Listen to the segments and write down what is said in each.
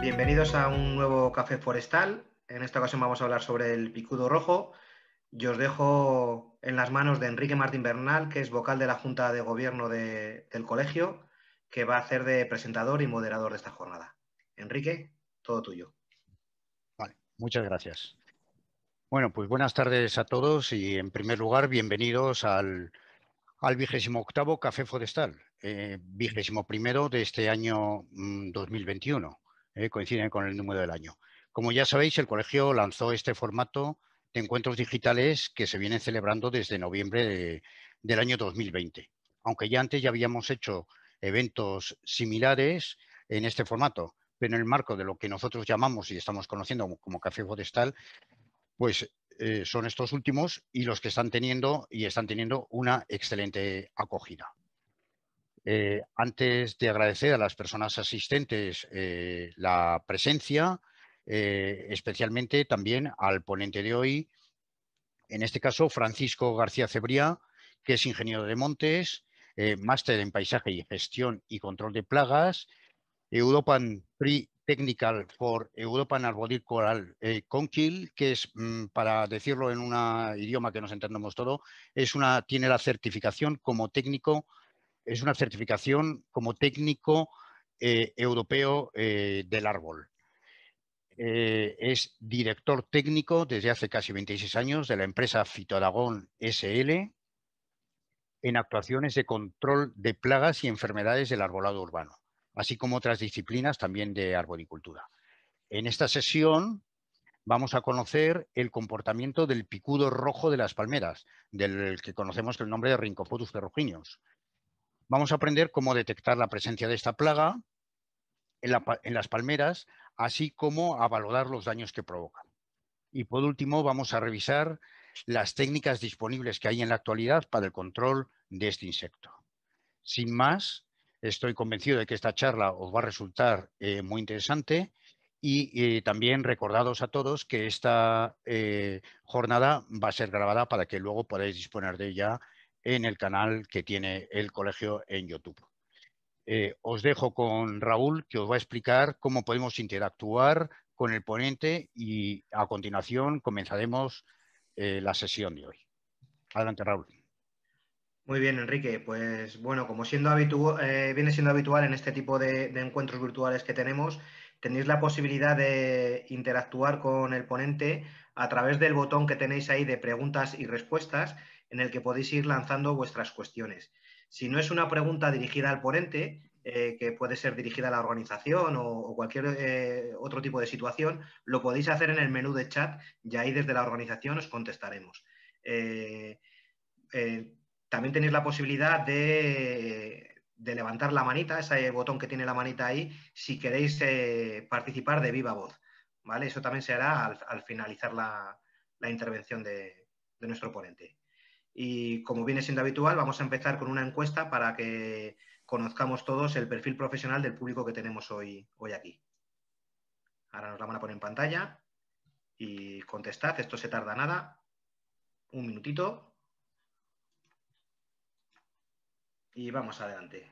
Bienvenidos a un nuevo café forestal. En esta ocasión vamos a hablar sobre el picudo rojo. Yo os dejo en las manos de Enrique Martín Bernal, que es vocal de la Junta de Gobierno del Colegio, que va a hacer de presentador y moderador de esta jornada. Enrique, todo tuyo. Muchas gracias. Bueno, pues buenas tardes a todos y en primer lugar, bienvenidos al, vigésimo octavo Café Forestal, eh, vigésimo primero de este año 2021, mm, eh, coinciden con el número del año. Como ya sabéis, el colegio lanzó este formato de encuentros digitales que se vienen celebrando desde noviembre del año 2020, aunque ya antes ya habíamos hecho eventos similares en este formato, pero en el marco de lo que nosotros llamamos y estamos conociendo como, café forestal, pues eh, son estos últimos y los que están teniendo y están teniendo una excelente acogida. Eh, antes de agradecer a las personas asistentes eh, la presencia, especialmente también al ponente de hoy, en este caso Francisco García Cebriá, que es ingeniero de montes, máster en paisaje y gestión y control de plagas, europa pre Technical for European Arboric Coral eh, que es, mm, para decirlo en un idioma que nos entendemos todo, es una, tiene la certificación como técnico, es una certificación como técnico eh, europeo eh, del árbol. Eh, es director técnico desde hace casi 26 años de la empresa Fitoaragón SL en actuaciones de control de plagas y enfermedades del arbolado urbano así como otras disciplinas también de arboricultura. En esta sesión vamos a conocer el comportamiento del picudo rojo de las palmeras, del que conocemos el nombre de Rincopodus ferrugineus. Vamos a aprender cómo detectar la presencia de esta plaga en, en las palmeras, así como a valorar los daños que provoca. Y por último, vamos a revisar las técnicas disponibles que hay en la actualidad para el control de este insecto. Sin más, Estoy convencido de que esta charla os va a resultar eh, muy interesante y eh, también recordados a todos que esta eh, jornada va a ser grabada para que luego podáis disponer de ella en el canal que tiene el colegio en YouTube. os dejo con Raúl que os va a explicar cómo podemos interactuar con el ponente y a continuación comenzaremos la sesión de hoy. Adelante, Raúl. Muy bien, Enrique. Pues bueno, como siendo habitu eh, viene siendo habitual en este tipo de, encuentros virtuales que tenemos, tenéis la posibilidad de interactuar con el ponente a través del botón que tenéis ahí de preguntas y respuestas, en el que podéis ir lanzando vuestras cuestiones. Si no es una pregunta dirigida al ponente, eh, que puede ser dirigida a la organización o, cualquier eh, otro tipo de situación, lo podéis hacer en el menú de chat y ahí desde la organización os contestaremos. Eh, también tenéis la posibilidad de, levantar la manita, ese botón que tiene la manita ahí, si queréis eh, participar de viva voz. ¿vale? Eso también se hará al, finalizar la, intervención de, nuestro ponente. Y como viene siendo habitual, vamos a empezar con una encuesta para que conozcamos todos el perfil profesional del público que tenemos hoy, hoy aquí. Ahora nos la van a poner en pantalla y contestad, esto se tarda nada, un minutito. y vamos adelante.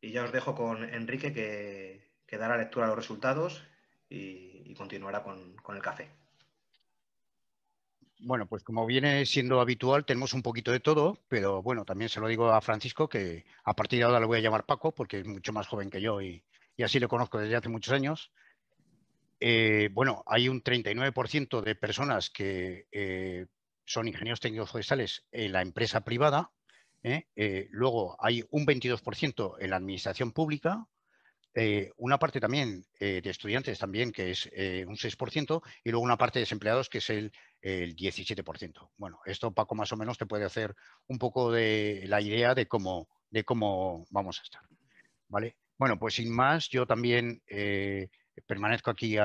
Y ya os dejo con Enrique que, que dará lectura a los resultados y, continuará con, el café. Bueno, pues como viene siendo habitual, tenemos un poquito de todo, pero bueno, también se lo digo a Francisco que a partir de ahora lo voy a llamar Paco porque es mucho más joven que yo y, así lo conozco desde hace muchos años. Eh, bueno, hay un 39% de personas que eh, son ingenieros técnicos forestales en la empresa privada, ¿eh? Eh, luego hay un 22% en la administración pública, eh, una parte también de estudiantes también, que es un 6%, y luego una parte de desempleados, que es el, 17%. Bueno, esto, Paco, más o menos te puede hacer un poco de la idea de cómo, de cómo vamos a estar. ¿Vale? Bueno, pues sin más, yo también permanezco aquí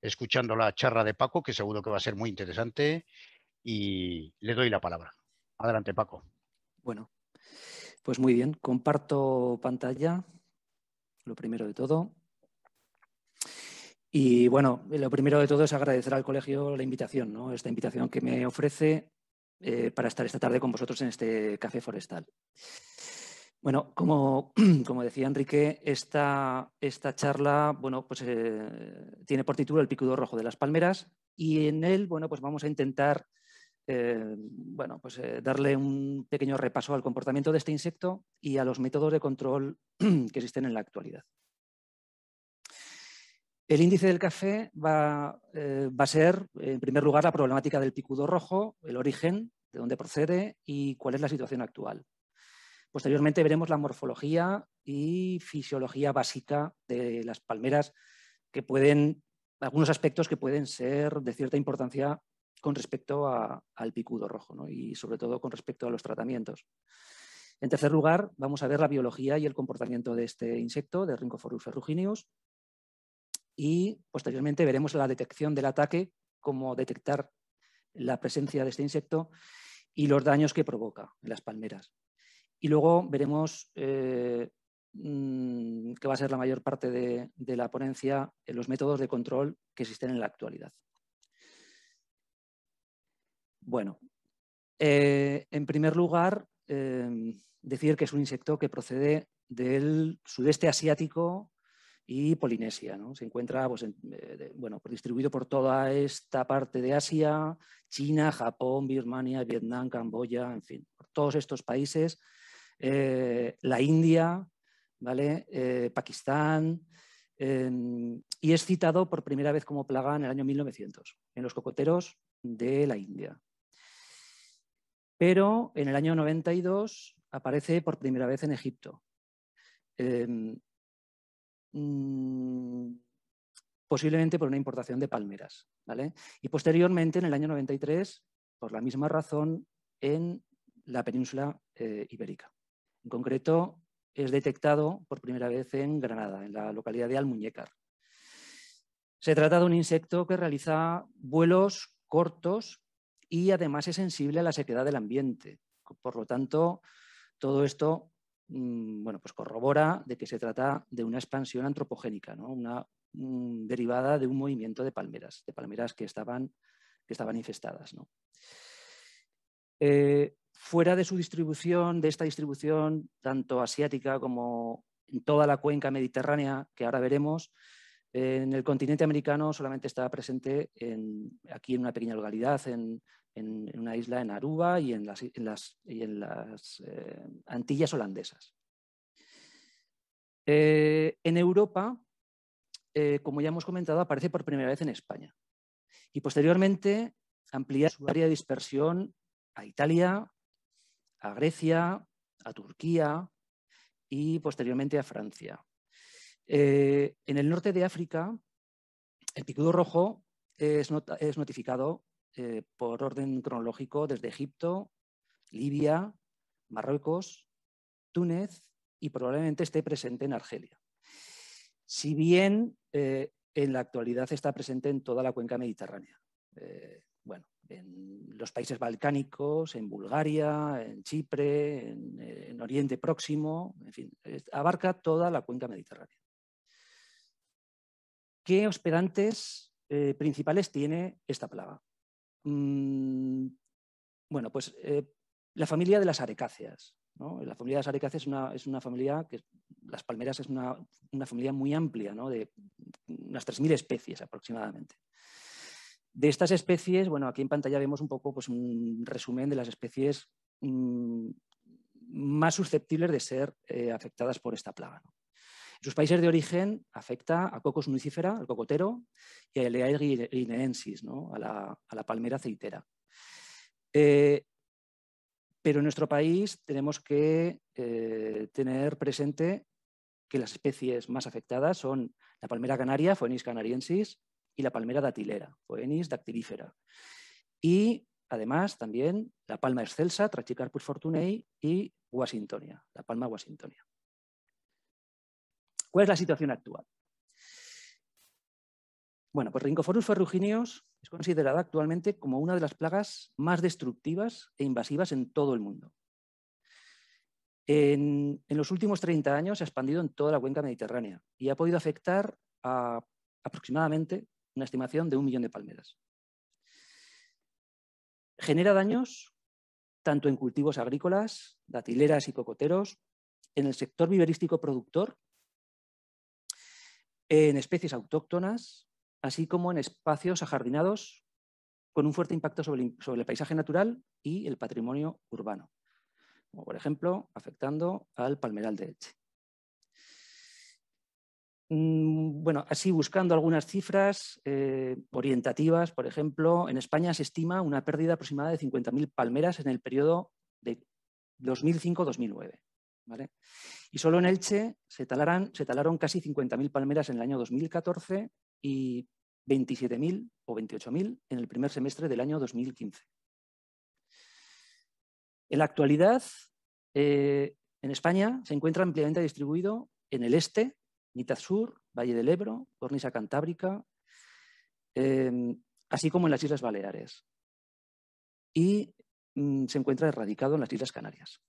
escuchando la charla de Paco, que seguro que va a ser muy interesante, y le doy la palabra. Adelante, Paco. Bueno, pues muy bien, comparto pantalla, lo primero de todo. Y bueno, lo primero de todo es agradecer al colegio la invitación, ¿no? esta invitación que me ofrece eh, para estar esta tarde con vosotros en este café forestal. Bueno, como, decía Enrique, esta, esta charla bueno, pues, eh, tiene por título El picudo rojo de las palmeras y en él bueno, pues vamos a intentar eh, bueno, pues, eh, darle un pequeño repaso al comportamiento de este insecto y a los métodos de control que existen en la actualidad. El índice del café va, eh, va, a ser, en primer lugar, la problemática del picudo rojo, el origen, de dónde procede y cuál es la situación actual. Posteriormente veremos la morfología y fisiología básica de las palmeras, que pueden, algunos aspectos que pueden ser de cierta importancia con respecto al picudo rojo y sobre todo con respecto a los tratamientos. En tercer lugar, vamos a ver la biología y el comportamiento de este insecto, de Rincophorus ferrugineus, y posteriormente veremos la detección del ataque, cómo detectar la presencia de este insecto y los daños que provoca en las palmeras. Y luego veremos, eh, mm, que va a ser la mayor parte de, de la ponencia, eh, los métodos de control que existen en la actualidad. Bueno, eh, en primer lugar, em, decir que es un insecto que procede del sudeste asiático y Polinesia. Se encuentra pues, eh, bueno, distribuido por toda esta parte de Asia, China, Japón, Birmania, Vietnam, Camboya, en fin, por todos estos países, eh, la India, ¿vale? Pakistán, em, y es citado por primera vez como plaga en el año 1900, en los cocoteros de la India pero en el año 92 aparece por primera vez en Egipto. Em, mm, posiblemente por una importación de palmeras. Y posteriormente, en el año 93, por la misma razón, en la península eh, ibérica. En concreto, es detectado por primera vez en Granada, en la localidad de Almuñécar. Se trata de un insecto que realiza vuelos cortos y además es sensible a la sequedad del ambiente. Por lo tanto, todo esto mm, bueno, pues corrobora de que se trata de una expansión antropogénica, ¿no? una mm, derivada de un movimiento de palmeras, de palmeras que estaban, que estaban infestadas. ¿no? Eh, fuera de su distribución, de esta distribución tanto asiática como en toda la cuenca mediterránea, que ahora veremos, en el continente americano solamente estaba presente aquí en una pequeña localidad, en, una isla en Aruba y en las, eh, Antillas holandesas. Eh, en Europa, eh, como ya hemos comentado, aparece por primera vez en España y posteriormente amplía su área de dispersión a Italia, a Grecia, a Turquía y posteriormente a Francia. Eh, en el norte de África, el picudo rojo es, notificado eh, por orden cronológico desde Egipto, Libia, Marruecos, Túnez y probablemente esté presente en Argelia. Si bien eh, en la actualidad está presente en toda la cuenca mediterránea. bueno, en los países balcánicos, en Bulgaria, en Chipre, en, en, Oriente Próximo, en fin, abarca toda la cuenca mediterránea. ¿Qué hospedantes eh, principales tiene esta plaga? Mm, bueno, pues eh, la familia de las arecáceas. La familia de las arecáceas es una, familia que las palmeras es una, familia muy amplia, ¿no? de unas 3.000 especies aproximadamente. De estas especies, bueno, aquí en pantalla vemos un poco pues, un resumen de las especies mm, más susceptibles de ser eh, afectadas por esta plaga. ¿no? En sus países de origen afecta a Cocos nucifera, al cocotero, y a Eleager a, la, palmera aceitera. Eh, pero en nuestro país tenemos que eh, tener presente que las especies más afectadas son la palmera canaria, Phoenix canariensis, y la palmera datilera, Phoenix dactilífera. Y además también la palma excelsa, Trachycarpus fortunei, y Washingtonia, la palma Washingtonia. ¿Cuál es la situación actual? Bueno, pues Rincoforus ferruginios es considerada actualmente como una de las plagas más destructivas e invasivas en todo el mundo. En, los últimos 30 años se ha expandido en toda la cuenca mediterránea y ha podido afectar a aproximadamente una estimación de un millón de palmeras. Genera daños tanto en cultivos agrícolas, datileras y cocoteros, en el sector viverístico productor en especies autóctonas, así como en espacios ajardinados con un fuerte impacto sobre el, paisaje natural y el patrimonio urbano, como por ejemplo afectando al palmeral de leche. Mm, bueno, así buscando algunas cifras eh, orientativas, por ejemplo, en España se estima una pérdida aproximada de 50.000 palmeras en el periodo de 2005-2009. Y solo en Elche se, talaron casi 50.000 palmeras en el año 2014 y 27.000 o 28.000 en el primer semestre del año 2015. En la actualidad, eh, en España se encuentra ampliamente distribuido en el este, mitad sur, Valle del Ebro, Cornisa Cantábrica, em, así como en las Islas Baleares. Y mm, se encuentra erradicado en las Islas Canarias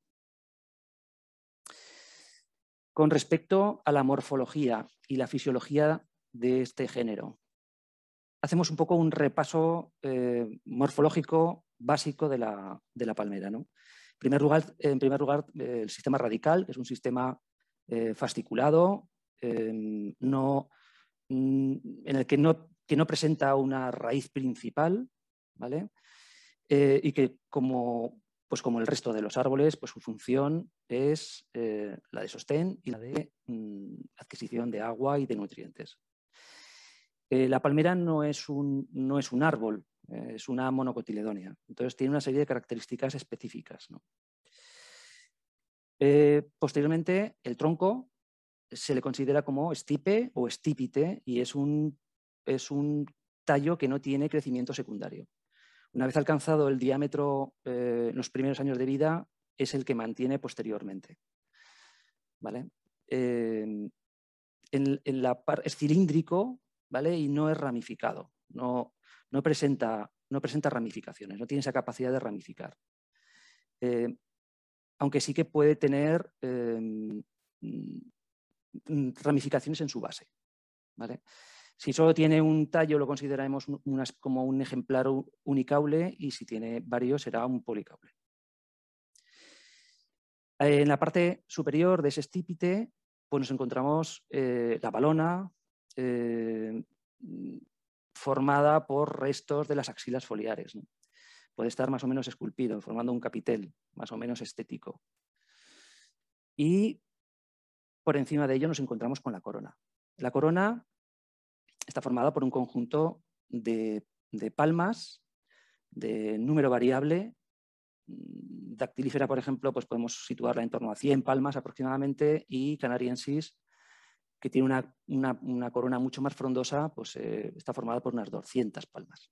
con respecto a la morfología y la fisiología de este género. Hacemos un poco un repaso eh, morfológico básico de la, palmera. ¿no? En primer lugar, eh, el sistema radical, que es un sistema eh, fasticulado, no, mm, en el que no, presenta una raíz principal, ¿vale? y que como pues como el resto de los árboles, pues su función es eh, la de sostén y la de mm, adquisición de agua y de nutrientes. Eh, la palmera no es un, no es un árbol, eh, es una monocotiledonia. Entonces tiene una serie de características específicas. posteriormente, el tronco se le considera como estipe o estípite y es un, es un tallo que no tiene crecimiento secundario. Una vez alcanzado el diámetro eh, en los primeros años de vida, es el que mantiene posteriormente. ¿Vale? Em, es cilíndrico ¿vale? y no es ramificado, no, presenta, ramificaciones, no tiene esa capacidad de ramificar. Em, aunque sí que puede tener em, mm, ramificaciones en su base. ¿vale? Si solo tiene un tallo lo consideraremos como un ejemplar unicaule y si tiene varios será un policaule. Eh, en la parte superior de ese estípite pues nos encontramos eh, la balona eh, formada por restos de las axilas foliares. Puede estar más o menos esculpido, formando un capitel más o menos estético. Y por encima de ello nos encontramos con la corona. La corona está formada por un conjunto de, palmas de número variable. Dactilífera, por ejemplo, pues podemos situarla en torno a 100 palmas aproximadamente y canariensis, que tiene una, corona mucho más frondosa, pues eh, está formada por unas 200 palmas.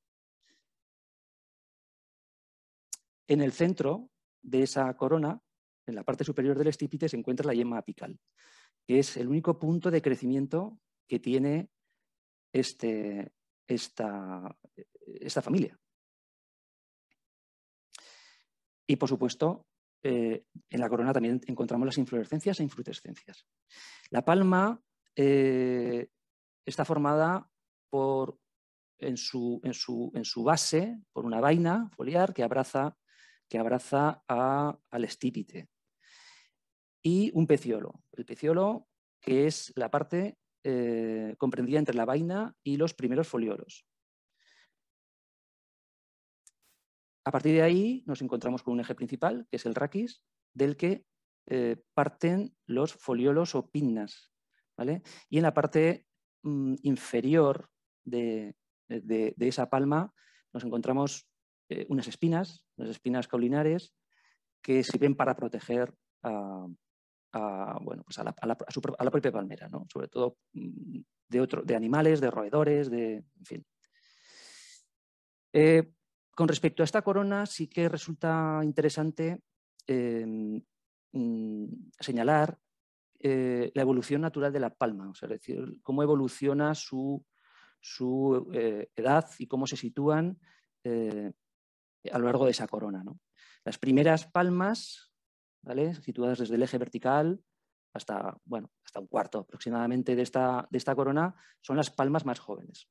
En el centro de esa corona, en la parte superior del estípite, se encuentra la yema apical, que es el único punto de crecimiento que tiene este, esta, esta familia. Y por supuesto, eh, en la corona también encontramos las inflorescencias e infrutescencias. La palma eh, está formada por, en, su, su, en, su, base por una vaina foliar que abraza, que abraza al estípite y un peciolo. El peciolo que es la parte eh, comprendida entre la vaina y los primeros foliolos. A partir de ahí nos encontramos con un eje principal, que es el raquis, del que eh, parten los foliolos o pinnas. ¿vale? Y en la parte mm, inferior de, esa palma nos encontramos eh, unas espinas, unas espinas caulinares, que sirven para proteger a, a, bueno, pues a, la, propia palmera, sobre todo mm, de, animales, de roedores, de, en fin. Eh, con respecto a esta corona, sí que resulta interesante em, mm, señalar eh, la evolución natural de la palma, es decir, cómo evoluciona su, eh, edad y cómo se sitúan a lo largo de esa corona. Las primeras palmas situadas desde el eje vertical hasta, bueno, hasta un cuarto aproximadamente de esta, de esta corona, son las palmas más jóvenes.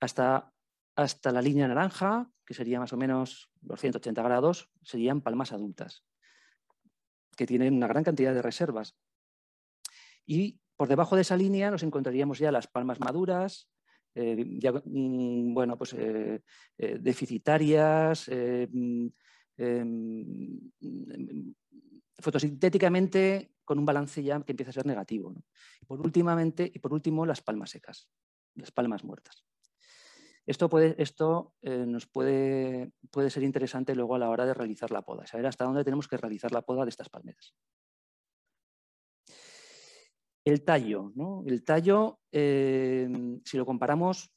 Hasta, hasta la línea naranja, que sería más o menos los 180 grados, serían palmas adultas, que tienen una gran cantidad de reservas. Y por debajo de esa línea nos encontraríamos ya las palmas maduras, eh, mm, bueno, pues, eh, eh, deficitarias, mm, Em, fotosintéticamente con un balance ya que empieza a ser negativo. por últimamente, y por último, las palmas secas, las palmas muertas. Esto, puede, esto eh, nos puede, puede ser interesante luego a la hora de realizar la poda, saber hasta dónde tenemos que realizar la poda de estas palmeras. El tallo, El tallo, em, si lo comparamos,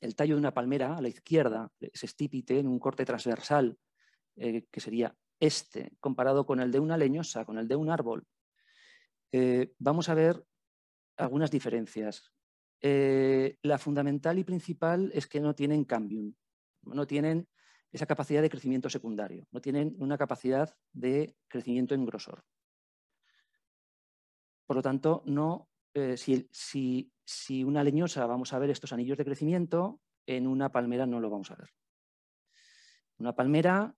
el tallo de una palmera a la izquierda es estípite en un corte transversal eh, que sería este, comparado con el de una leñosa, con el de un árbol, eh, vamos a ver algunas diferencias. Eh, la fundamental y principal es que no tienen cambium, no tienen esa capacidad de crecimiento secundario, no tienen una capacidad de crecimiento en grosor. Por lo tanto, no, si, si, una leñosa vamos a ver estos anillos de crecimiento, en una palmera no lo vamos a ver. Una palmera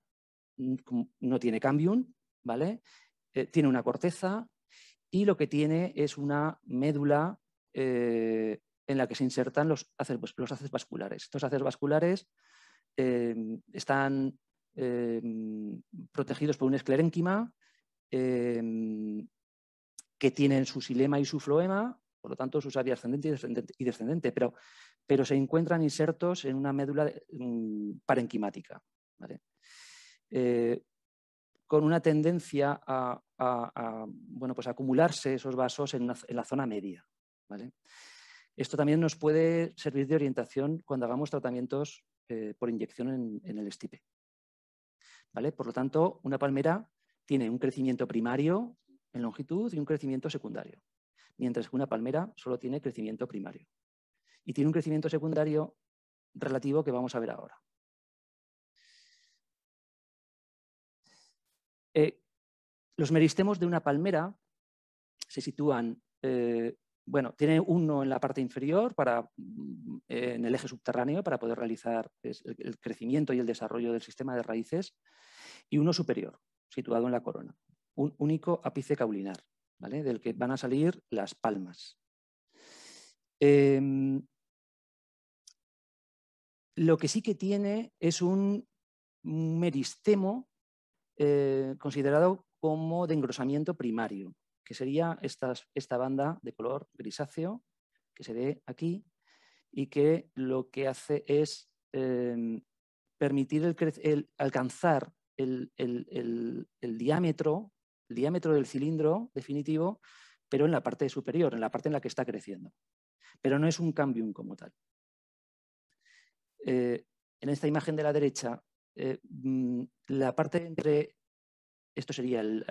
Mm, no tiene cambium, ¿vale? Eh, tiene una corteza y lo que tiene es una médula eh, en la que se insertan los pues, haces, los vasculares. Estos haces vasculares eh, están protegidos por un esclerénquima que tienen su silema y su floema, por lo tanto sus áreas ascendente y descendente, pero, pero se encuentran insertos en una médula mm, parenquimática. Eh, con una tendencia a, bueno, pues acumularse esos vasos en, la zona media. ¿vale? Esto también nos puede servir de orientación cuando hagamos tratamientos eh, por inyección en, el estipe. ¿Vale? Por lo tanto, una palmera tiene un crecimiento primario en longitud y un crecimiento secundario, mientras que una palmera solo tiene crecimiento primario. Y tiene un crecimiento secundario relativo que vamos a ver ahora. Los meristemos de una palmera se sitúan, eh, bueno, tiene uno en la parte inferior para, mm, en el eje subterráneo para poder realizar el, crecimiento y el desarrollo del sistema de raíces y uno superior, situado en la corona, un único ápice caulinar, ¿vale? del que van a salir las palmas. Em, lo que sí que tiene es un meristemo eh, considerado como de engrosamiento primario, que sería esta, esta banda de color grisáceo que se ve aquí y que lo que hace es em, permitir el, alcanzar el, diámetro, el diámetro del cilindro definitivo, pero en la parte superior, en la parte en la que está creciendo. Pero no es un cambium como tal. Eh, en esta imagen de la derecha, eh, mm, la parte entre esto sería el,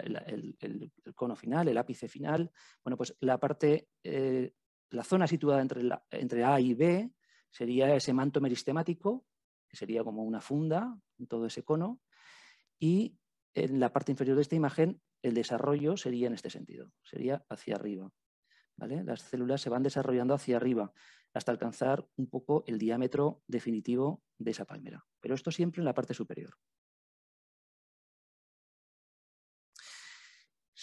cono final, el ápice final. Bueno, pues la parte, eh, la zona situada entre, A y B sería ese manto meristemático, que sería como una funda en todo ese cono, y en la parte inferior de esta imagen el desarrollo sería en este sentido, sería hacia arriba. Las células se van desarrollando hacia arriba hasta alcanzar un poco el diámetro definitivo de esa palmera, pero esto siempre en la parte superior.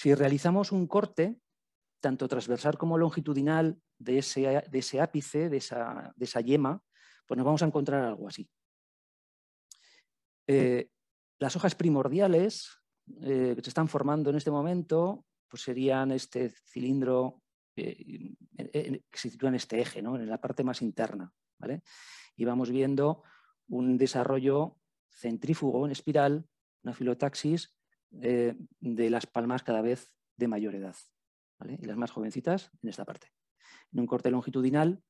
Si realizamos un corte, tanto transversal como longitudinal, de ese, ápice, de esa, yema, pues nos vamos a encontrar algo así. Eh, las hojas primordiales eh, que se están formando en este momento pues serían este cilindro eh, que se sitúa en este eje, en la parte más interna. Y vamos viendo un desarrollo centrífugo en espiral, una filotaxis, eh, de las palmas cada vez de mayor edad. Y las más jovencitas en esta parte. En un corte longitudinal,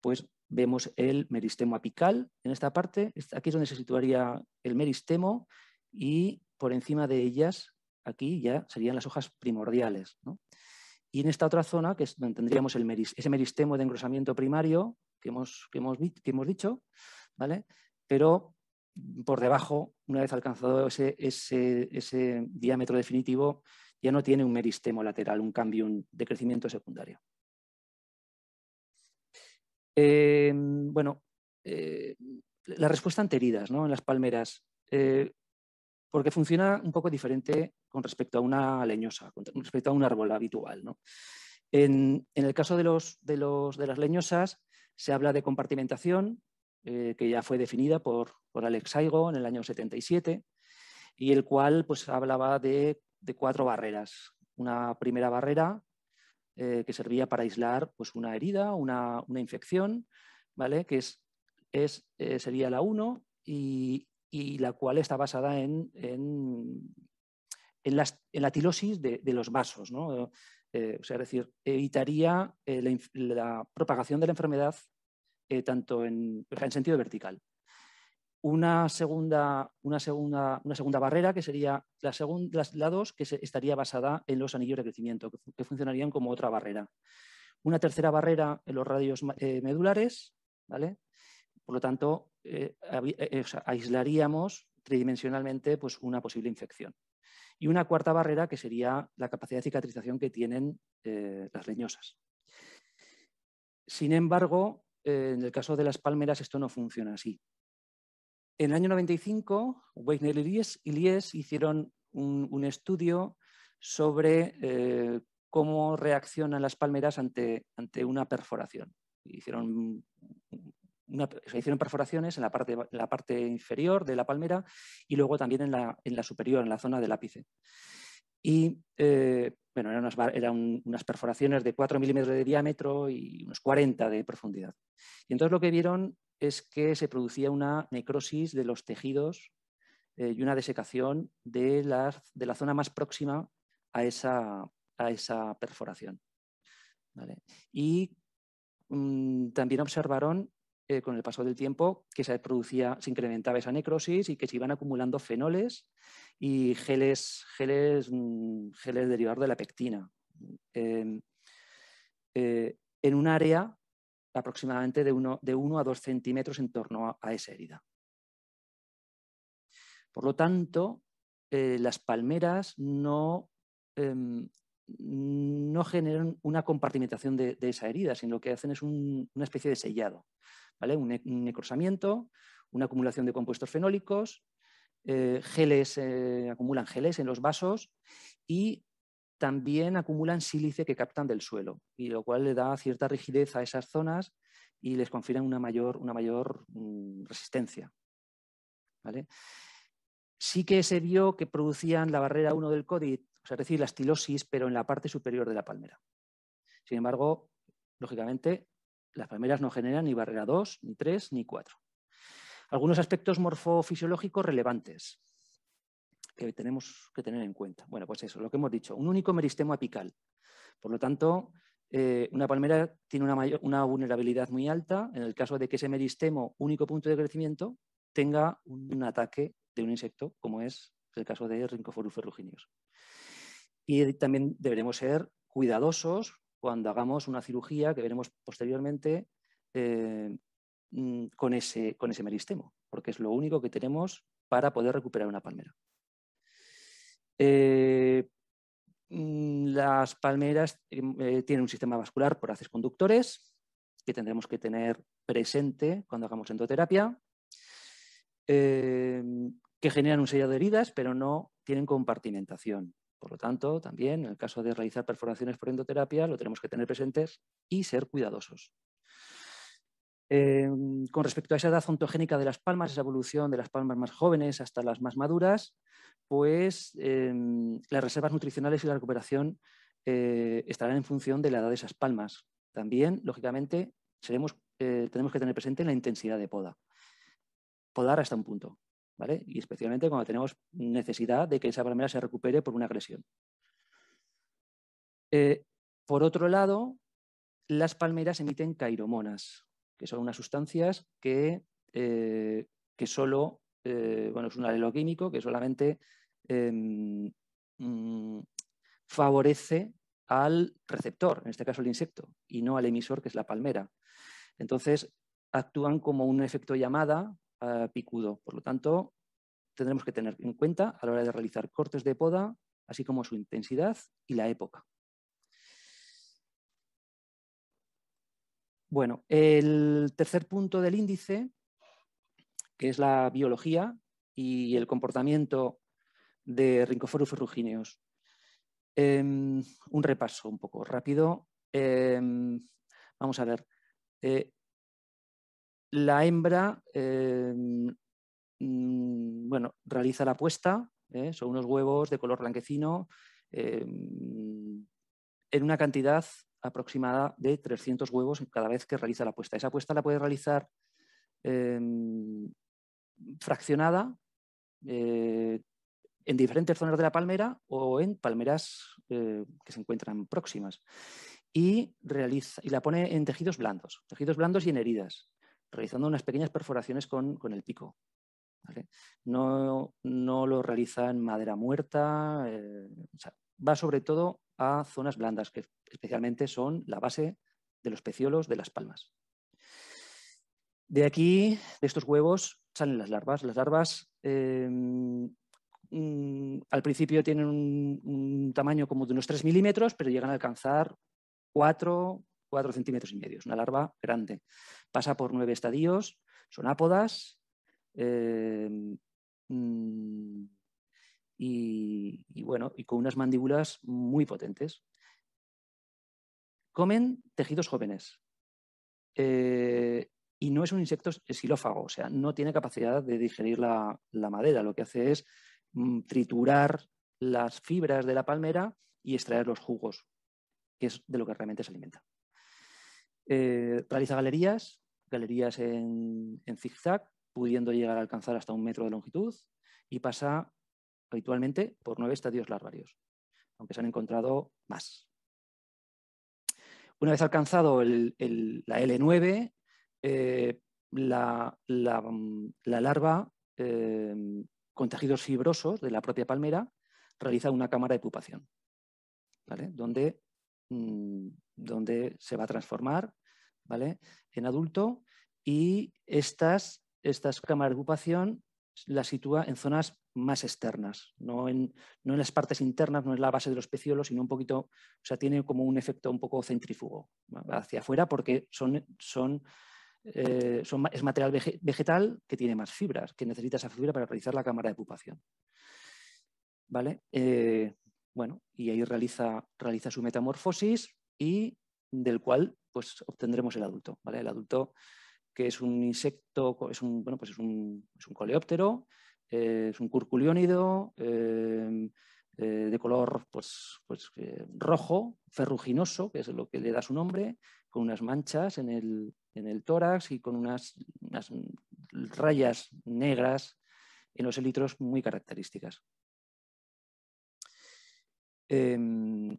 pues vemos el meristemo apical en esta parte. Aquí es donde se situaría el meristemo y por encima de ellas, aquí ya serían las hojas primordiales. Y en esta otra zona, que es donde tendríamos el ese meristemo de engrosamiento primario que hemos, que hemos, que hemos dicho, ¿vale? pero por debajo, una vez alcanzado ese, diámetro definitivo, ya no tiene un meristemo lateral, un cambio de crecimiento secundario. Em, bueno, eh, la respuesta ante heridas ¿no? en las palmeras, eh, porque funciona un poco diferente con respecto a una leñosa, con respecto a un árbol habitual. ¿no? En, el caso de las leñosas se habla de compartimentación, eh, que ya fue definida por, por Alex Saigo en el año 77, y el cual pues, hablaba de, cuatro barreras. Una primera barrera eh, que servía para aislar pues, una herida, una, infección, ¿vale? que es, es eh, sería la 1 y, la cual está basada en, en, la tilosis de, los vasos. ¿no? es decir, evitaría la, propagación de la enfermedad eh, tanto en, sentido vertical. Una segunda, una, segunda, una segunda barrera que sería la, dos, que estaría basada en los anillos de crecimiento, que, funcionarían como otra barrera. Una tercera barrera en los radios eh, medulares, ¿vale? Por lo tanto, eh, aislaríamos tridimensionalmente pues, una posible infección. Y una cuarta barrera que sería la capacidad de cicatrización que tienen las leñosas. Sin embargo, eh, en el caso de las palmeras esto no funciona así. En el año 95, Wagner y Lies hicieron un, estudio sobre eh, cómo reaccionan las palmeras ante, una perforación. Hicieron, hicieron perforaciones en la, parte, la, parte, inferior de la palmera y luego también en la, en la superior, en la zona del ápice. Y eh, bueno, eran, unas, perforaciones de 4 milímetros de diámetro y unos 40 de profundidad. Y entonces lo que vieron es que se producía una necrosis de los tejidos eh, y una desecación de, de la zona más próxima a esa, a esa perforación. Y mm, también observaron eh, con el paso del tiempo que se producía, se incrementaba esa necrosis y que se iban acumulando fenoles y geles, mm, derivados de la pectina. Em, eh, en un área aproximadamente de 1 a 2 centímetros en torno a, esa herida. Por lo tanto, eh, las palmeras em, no, generan una compartimentación de, esa herida, sino lo que hacen es una especie de sellado. Un, necrosamiento, una acumulación de compuestos fenólicos, eh, geles, eh, acumulan geles en los vasos y también acumulan sílice que captan del suelo, y lo cual le da cierta rigidez a esas zonas y les confiere una mayor, una mayor mm, resistencia. ¿vale? Sí que se vio que producían la barrera 1 del CODIT, es decir, la estilosis, pero en la parte superior de la palmera. Sin embargo, lógicamente, las palmeras no generan ni barrera 2, ni 3, ni 4. Algunos aspectos morfofisiológicos relevantes que tenemos que tener en cuenta. Bueno, pues eso, lo que hemos dicho, un único meristemo apical. Por lo tanto, eh, una palmera tiene una, vulnerabilidad muy alta en el caso de que ese meristemo, único punto de crecimiento, tenga un, ataque de un insecto, como es el caso de Rhynchophorus ferrugineus. Y también deberemos ser cuidadosos cuando hagamos una cirugía que veremos posteriormente eh, mm, con, ese, meristemo, porque es lo único que tenemos para poder recuperar una palmera. Eh, mm, las palmeras em, eh, tienen un sistema vascular por haces conductores que tendremos que tener presente cuando hagamos endoterapia, que generan un sellado de heridas, pero no tienen compartimentación. Por lo tanto, también en el caso de realizar perforaciones por endoterapia, lo tenemos que tener presentes y ser cuidadosos. Em, con respecto a esa edad ontogénica de las palmas, esa evolución de las palmas más jóvenes hasta las más maduras, pues em, las reservas nutricionales y la recuperación eh, estarán en función de la edad de esas palmas. También, lógicamente, eh, tenemos que tener presente la intensidad de poda. Podar hasta un punto. Y especialmente cuando tenemos necesidad de que esa palmera se recupere por una agresión. Eh, por otro lado, las palmeras emiten cairomonas, que son unas sustancias que, eh, que solo, eh, bueno, es un alelo químico que solamente em, mm, favorece al receptor, en este caso el insecto, y no al emisor, que es la palmera. Entonces, actúan como un efecto llamada eh, picudo. Por lo tanto, tendremos que tener en cuenta a la hora de realizar cortes de poda, así como su intensidad y la época. Bueno, el tercer punto del índice, que es la biología y el comportamiento de rincoforos ferrugineos. Em, un repaso un poco rápido. Em, vamos a ver. Eh, la hembra, eh, mm, bueno, realiza la puesta, ¿eh? son unos huevos de color blanquecino, eh, en una cantidad aproximada de 300 huevos cada vez que realiza la puesta. Esa puesta la puede realizar fraccionada en diferentes zonas de la palmera o en palmeras que se encuentran próximas. Y, realiza, y la pone en tejidos blandos, tejidos blandos y en heridas realizando unas pequeñas perforaciones con, el pico. No, lo realiza en madera muerta, eh, va sobre todo a zonas blandas, que especialmente son la base de los peciolos de las palmas. De aquí, de estos huevos, salen las larvas. Las larvas eh, mm, al principio tienen un, un, tamaño como de unos 3 milímetros, pero llegan a alcanzar 4, 4 centímetros y medio. Es una larva grande. Pasa por nueve estadios, son ápodas. Eh, mm, y, bueno, y con unas mandíbulas muy potentes. Comen tejidos jóvenes. Eh, y no es un insecto esilófago, o sea, no tiene capacidad de digerir la, madera. Lo que hace es mm, triturar las fibras de la palmera y extraer los jugos, que es de lo que realmente se alimenta. Eh, realiza galerías, galerías en, zigzag, pudiendo llegar a alcanzar hasta un metro de longitud y pasa habitualmente por nueve estadios larvarios, aunque se han encontrado más. Una vez alcanzado la L9, eh, la, larva eh, con tejidos fibrosos de la propia palmera realiza una cámara de pupación, donde mm, donde se va a transformar ¿vale? en adulto y estas, cámaras de ocupación las sitúa en zonas más externas, no en, las partes internas, no en la base de los peciolos, sino un poquito, o sea, tiene como un efecto un poco centrífugo hacia afuera porque son, eh, es material vegetal que tiene más fibras, que necesita esa fibra para realizar la cámara de ocupación. ¿Vale? Eh, bueno, y ahí realiza su metamorfosis, y del cual pues, obtendremos el adulto. El adulto que es un insecto, es un, pues es un, coleóptero, eh, es un curculiónido eh, eh, de color pues, pues rojo, ferruginoso, que es lo que le da su nombre, con unas manchas en el, tórax y con unas, unas, rayas negras en los elitros muy características. Em,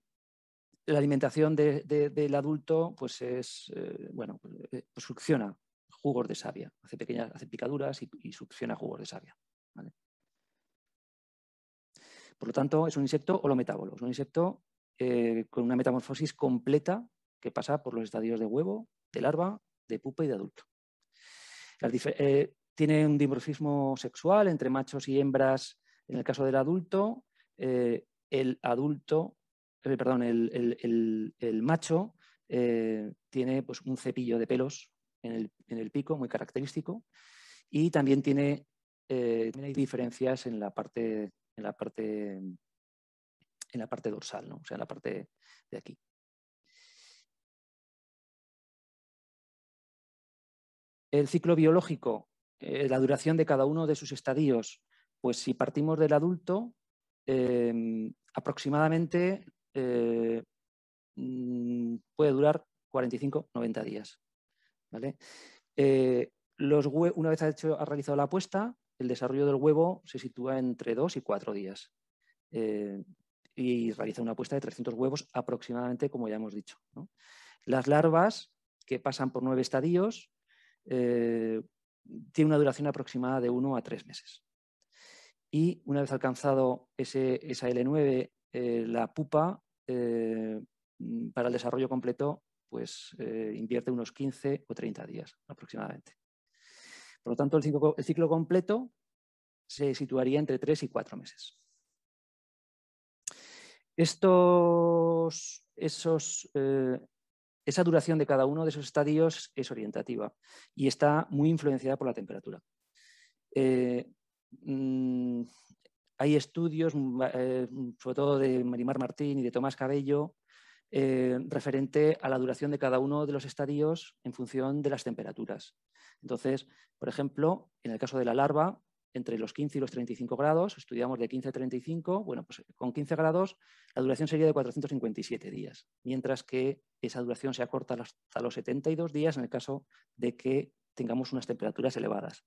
la alimentación del adulto pues es, eh, bueno, eh, pues, succiona jugos de savia, hace pequeñas, hace picaduras y, succiona jugos de savia. Por lo tanto, es un insecto holometábolo, es un insecto eh, con una metamorfosis completa que pasa por los estadios de huevo, de larva, de pupa y de adulto. tiene un dimorfismo sexual entre machos y hembras en el caso del adulto. el adulto eh, perdón, el, macho eh, tiene pues, un cepillo de pelos en el, pico muy característico y también tiene hay eh, diferencias en la parte, en la parte, en la parte dorsal, ¿no? o sea, en la parte de aquí. El ciclo biológico, la duración de cada uno de sus estadios, pues si partimos del adulto, aproximadamente eh, mm, puede durar 45-90 días. ¿vale? Eh, una vez ha, hecho, realizado la apuesta, el desarrollo del huevo se sitúa entre 2 y 4 días eh, y realiza una apuesta de 300 huevos aproximadamente, como ya hemos dicho. Las larvas, que pasan por 9 estadios, tienen una duración aproximada de 1 a 3 meses. Y una vez alcanzado ese, esa L9, la pupa eh, mm, para el desarrollo completo pues eh, invierte unos 15 o 30 días aproximadamente. Por lo tanto, el ciclo, completo se situaría entre 3 y 4 meses. Estos, esos, eh, esa duración de cada uno de esos estadios es orientativa y está muy influenciada por la temperatura. Eh, mm, hay estudios, mm, eh, mm, sobre todo de Marimar Martín y de Tomás Cabello, eh, referente a la duración de cada uno de los estadios en función de las temperaturas. Entonces, por ejemplo, en el caso de la larva, entre los 15 y los 35 grados, estudiamos de 15 a 35, bueno, pues con 15 grados la duración sería de 457 días, mientras que esa duración se acorta hasta los 72 días en el caso de que tengamos unas temperaturas elevadas.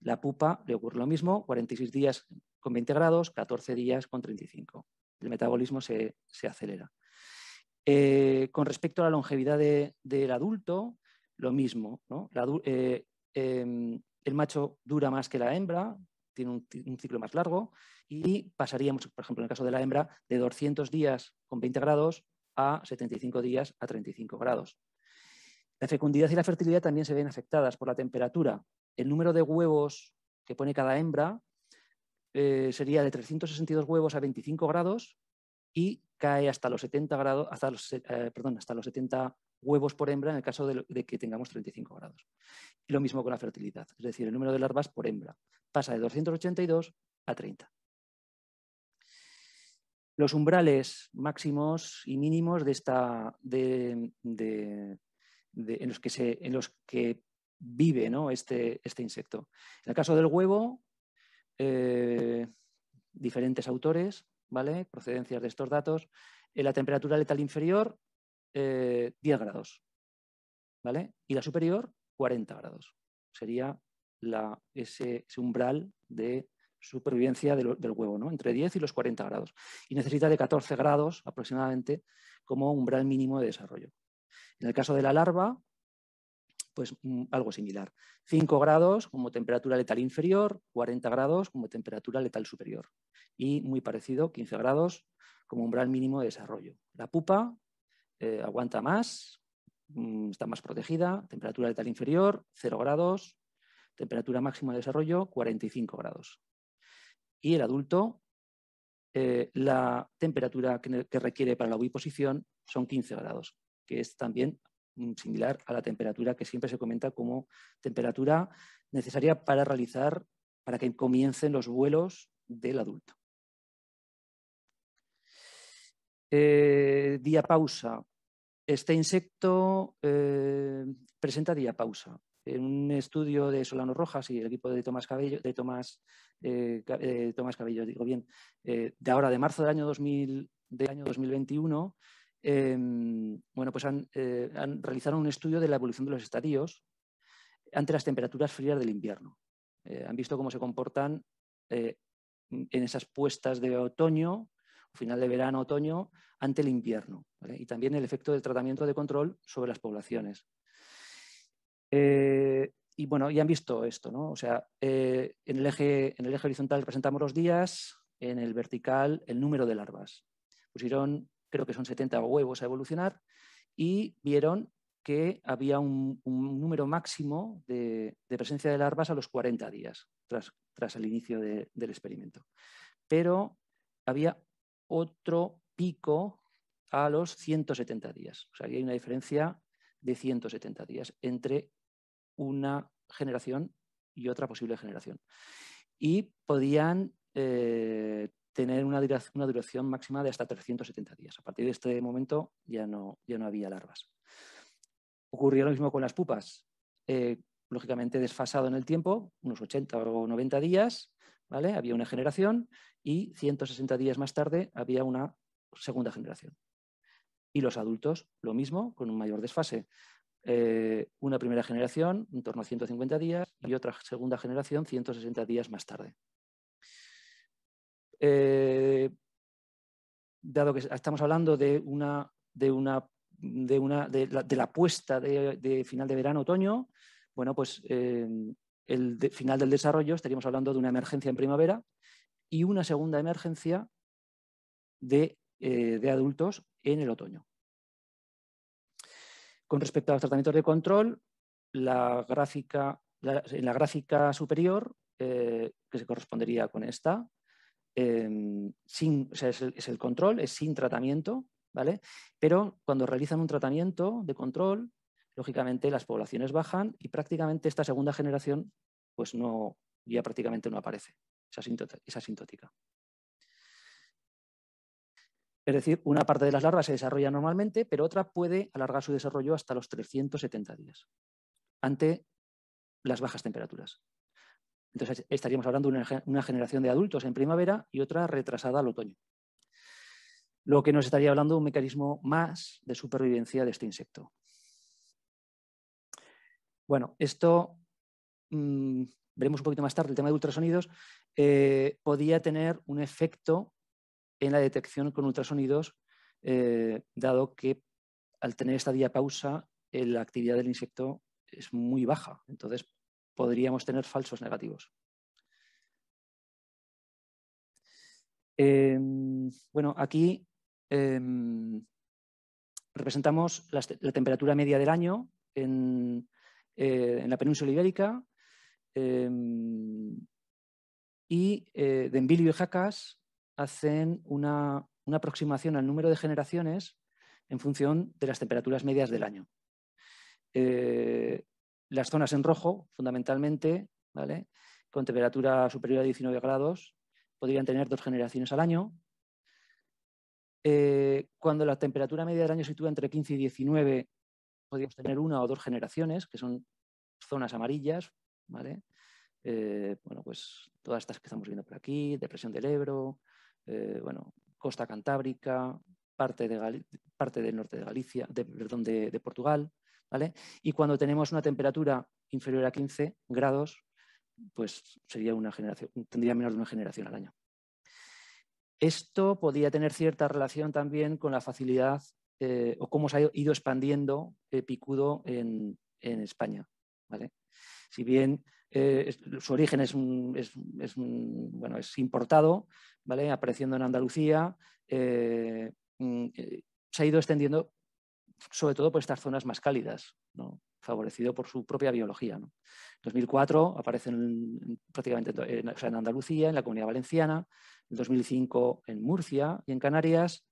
La pupa le ocurre lo mismo, 46 días con 20 grados, 14 días con 35. El metabolismo se, acelera. Eh, con respecto a la longevidad del adulto, lo mismo. Eh, em, el macho dura más que la hembra, tiene un, un, ciclo más largo y pasaríamos, por ejemplo, en el caso de la hembra, de 200 días con 20 grados a 75 días a 35 grados. La fecundidad y la fertilidad también se ven afectadas por la temperatura. El número de huevos que pone cada hembra eh, sería de 362 huevos a 25 grados y cae hasta los 70 grados, hasta los, eh, hasta los huevos por hembra en el caso de, que tengamos 35 grados. Y lo mismo con la fertilidad, es decir, el número de larvas por hembra pasa de 282 a 30. Los umbrales máximos y mínimos de esta, de, en, los que en los que vive este, este insecto. En el caso del huevo, eh, diferentes autores, ¿vale? Procedencias de estos datos. Eh, la temperatura letal inferior, 10 eh, grados, ¿vale? Y la superior, 40 grados. Sería la, ese, umbral de supervivencia del, huevo, ¿no? Entre 10 y los 40 grados. Y necesita de 14 grados aproximadamente como umbral mínimo de desarrollo. En el caso de la larva, pues mm, algo similar. 5 grados como temperatura letal inferior, 40 grados como temperatura letal superior y muy parecido, 15 grados como umbral mínimo de desarrollo. La pupa eh, aguanta más, mm, está más protegida, temperatura letal inferior, 0 grados, temperatura máxima de desarrollo, 45 grados. Y el adulto, eh, la temperatura que, requiere para la oviposición son 15 grados, que es también Mm, similar a la temperatura que siempre se comenta como temperatura necesaria para realizar, para que comiencen los vuelos del adulto. Eh, diapausa. Este insecto eh, presenta diapausa. En un estudio de Solano Rojas y el equipo de Tomás Cabello, de Tomás, eh, Cabello, digo bien, de ahora de marzo del año, del año 2021, Em, bueno, pues han, eh, realizado un estudio de la evolución de los estadios ante las temperaturas frías del invierno. Eh, han visto cómo se comportan eh, en esas puestas de otoño, final de verano, otoño, ante el invierno. Y también el efecto del tratamiento de control sobre las poblaciones. y bueno, ya han visto esto, ¿no? O sea, en, el eje, horizontal presentamos los días, en el vertical el número de larvas. Pusieron creo que son 70 huevos a evolucionar, y vieron que había un, número máximo de, presencia de larvas a los 40 días tras, el inicio del experimento. Pero había otro pico a los 170 días. O sea, hay una diferencia de 170 días entre una generación y otra posible generación. Y podían eh, tener una duración, máxima de hasta 370 días. A partir de este momento ya no, ya no había larvas. Ocurrió lo mismo con las pupas. Eh, lógicamente desfasado en el tiempo, unos 80 o 90 días, había una generación y 160 días más tarde había una segunda generación. Y los adultos, lo mismo, con un mayor desfase. Eh, una primera generación en torno a 150 días y otra segunda generación 160 días más tarde. Eh, dado que estamos hablando de una, de la, puesta de, final de verano, otoño, bueno, pues el final del desarrollo estaríamos hablando de una emergencia en primavera y una segunda emergencia de, eh, de adultos en el otoño. Con respecto a los tratamientos de control, la gráfica, en la gráfica superior, eh, que se correspondería con esta, Em, sin, es, el, control, es sin tratamiento, ¿vale? Pero cuando realizan un tratamiento de control, lógicamente las poblaciones bajan y prácticamente esta segunda generación, pues no, ya prácticamente no aparece, esa asintótica. Es decir, una parte de las larvas se desarrolla normalmente, pero otra puede alargar su desarrollo hasta los 370 días, ante las bajas temperaturas. Entonces estaríamos hablando de una, generación de adultos en primavera y otra retrasada al otoño. Lo que nos estaría hablando de un mecanismo más de supervivencia de este insecto. Bueno, esto mm, veremos un poquito más tarde, el tema de ultrasonidos, eh, podía tener un efecto en la detección con ultrasonidos, eh, dado que al tener esta diapausa, eh, la actividad del insecto es muy baja. Entonces, podríamos tener falsos negativos. Em, bueno, aquí em, representamos la, temperatura media del año en, eh, la península ibérica em, y eh, Denbilio y Jacas hacen una, aproximación al número de generaciones en función de las temperaturas medias del año. Eh, las zonas en rojo, fundamentalmente, ¿vale? con temperatura superior a 19 grados, podrían tener dos generaciones al año. Eh, cuando la temperatura media del año se sitúa entre 15 y 19, podríamos tener una o dos generaciones, que son zonas amarillas, ¿vale? Eh, bueno, pues todas estas que estamos viendo por aquí, depresión del Ebro, eh, bueno, costa cantábrica, parte, de parte, del norte de Galicia, perdón, de Portugal, y cuando tenemos una temperatura inferior a 15 grados, pues sería una generación, tendría menos de una generación al año. Esto podría tener cierta relación también con la facilidad eh, o cómo se ha ido expandiendo eh, Picudo en, España. ¿vale? Si bien eh, su origen es, bueno, es importado, ¿vale? apareciendo en Andalucía, mm, se ha ido extendiendo sobre todo por estas zonas más cálidas, favorecido por su propia biología. En 2004 aparece prácticamente en, Andalucía, en la Comunidad Valenciana, en 2005 en Murcia y en Canarias,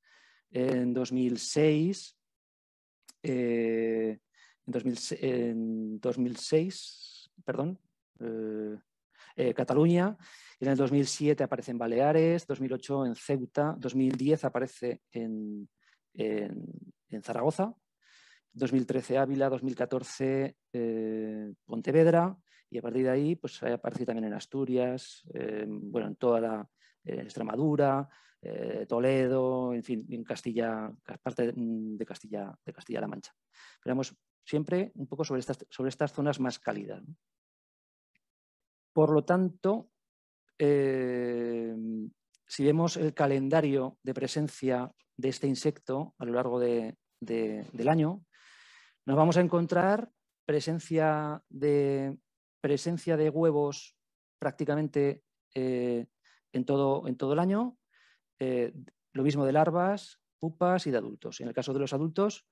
en 2006, eh, en, 2006 perdón, eh, eh, Cataluña, en el 2007 aparece en Baleares, 2008 en Ceuta, 2010 aparece en, en Zaragoza, 2013 Ávila, 2014 eh, Pontevedra y a partir de ahí pues ha también en Asturias, em, bueno, en toda la Extremadura, eh, Toledo, en fin, en Castilla, parte de Castilla de Castilla-La Mancha. Pero siempre un poco sobre estas, sobre estas zonas más cálidas. Por lo tanto, em, si vemos el calendario de presencia de este insecto a lo largo del año, nos vamos a encontrar presencia de, presencia de huevos prácticamente eh, en, todo, en, todo, el año, eh, lo mismo de larvas, pupas y de adultos. En el caso de los adultos,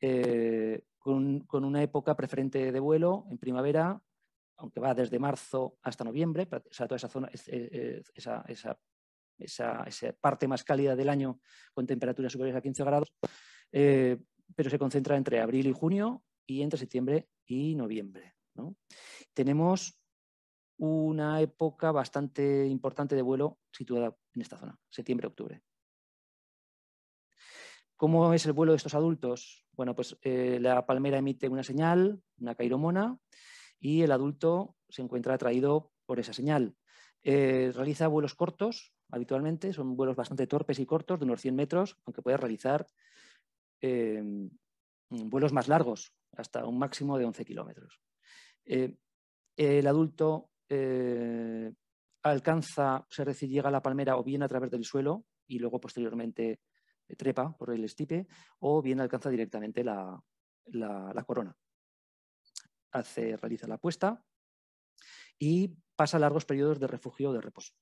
eh, con, una época preferente de vuelo en primavera, aunque va desde marzo hasta noviembre, o sea, toda esa zona, esa esa, parte más cálida del año con temperaturas superiores a 15 grados, eh, pero se concentra entre abril y junio y entre septiembre y noviembre. Tenemos una época bastante importante de vuelo situada en esta zona, septiembre-octubre. ¿Cómo es el vuelo de estos adultos? Bueno, pues eh, la palmera emite una señal, una cairomona, y el adulto se encuentra atraído por esa señal. Eh, realiza vuelos cortos habitualmente, son vuelos bastante torpes y cortos, de unos 100 metros, aunque puedes realizar eh, vuelos más largos, hasta un máximo de 11 kilómetros. Eh, el adulto eh, alcanza, se llega a la palmera o bien a través del suelo y luego posteriormente trepa por el estipe, o bien alcanza directamente la, corona. Hace, realiza la puesta y pasa largos periodos de refugio o de reposo.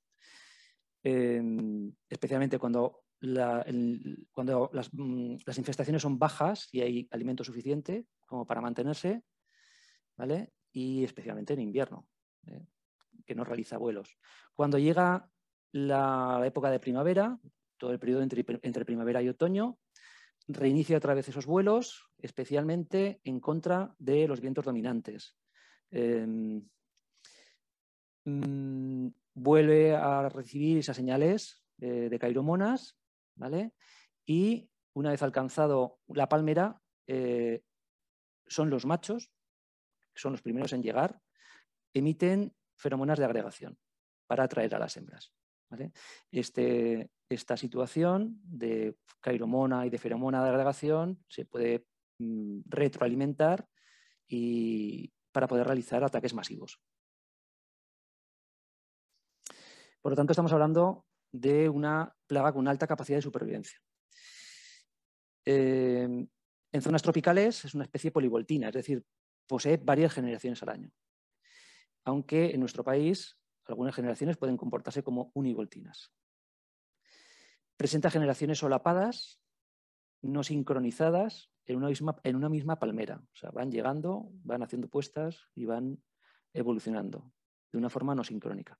Em, especialmente cuando, cuando mm, las, infestaciones son bajas y hay alimento suficiente como para mantenerse, ¿vale? y especialmente en invierno, ¿eh? que no realiza vuelos. Cuando llega la, época de primavera, todo el periodo entre, primavera y otoño, reinicia otra vez esos vuelos, especialmente en contra de los vientos dominantes. Em, mm, vuelve a recibir esas señales eh, de cairomonas, ¿vale? Y una vez alcanzado la palmera, eh, son los machos, que son los primeros en llegar, emiten feromonas de agregación para atraer a las hembras. Este, esta situación de cairomona y de feromona de agregación se puede mm, retroalimentar y, para poder realizar ataques masivos. Por lo tanto, estamos hablando de una plaga con alta capacidad de supervivencia. Eh, en zonas tropicales es una especie polivoltina, es decir, posee varias generaciones al año. Aunque en nuestro país algunas generaciones pueden comportarse como univoltinas. Presenta generaciones solapadas, no sincronizadas, en una misma, en una misma palmera. O sea, van llegando, van haciendo puestas y van evolucionando de una forma no sincrónica.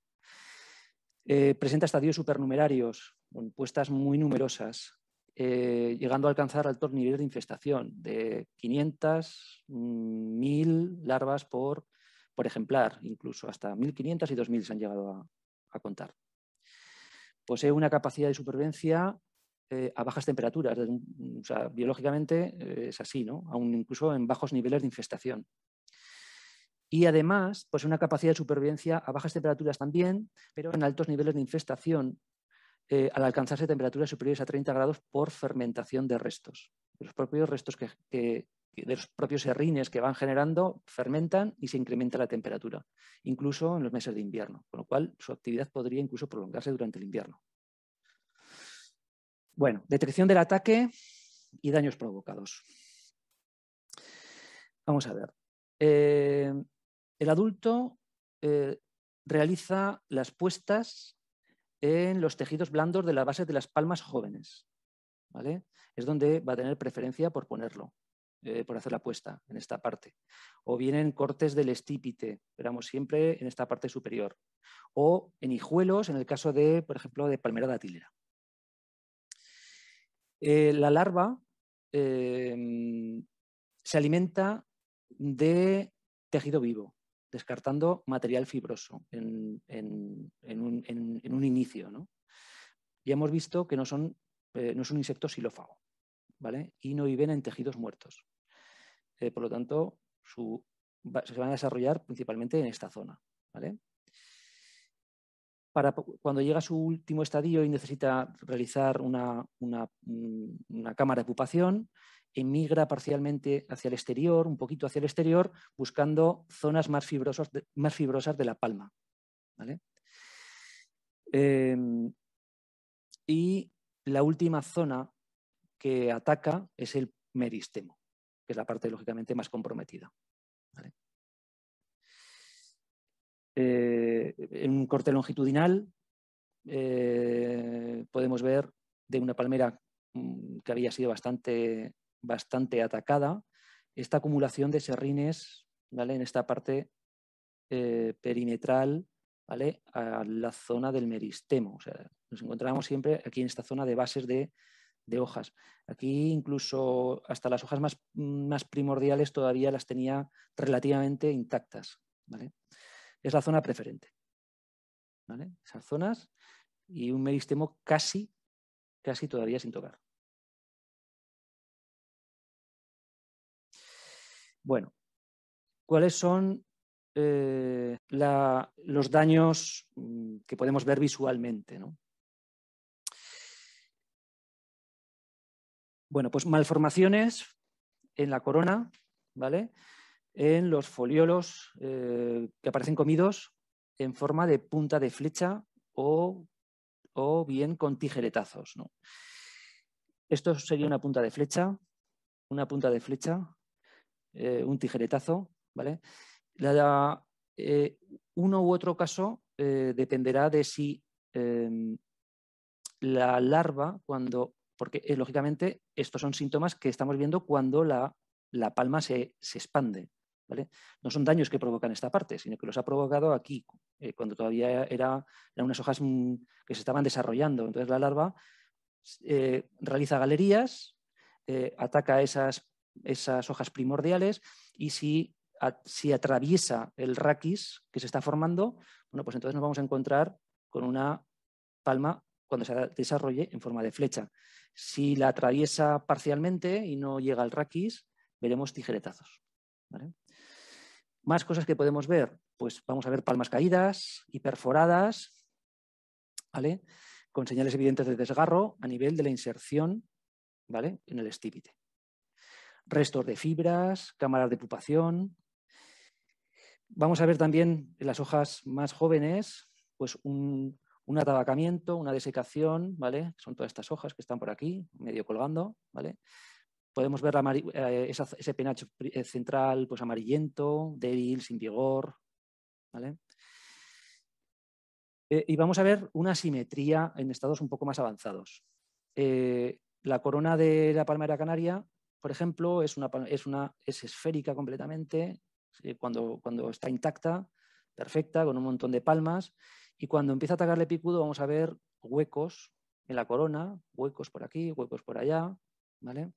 Eh, presenta estadios supernumerarios, puestas muy numerosas, eh, llegando a alcanzar altos niveles de infestación, de 500, 1000 mm, larvas por, por ejemplar, incluso hasta 1500 y 2000 se han llegado a, contar. Posee una capacidad de supervivencia eh, a bajas temperaturas, biológicamente es así, ¿no? aún incluso en bajos niveles de infestación y además pues una capacidad de supervivencia a bajas temperaturas también, pero en altos niveles de infestación eh, al alcanzarse temperaturas superiores a 30 grados por fermentación de restos. los propios restos que, de los propios serrines que van generando fermentan y se incrementa la temperatura, incluso en los meses de invierno, con lo cual su actividad podría incluso prolongarse durante el invierno. Bueno, detección del ataque y daños provocados. Vamos a ver. Eh, el adulto eh, realiza las puestas en los tejidos blandos de la base de las palmas jóvenes. ¿vale? Es donde va a tener preferencia por ponerlo, eh, por hacer la puesta en esta parte. O vienen cortes del estípite, esperamos siempre en esta parte superior. O en hijuelos, en el caso de, por ejemplo, de palmera datilera. Eh, la larva se alimenta de tejido vivo, descartando material fibroso en, un, inicio. Ya hemos visto que no, son, eh, no es un insecto xilófago ¿vale? y no viven en tejidos muertos. Eh, por lo tanto, se van a desarrollar principalmente en esta zona. Para, cuando llega a su último estadio y necesita realizar una, una mm, cámara de pupación, emigra parcialmente hacia el exterior, un poquito hacia el exterior, buscando zonas más, fibrosas de, la palma. Em, y la última zona que ataca es el meristemo, que es la parte lógicamente más comprometida. Eh, en un corte longitudinal eh, podemos ver de una palmera mm, que había sido bastante bastante atacada, esta acumulación de serrines ¿vale? en esta parte eh, perimetral ¿vale? a la zona del meristemo. sea, nos encontramos siempre aquí en esta zona de bases de, hojas. Aquí incluso hasta las hojas más, más primordiales todavía las tenía relativamente intactas. ¿vale? Es la zona preferente. ¿vale? Esas zonas y un meristemo casi, casi todavía sin tocar. Bueno, ¿cuáles son eh, los daños mm, que podemos ver visualmente? Bueno, pues malformaciones en la corona, ¿vale? En los foliolos eh, que aparecen comidos en forma de punta de flecha o, o bien con tijeretazos, Esto sería una punta de flecha, una punta de flecha eh, un tijeretazo, ¿vale? La, eh, uno u otro caso eh, dependerá de si em, la larva, cuando, porque lógicamente estos son síntomas que estamos viendo cuando la, palma se, expande, ¿Vale? No son daños que provocan esta parte, sino que los ha provocado aquí, cuando todavía era, eran unas hojas mm, que se estaban desarrollando. Entonces la larva realiza galerías, ataca esas esas hojas primordiales y si, si atraviesa el raquis que se está formando, bueno, pues entonces nos vamos a encontrar con una palma cuando se desarrolle en forma de flecha. Si la atraviesa parcialmente y no llega al raquis, veremos tijeretazos. Más cosas que podemos ver, pues vamos a ver palmas caídas y perforadas, con señales evidentes de desgarro a nivel de la inserción ¿vale? en el estípite restos de fibras, cámaras de pupación. Vamos a ver también en las hojas más jóvenes pues un, un atabacamiento, una desecación, ¿vale? Son todas estas hojas que están por aquí, medio colgando, ¿vale? Podemos ver eh, ese penacho eh, central pues amarillento, débil, sin vigor, ¿vale? Eh, y vamos a ver una simetría en estados un poco más avanzados. la corona de la palmera canaria por ejemplo, es una, es, esférica completamente, eh, cuando, cuando está intacta, perfecta, con un montón de palmas, y cuando empieza a atacarle picudo vamos a ver huecos en la corona, huecos por aquí, huecos por allá, ¿vale?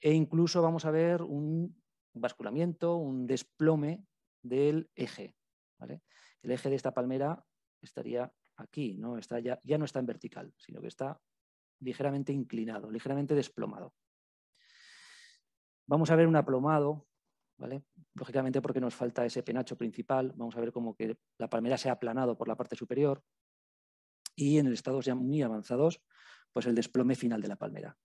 E incluso vamos a ver un basculamiento, un desplome del eje, ¿vale? El eje de esta palmera estaría aquí, ¿no? Está ya, ya no está en vertical, sino que está ligeramente inclinado, ligeramente desplomado. Vamos a ver un aplomado, ¿vale? Lógicamente porque nos falta ese penacho principal, vamos a ver como que la palmera se ha aplanado por la parte superior y en el estados ya muy avanzados, pues el desplome final de la palmera.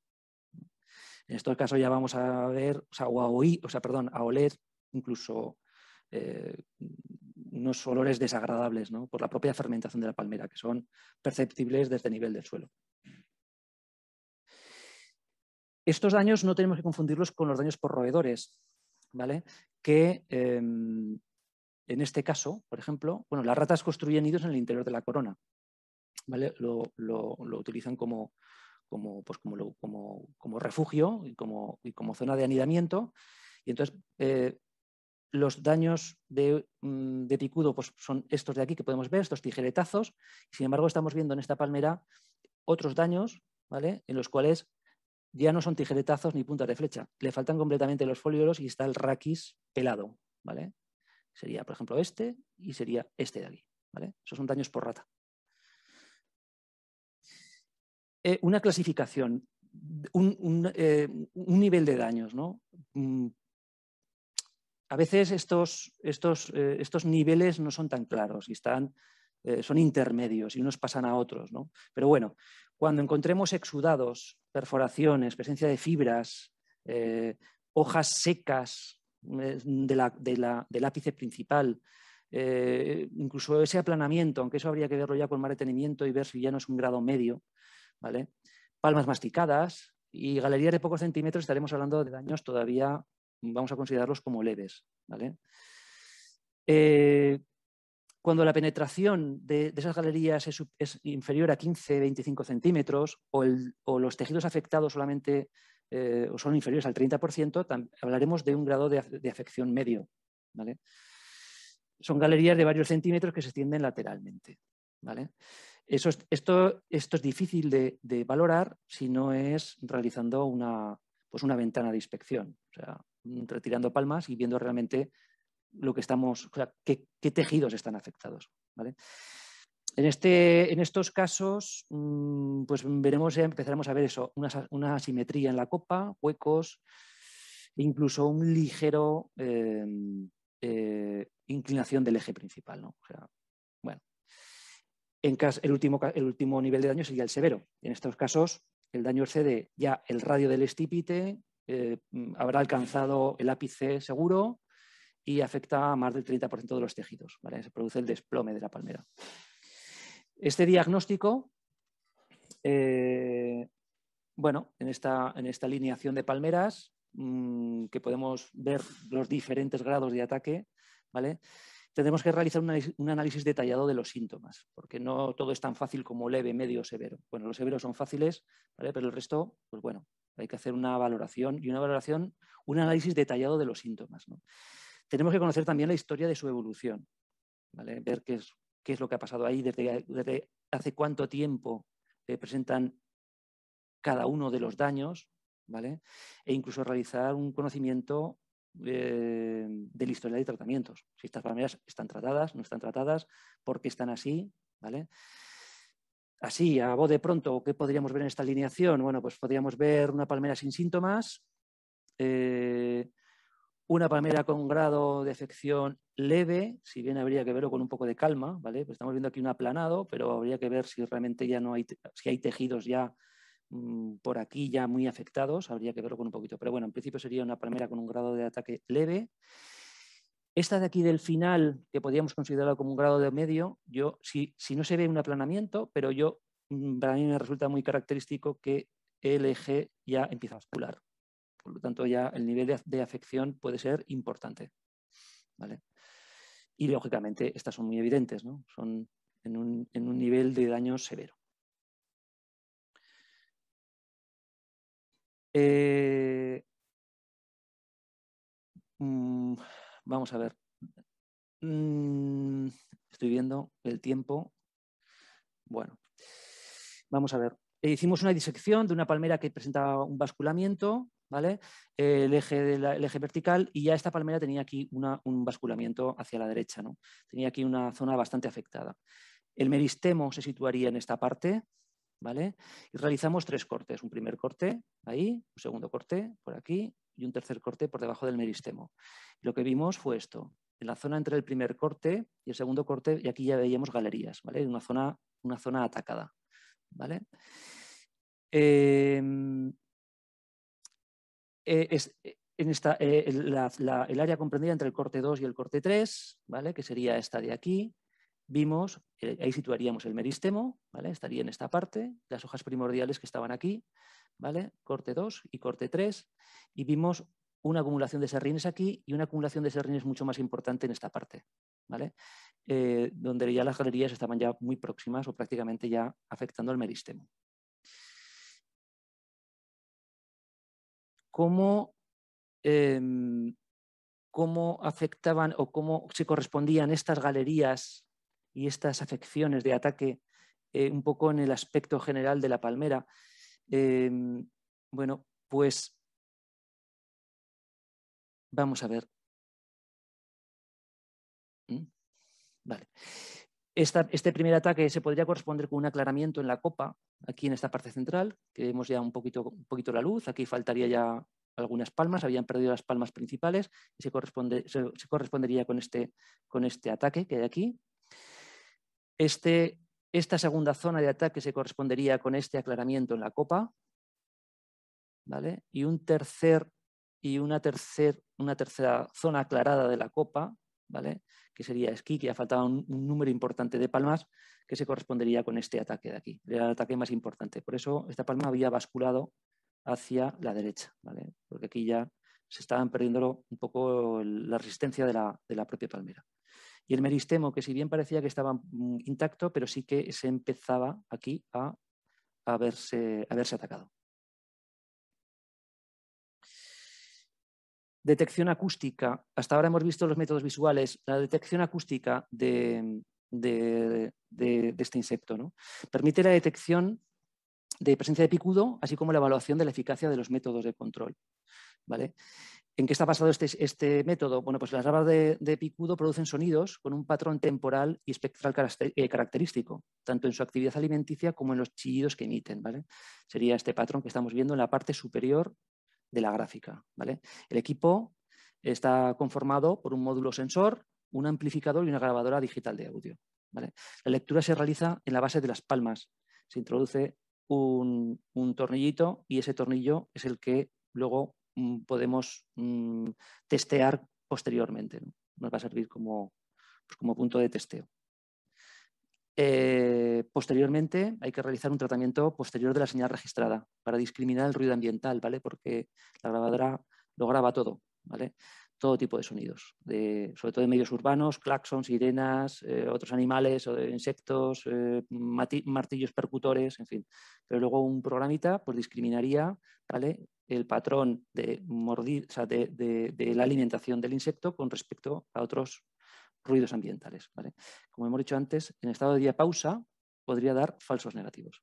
En este caso ya vamos a ver, o sea, o a sea, perdón, a oler incluso eh, unos olores desagradables ¿no? por la propia fermentación de la palmera, que son perceptibles desde el nivel del suelo. Estos daños no tenemos que confundirlos con los daños por roedores, ¿vale? Que em, en este caso, por ejemplo, bueno, las ratas construyen nidos en el interior de la corona, ¿vale? Lo, utilizan como, como, pues como, refugio y como, zona de anidamiento. Y entonces eh, los daños de, mm, de picudo pues son estos de aquí que podemos ver, estos tijeretazos. Sin embargo, estamos viendo en esta palmera otros daños ¿vale? en los cuales ya no son tijeretazos ni puntas de flecha. Le faltan completamente los foliolos y está el raquis pelado, ¿vale? Sería, por ejemplo, este y sería este de aquí, ¿vale? Esos son daños por rata. Eh, una clasificación, eh, un, nivel de daños, ¿no? Mm. a veces estos, estos, eh, estos niveles no son tan claros y están son intermedios y unos pasan a otros. ¿no? Pero bueno, cuando encontremos exudados perforaciones, presencia de fibras, eh, hojas secas eh, del ápice principal, eh, incluso ese aplanamiento, aunque eso habría que verlo ya con más y ver si ya no es un grado medio, ¿vale? palmas masticadas y galerías de pocos centímetros, estaremos hablando de daños todavía, vamos a considerarlos como leves. ¿vale? Cuando la penetración de, esas galerías es, inferior a 15-25 centímetros o, los tejidos afectados solamente eh, o son inferiores al 30%, hablaremos de un grado de, afección medio. Son galerías de varios centímetros que se extienden lateralmente. ¿vale? esto, es difícil de, valorar si no es realizando una, pues una ventana de inspección, o sea, retirando palmas y viendo realmente lo que estamos, qué, tejidos están afectados. En, este, en, estos casos, mm, pues veremos, empezaremos a ver eso, una, asimetría en la copa, huecos, e incluso un ligero em, eh, inclinación del eje principal. bueno. en el, último, el último nivel de daño sería el severo. En estos casos, el daño excede ya el radio del estípite, eh, mm, habrá alcanzado el ápice seguro y afecta a más del 30% de los tejidos. Se produce el desplome de la palmera. Este diagnóstico, eh, bueno, en esta, en esta alineación de palmeras, mm, que podemos ver los diferentes grados de ataque, ¿vale? tendremos que realizar un análisis detallado de los síntomas, porque no todo es tan fácil como leve, medio severo. Bueno, los severos son fáciles, ¿vale? pero el resto, pues bueno, hay que hacer una valoración y una valoración, un análisis detallado de los síntomas. ¿no? tenemos que conocer también la historia de su evolución, ¿vale? ver qué es, lo que ha pasado ahí, desde, hace cuánto tiempo eh, presentan cada uno de los daños, ¿vale? e incluso realizar un conocimiento eh, de la historia de tratamientos. Si estas palmeras están tratadas, no están tratadas, por qué están así, ¿vale? Así, a voz de pronto, ¿qué podríamos ver en esta alineación? Bueno, pues podríamos ver una palmera sin síntomas, eh, una palmera con un grado de afección leve, si bien habría que verlo con un poco de calma, ¿vale? Pues estamos viendo aquí un aplanado, pero habría que ver si realmente ya no hay, si hay tejidos ya mm, por aquí ya muy afectados, habría que verlo con un poquito. Pero bueno, en principio sería una palmera con un grado de ataque leve. Esta de aquí del final, que podríamos considerar como un grado de medio, yo, si, si no se ve un aplanamiento, pero yo, mm, para mí me resulta muy característico que el eje ya empieza a bascular. Por lo tanto, ya el nivel de, afección puede ser importante. ¿vale? Y lógicamente estas son muy evidentes, ¿no? son en un, nivel de daño severo. Eh, mm, vamos a ver. Mm, estoy viendo el tiempo. Bueno, vamos a ver. Eh, hicimos una disección de una palmera que presentaba un basculamiento ¿vale? El eje, eje vertical y ya esta palmera tenía aquí un basculamiento hacia la derecha, ¿no? Tenía aquí una zona bastante afectada. El meristemo se situaría en esta parte, ¿vale? Y realizamos tres cortes, un primer corte ahí, un segundo corte por aquí y un tercer corte por debajo del meristemo. Lo que vimos fue esto, en la zona entre el primer corte y el segundo corte, y aquí ya veíamos galerías, ¿vale? Una zona, una zona atacada, ¿vale? Em, eh, eh, en eh, el área comprendida entre el corte 2 y el corte 3, ¿vale? que sería esta de aquí, vimos, ahí situaríamos el meristemo, estaría en esta parte, las hojas primordiales que estaban aquí, ¿vale? corte 2 y corte 3, y vimos una acumulación de serrines aquí y una acumulación de serrines mucho más importante en esta parte, ¿vale? donde ya las galerías estaban ya muy próximas o prácticamente ya afectando al meristemo. Em, cómo, afectaban o cómo se correspondían estas galerías y estas afecciones de ataque eh, un poco en el aspecto general de la palmera. Em, bueno, pues vamos a ver. ¿Mm? Vale este primer ataque se podría corresponder con un aclaramiento en la copa, aquí en esta parte central, que vemos ya un poquito, un poquito la luz, aquí faltaría ya algunas palmas, habían perdido las palmas principales, y se, se, correspondería con este, con este ataque que hay aquí. Este, esta segunda zona de ataque se correspondería con este aclaramiento en la copa, ¿vale? y, un tercer, y una, una tercera zona aclarada de la copa ¿vale? que sería esquí, que ya faltaba un, número importante de palmas que se correspondería con este ataque de aquí. el ataque más importante. Por eso esta palma había basculado hacia la derecha, ¿vale? porque aquí ya se estaban perdiendo un poco la resistencia de la, propia palmera. Y el meristemo, que si bien parecía que estaba mm, intacto, pero sí que se empezaba aquí a, haberse a verse atacado. Detección acústica. Hasta ahora hemos visto los métodos visuales. La detección acústica de, este insecto permite la detección de presencia de picudo, así como la evaluación de la eficacia de los métodos de control. ¿vale? ¿En qué está basado este, este método? Bueno, pues las larvas de, de, picudo producen sonidos con un patrón temporal y espectral eh, característico, tanto en su actividad alimenticia como en los chillidos que emiten. ¿vale? Sería este patrón que estamos viendo en la parte superior de la gráfica. ¿vale? El equipo está conformado por un módulo sensor, un amplificador y una grabadora digital de audio. ¿vale? La lectura se realiza en la base de las palmas. Se introduce un, tornillito y ese tornillo es el que luego mm, podemos mm, testear posteriormente. Nos va a servir como, pues como punto de testeo. Eh, posteriormente, hay que realizar un tratamiento posterior de la señal registrada para discriminar el ruido ambiental, ¿vale? Porque la grabadora lo graba todo, ¿vale? Todo tipo de sonidos, sobre todo de medios urbanos, claxons, sirenas, eh, otros animales, o insectos, eh, martillos percutores, en fin. Pero luego un programita pues, discriminaría ¿vale? el patrón de, de la alimentación del insecto con respecto a otros ruidos ambientales. ¿vale? Como hemos dicho antes, en estado de diapausa podría dar falsos negativos.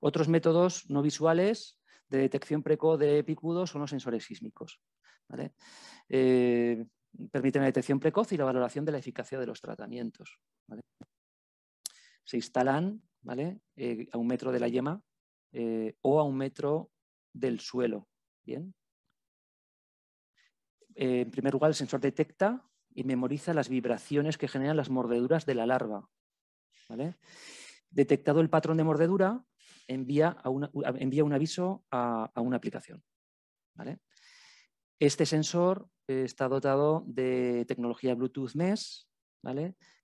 Otros métodos no visuales de detección precoz de picudos son los sensores sísmicos. ¿vale? Eh, permiten la detección precoz y la valoración de la eficacia de los tratamientos. Se instalan ¿vale? Eh, a un metro de la yema eh, o a un metro del suelo. ¿bien? Eh, en primer lugar, el sensor detecta y memoriza las vibraciones que generan las mordeduras de la larva. Detectado el patrón de mordedura, envía, un aviso a, una aplicación. Este sensor eh, está dotado de tecnología Bluetooth MES,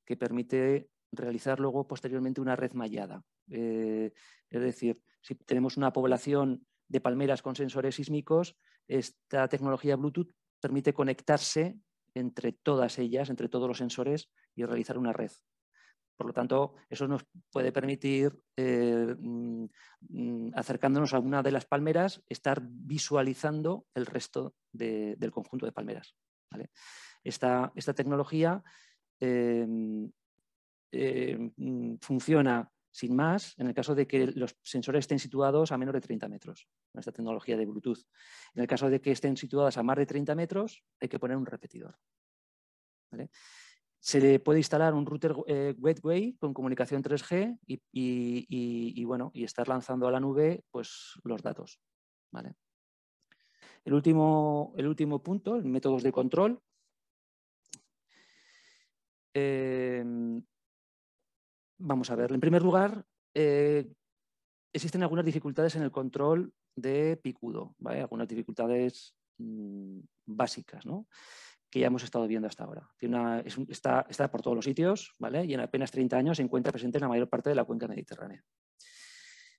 que permite realizar luego posteriormente una red mallada. Eh, es decir, si tenemos una población de palmeras con sensores sísmicos, esta tecnología Bluetooth permite conectarse entre todas ellas, entre todos los sensores y realizar una red. Por lo tanto, eso nos puede permitir, eh, mm, acercándonos a una de las palmeras, estar visualizando el resto del conjunto de palmeras. Esta, tecnología eh, eh, mm, funciona sin más, en el caso de que los sensores estén situados a menos de 30 metros, esta tecnología de Bluetooth. En el caso de que estén situadas a más de 30 metros, hay que poner un repetidor. Se le puede instalar un router eh, gateway con comunicación 3G y, bueno, y estar lanzando a la nube pues, los datos. El, último, el último punto, métodos de control. Eh, Vamos a ver, en primer lugar, eh, existen algunas dificultades en el control de picudo, algunas dificultades mm, básicas, que ya hemos estado viendo hasta ahora. está, por todos los sitios ¿vale? y en apenas 30 años se encuentra presente en la mayor parte de la cuenca mediterránea.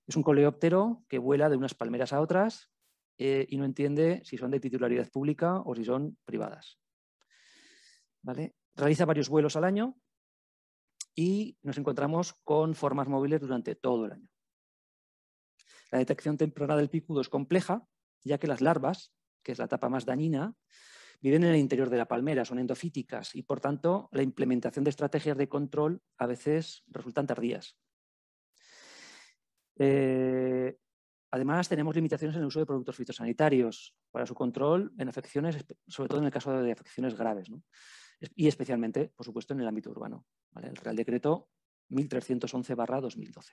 Es un coleóptero que vuela de unas palmeras a otras eh, y no entiende si son de titularidad pública o si son privadas. ¿Vale? Realiza varios vuelos al año y nos encontramos con formas móviles durante todo el año. La detección temprana del picudo es compleja, ya que las larvas, que es la etapa más dañina, viven en el interior de la palmera, son endofíticas y por tanto la implementación de estrategias de control a veces resultan tardías. Eh, además, tenemos limitaciones en el uso de productos fitosanitarios para su control en afecciones, sobre todo en el caso de afecciones graves y especialmente, por supuesto, en el ámbito urbano. El Real Decreto 1311-2012.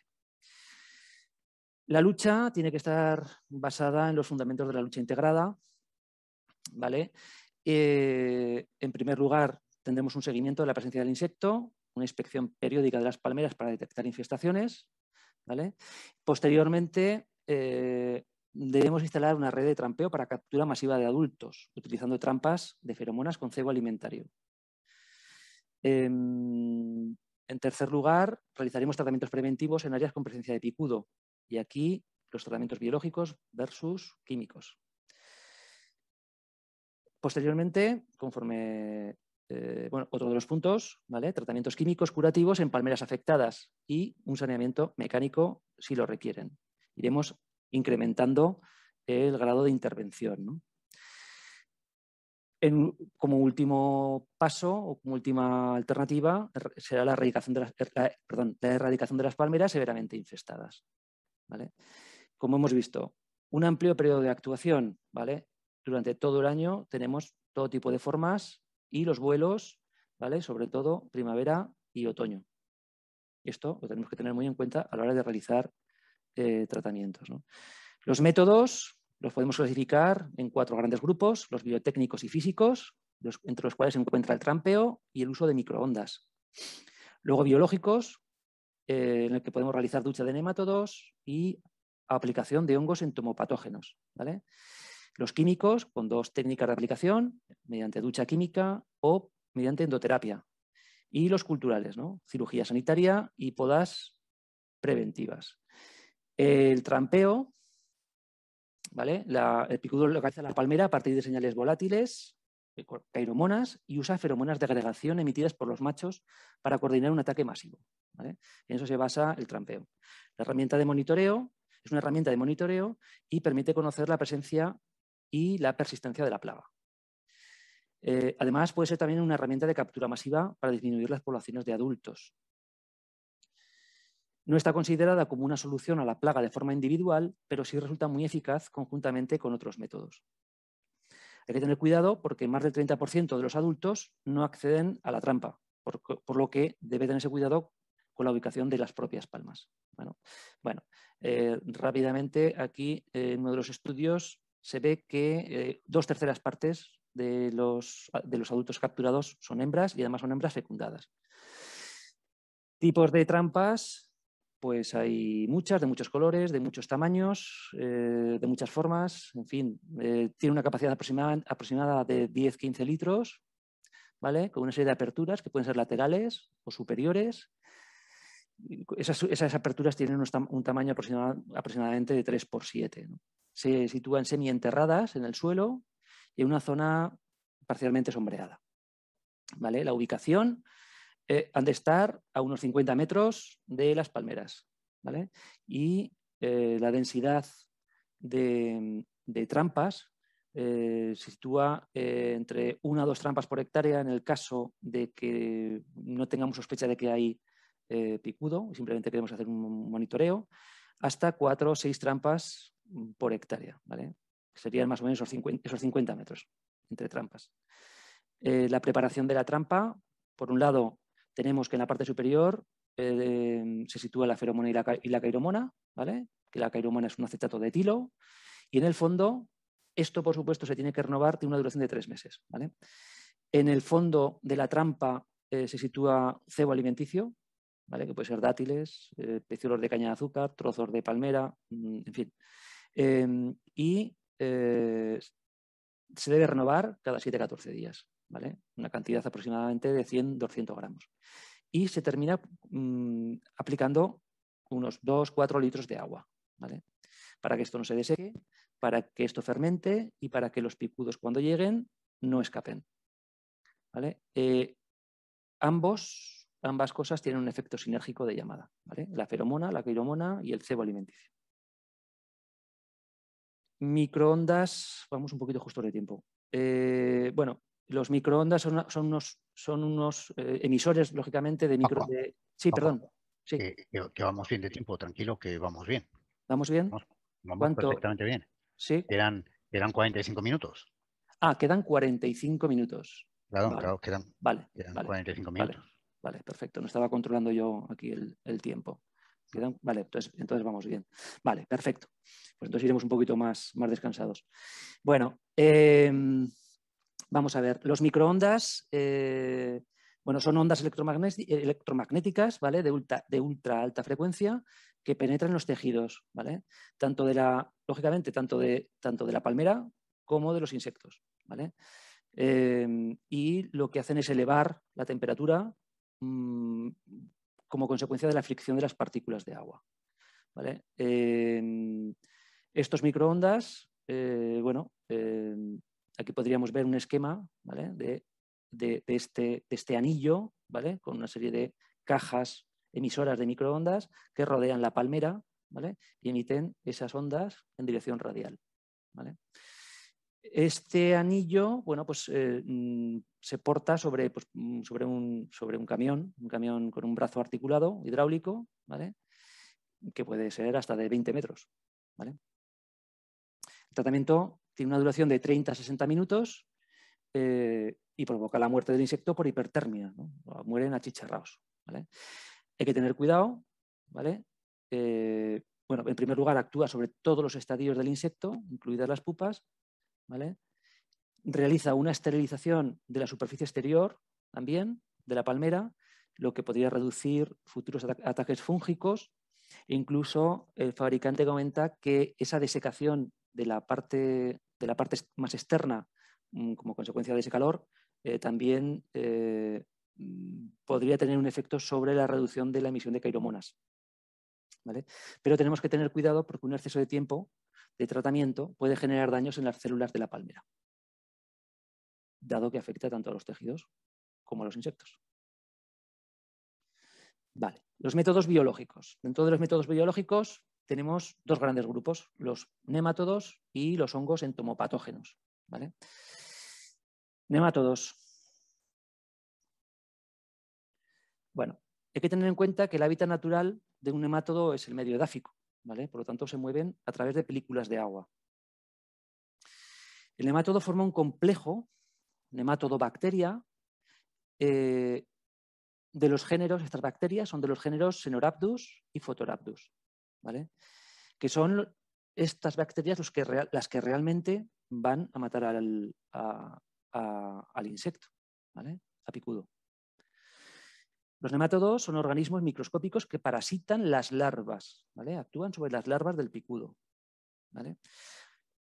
La lucha tiene que estar basada en los fundamentos de la lucha integrada. ¿vale? Eh, en primer lugar, tendremos un seguimiento de la presencia del insecto, una inspección periódica de las palmeras para detectar infestaciones. ¿vale? Posteriormente, eh, debemos instalar una red de trampeo para captura masiva de adultos, utilizando trampas de feromonas con cebo alimentario. Em, en tercer lugar, realizaremos tratamientos preventivos en áreas con presencia de picudo. Y aquí los tratamientos biológicos versus químicos. Posteriormente, conforme eh, bueno, otro de los puntos, ¿vale? tratamientos químicos curativos en palmeras afectadas y un saneamiento mecánico si lo requieren. Iremos incrementando el grado de intervención. ¿no? como último paso o como última alternativa er, será la erradicación de las, er, erradicación de las palmeras severamente infestadas. ¿vale? Como hemos visto, un amplio periodo de actuación. ¿vale? Durante todo el año tenemos todo tipo de formas y los vuelos, ¿vale? sobre todo primavera y otoño. Esto lo tenemos que tener muy en cuenta a la hora de realizar eh, tratamientos. Los métodos los podemos clasificar en cuatro grandes grupos, los biotécnicos y físicos, entre los cuales se encuentra el trampeo y el uso de microondas. Luego biológicos, eh, en el que podemos realizar ducha de nematodos y aplicación de hongos entomopatógenos. ¿vale? Los químicos, con dos técnicas de aplicación, mediante ducha química o mediante endoterapia. Y los culturales, ¿no? cirugía sanitaria y podas preventivas. El trampeo la, el picudo localiza la palmera a partir de señales volátiles, cairomonas, y usa feromonas de agregación emitidas por los machos para coordinar un ataque masivo. En eso se basa el trampeo. La herramienta de monitoreo es una herramienta de monitoreo y permite conocer la presencia y la persistencia de la plaga. Eh, además, puede ser también una herramienta de captura masiva para disminuir las poblaciones de adultos, no está considerada como una solución a la plaga de forma individual, pero sí resulta muy eficaz conjuntamente con otros métodos. Hay que tener cuidado porque más del 30% de los adultos no acceden a la trampa, por, lo que debe tenerse cuidado con la ubicación de las propias palmas. Bueno, eh, rápidamente aquí eh, en uno de los estudios se ve que eh, dos terceras partes de los, de los adultos capturados son hembras y además son hembras fecundadas. Tipos de trampas pues hay muchas, de muchos colores, de muchos tamaños, eh, de muchas formas, en fin, eh, tiene una capacidad aproximada, aproximada de 10-15 litros, ¿vale? Con una serie de aperturas que pueden ser laterales o superiores. Esas, aperturas tienen un tamaño aproximadamente de 3 por 7. Se sitúan semi-enterradas en el suelo y en una zona parcialmente sombreada. ¿Vale? La ubicación eh, han de estar a unos 50 metros de las palmeras. ¿vale? Y eh, la densidad de, trampas eh, se sitúa entre una o dos trampas por hectárea en el caso de que no tengamos sospecha de que hay picudo, simplemente queremos hacer un monitoreo, hasta cuatro o seis trampas por hectárea. ¿vale? Serían más o menos esos 50, metros entre trampas. la preparación de la trampa, por un lado, tenemos que en la parte superior eh, se sitúa la feromona y la, cairomona, ¿vale? que la cairomona es un acetato de etilo, y en el fondo, esto por supuesto se tiene que renovar, tiene una duración de tres meses. En el fondo de la trampa eh, se sitúa cebo alimenticio, que puede ser dátiles, eh, peciolos de caña de azúcar, trozos de palmera, mm, en fin. Eh, y se debe renovar cada 7-14 días. Una cantidad aproximadamente de 100-200 gramos. Y se termina mm, aplicando unos 2-4 litros de agua, ¿vale? Para que esto no se deseque, para que esto fermente y para que los picudos cuando lleguen no escapen. ¿vale? Eh, ambos, ambas cosas tienen un efecto sinérgico de llamada, ¿vale? La feromona, la quiromona y el cebo alimenticio. Microondas, vamos un poquito justo de tiempo. Eh, bueno, los microondas son, unos, son unos eh, emisores, lógicamente, de micro... Sí, perdón. Que, vamos bien de tiempo, tranquilo, que vamos bien. ¿Vamos bien? Vamos, perfectamente bien. Sí. Eran, eran 45 minutos. Ah, quedan 45 minutos. Claro, claro, quedan, vale, 45 minutos. Vale, perfecto. No estaba controlando yo aquí el, tiempo. Vale, entonces, vamos bien. Vale, perfecto. Pues entonces iremos un poquito más, más descansados. Bueno, eh, Vamos a ver, los microondas, eh, bueno, son ondas electromagnéticas, ¿vale? De ultra, alta frecuencia que penetran los tejidos, ¿vale? Tanto de la, lógicamente, tanto de, tanto de la palmera como de los insectos, ¿vale? Em, y lo que hacen es elevar la temperatura mm, como consecuencia de la fricción de las partículas de agua. ¿vale? Em, estos microondas, eh, bueno, em, Aquí podríamos ver un esquema este, de, este, anillo, con una serie de cajas emisoras de microondas que rodean la palmera y emiten esas ondas en dirección radial. Este anillo, bueno, pues eh, mm, se porta pues, mm, sobre, un, camión, un camión con un brazo articulado hidráulico, Que puede ser hasta de 20 metros, El tratamiento tiene una duración de 30 a 60 minutos eh, y provoca la muerte del insecto por hipertermia, mueren achicharrados. ¿vale? Hay que tener cuidado, ¿vale? Eh, bueno, en primer lugar actúa sobre todos los estadios del insecto, incluidas las pupas, ¿vale? Realiza una esterilización de la superficie exterior también, de la palmera, lo que podría reducir futuros ataques fúngicos. E incluso el fabricante comenta que esa desecación de la parte de la parte más externa mm, como consecuencia de ese calor, eh, también eh, mm, podría tener un efecto sobre la reducción de la emisión de cairomonas. ¿vale? Pero tenemos que tener cuidado porque un exceso de tiempo de tratamiento puede generar daños en las células de la palmera, dado que afecta tanto a los tejidos como a los insectos. Vale, los métodos biológicos. Dentro de los métodos biológicos tenemos dos grandes grupos, los nematodos y los hongos entomopatógenos. ¿vale? Nematodos. Bueno, hay que tener en cuenta que el hábitat natural de un nematodo es el medio edáfico, por lo tanto se mueven a través de películas de agua. El nematodo forma un complejo, nematodo eh, de los géneros, estas bacterias son de los géneros Xenorhabdus y Photorhabdus. Que son estas bacterias las que realmente van a matar al, insecto, ¿vale? A picudo. Los nematodos son organismos microscópicos que parasitan las larvas, Actúan sobre las larvas del picudo,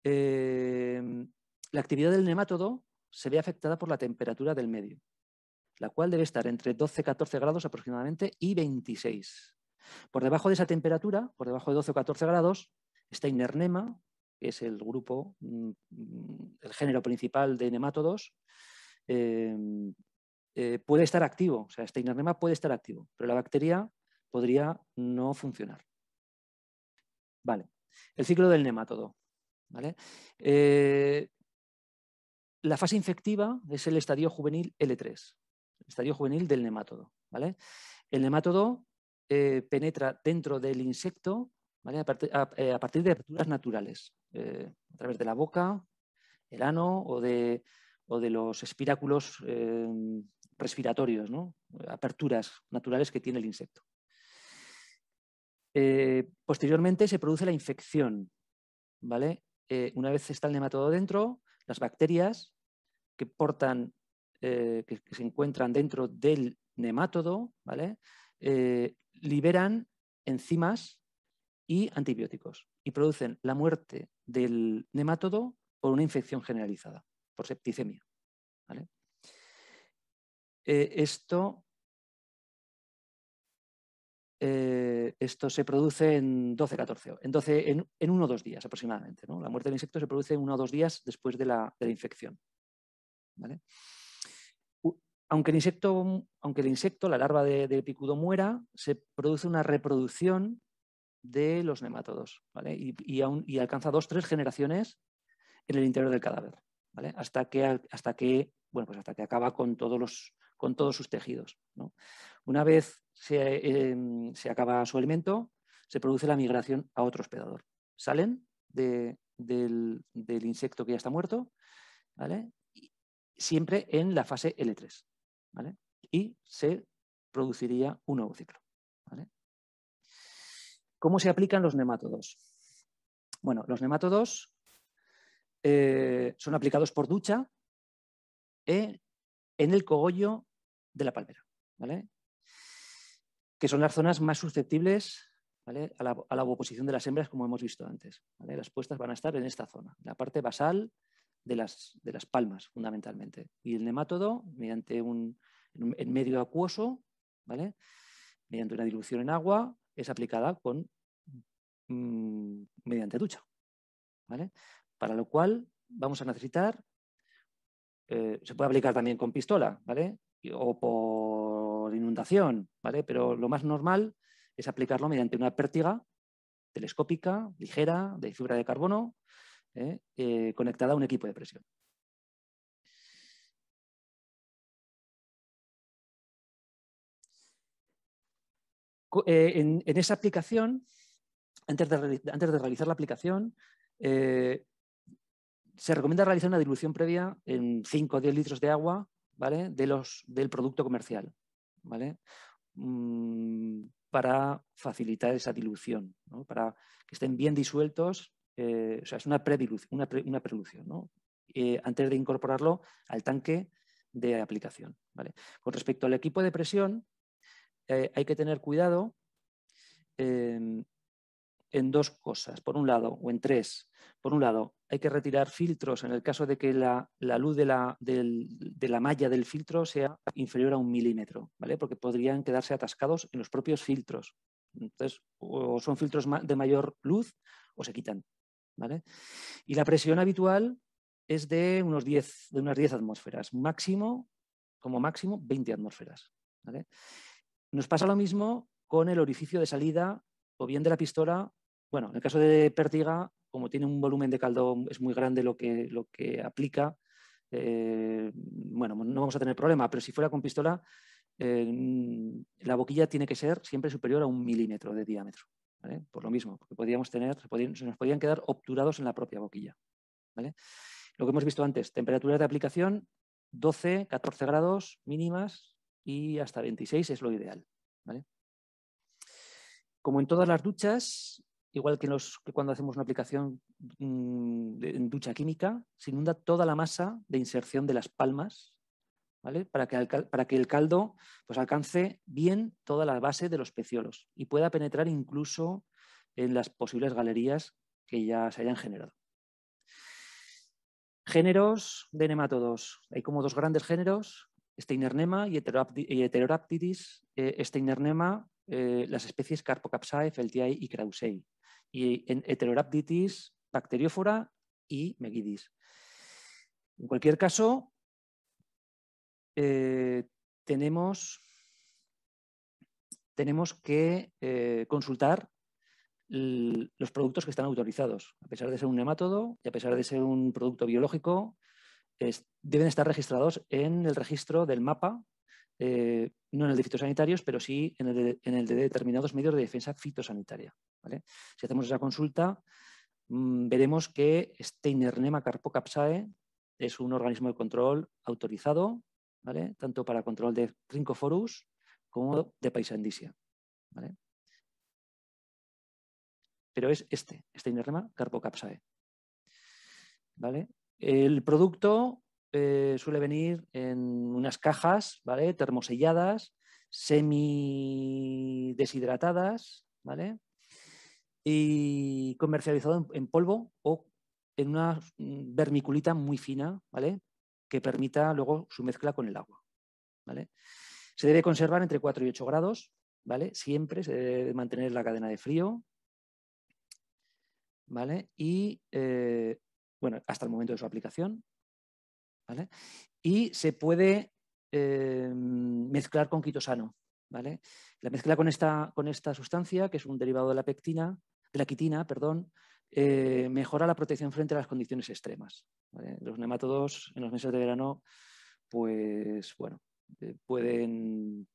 em, la actividad del nematodo se ve afectada por la temperatura del medio, la cual debe estar entre 12-14 grados aproximadamente y 26. Por debajo de esa temperatura, por debajo de 12 o 14 grados, esta Inernema, que es el grupo, mm, mm, el género principal de nematodos, eh, eh, puede estar activo, o sea, este Inernema puede estar activo, pero la bacteria podría no funcionar. Vale, el ciclo del nematodo. ¿vale? Eh, la fase infectiva es el estadio juvenil L3, el estadio juvenil del nemátodo. ¿vale? El nemátodo eh, penetra dentro del insecto eh, a, partir, de aperturas naturales, eh, a través de la boca, el ano o de, de los espiráculos respiratorios, aperturas naturales que tiene el insecto. posteriormente se produce la infección. ¿vale? una vez está el nematodo dentro, las bacterias que portan, se encuentran dentro del nematodo, ¿vale? liberan enzimas y antibióticos y producen la muerte del nematodo por una infección generalizada, por septicemia. Eh, esto, eh, esto, se produce en 12, 14, en, 12, en, o dos días aproximadamente. ¿no? La muerte del insecto se produce en uno o dos días después de la, de la infección. ¿vale? Aunque el insecto, aunque el insecto la larva del de picudo muera, se produce una reproducción de los nematodos y, alcanza dos, tres generaciones en el interior del cadáver, hasta, que, hasta, que, pues hasta que acaba con todos, con todos sus tejidos. Una vez em, se, acaba su alimento, se produce la migración a otro hospedador. Salen del, insecto que ya está muerto, siempre en la fase L3. Y se produciría un nuevo ciclo. ¿Cómo se aplican los nematodos? Bueno, los nematodos eh, son aplicados por ducha eh, en el cogollo de la palmera, que son las zonas más susceptibles a, la, a, oposición de las hembras, como hemos visto antes. Las puestas van a estar en esta zona, la parte basal de las, de las palmas, fundamentalmente. Y el nematodo, mediante un, en medio acuoso, ¿vale? mediante una dilución en agua, es aplicada con, mm, mediante ducha. ¿vale? Para lo cual vamos a necesitar, eh, se puede aplicar también con pistola, ¿vale? o por inundación, ¿vale? pero lo más normal es aplicarlo mediante una pértiga telescópica, ligera, de fibra de carbono, ¿eh? Eh, conectada a un equipo de presión. Eh, en, esa aplicación, antes de, realizar la aplicación, se recomienda realizar una dilución previa en 5 o 10 litros de agua del producto comercial. Mm, para facilitar esa dilución, para que estén bien disueltos eh, o sea, es una, una prelución, ¿no? Eh, antes de incorporarlo al tanque de aplicación. Con respecto al equipo de presión, eh, hay que tener cuidado em, en dos cosas, por un lado, o en tres. Por un lado, hay que retirar filtros en el caso de que la, luz de la, de la, malla del filtro sea inferior a un milímetro, ¿vale? porque podrían quedarse atascados en los propios filtros. Entonces, o son filtros de mayor luz o se quitan. ¿vale? Y la presión habitual es de, unos 10, de unas 10 atmósferas, máximo, como máximo, 20 atmósferas. Nos pasa lo mismo con el orificio de salida o bien de la pistola. Bueno, en el caso de pértiga, como tiene un volumen de caldo, es muy grande lo que, lo que aplica, eh, bueno, no vamos a tener problema, pero si fuera con pistola, eh, la boquilla tiene que ser siempre superior a un milímetro de diámetro. Por lo mismo, porque tener, se nos podían quedar obturados en la propia boquilla. Lo que hemos visto antes, temperaturas de aplicación 12, 14 grados mínimas y hasta 26 es lo ideal. Como en todas las duchas, igual que, cuando hacemos una aplicación mm, en ducha química, se inunda toda la masa de inserción de las palmas para que, para que el caldo pues, alcance bien toda la base de los peciolos y pueda penetrar incluso en las posibles galerías que ya se hayan generado. Géneros de nematodos. Hay como dos grandes géneros, Steinernema y Heteroraptidis. Eh, Steinernema, eh, las especies Carpocapsae, Feltiae y Krausei. Y en Heteroraptitis, Bacteriófora y Megidis. En cualquier caso, eh, tenemos, tenemos, que eh, consultar los productos que están autorizados. A pesar de ser un nematodo y a pesar de ser un producto biológico, deben estar registrados en el registro del mapa, eh, no en el de fitosanitarios, pero sí en el de, determinados medios de defensa fitosanitaria. Si hacemos esa consulta, mm, veremos que este Inernema carpocapsae es un organismo de control autorizado ¿vale? Tanto para control de trincoforus como de paisandisia. ¿vale? Pero es este, este inerrema Carpocapsae, ¿vale? El producto eh, suele venir en unas cajas, ¿vale? Termoselladas, semideshidratadas, ¿vale? Y comercializado en polvo o en una vermiculita muy fina, ¿vale? que permita luego su mezcla con el agua. ¿vale? Se debe conservar entre 4 y 8 grados, ¿vale? Siempre se debe mantener la cadena de frío, ¿vale? Y, eh, bueno, hasta el momento de su aplicación, ¿vale? Y se puede eh, mezclar con quitosano, ¿vale? La mezcla con esta, con esta sustancia, que es un derivado de la pectina, de la quitina, perdón, eh, mejora la protección frente a las condiciones extremas. Los nematodos en los meses de verano, pues bueno, eh, pueden,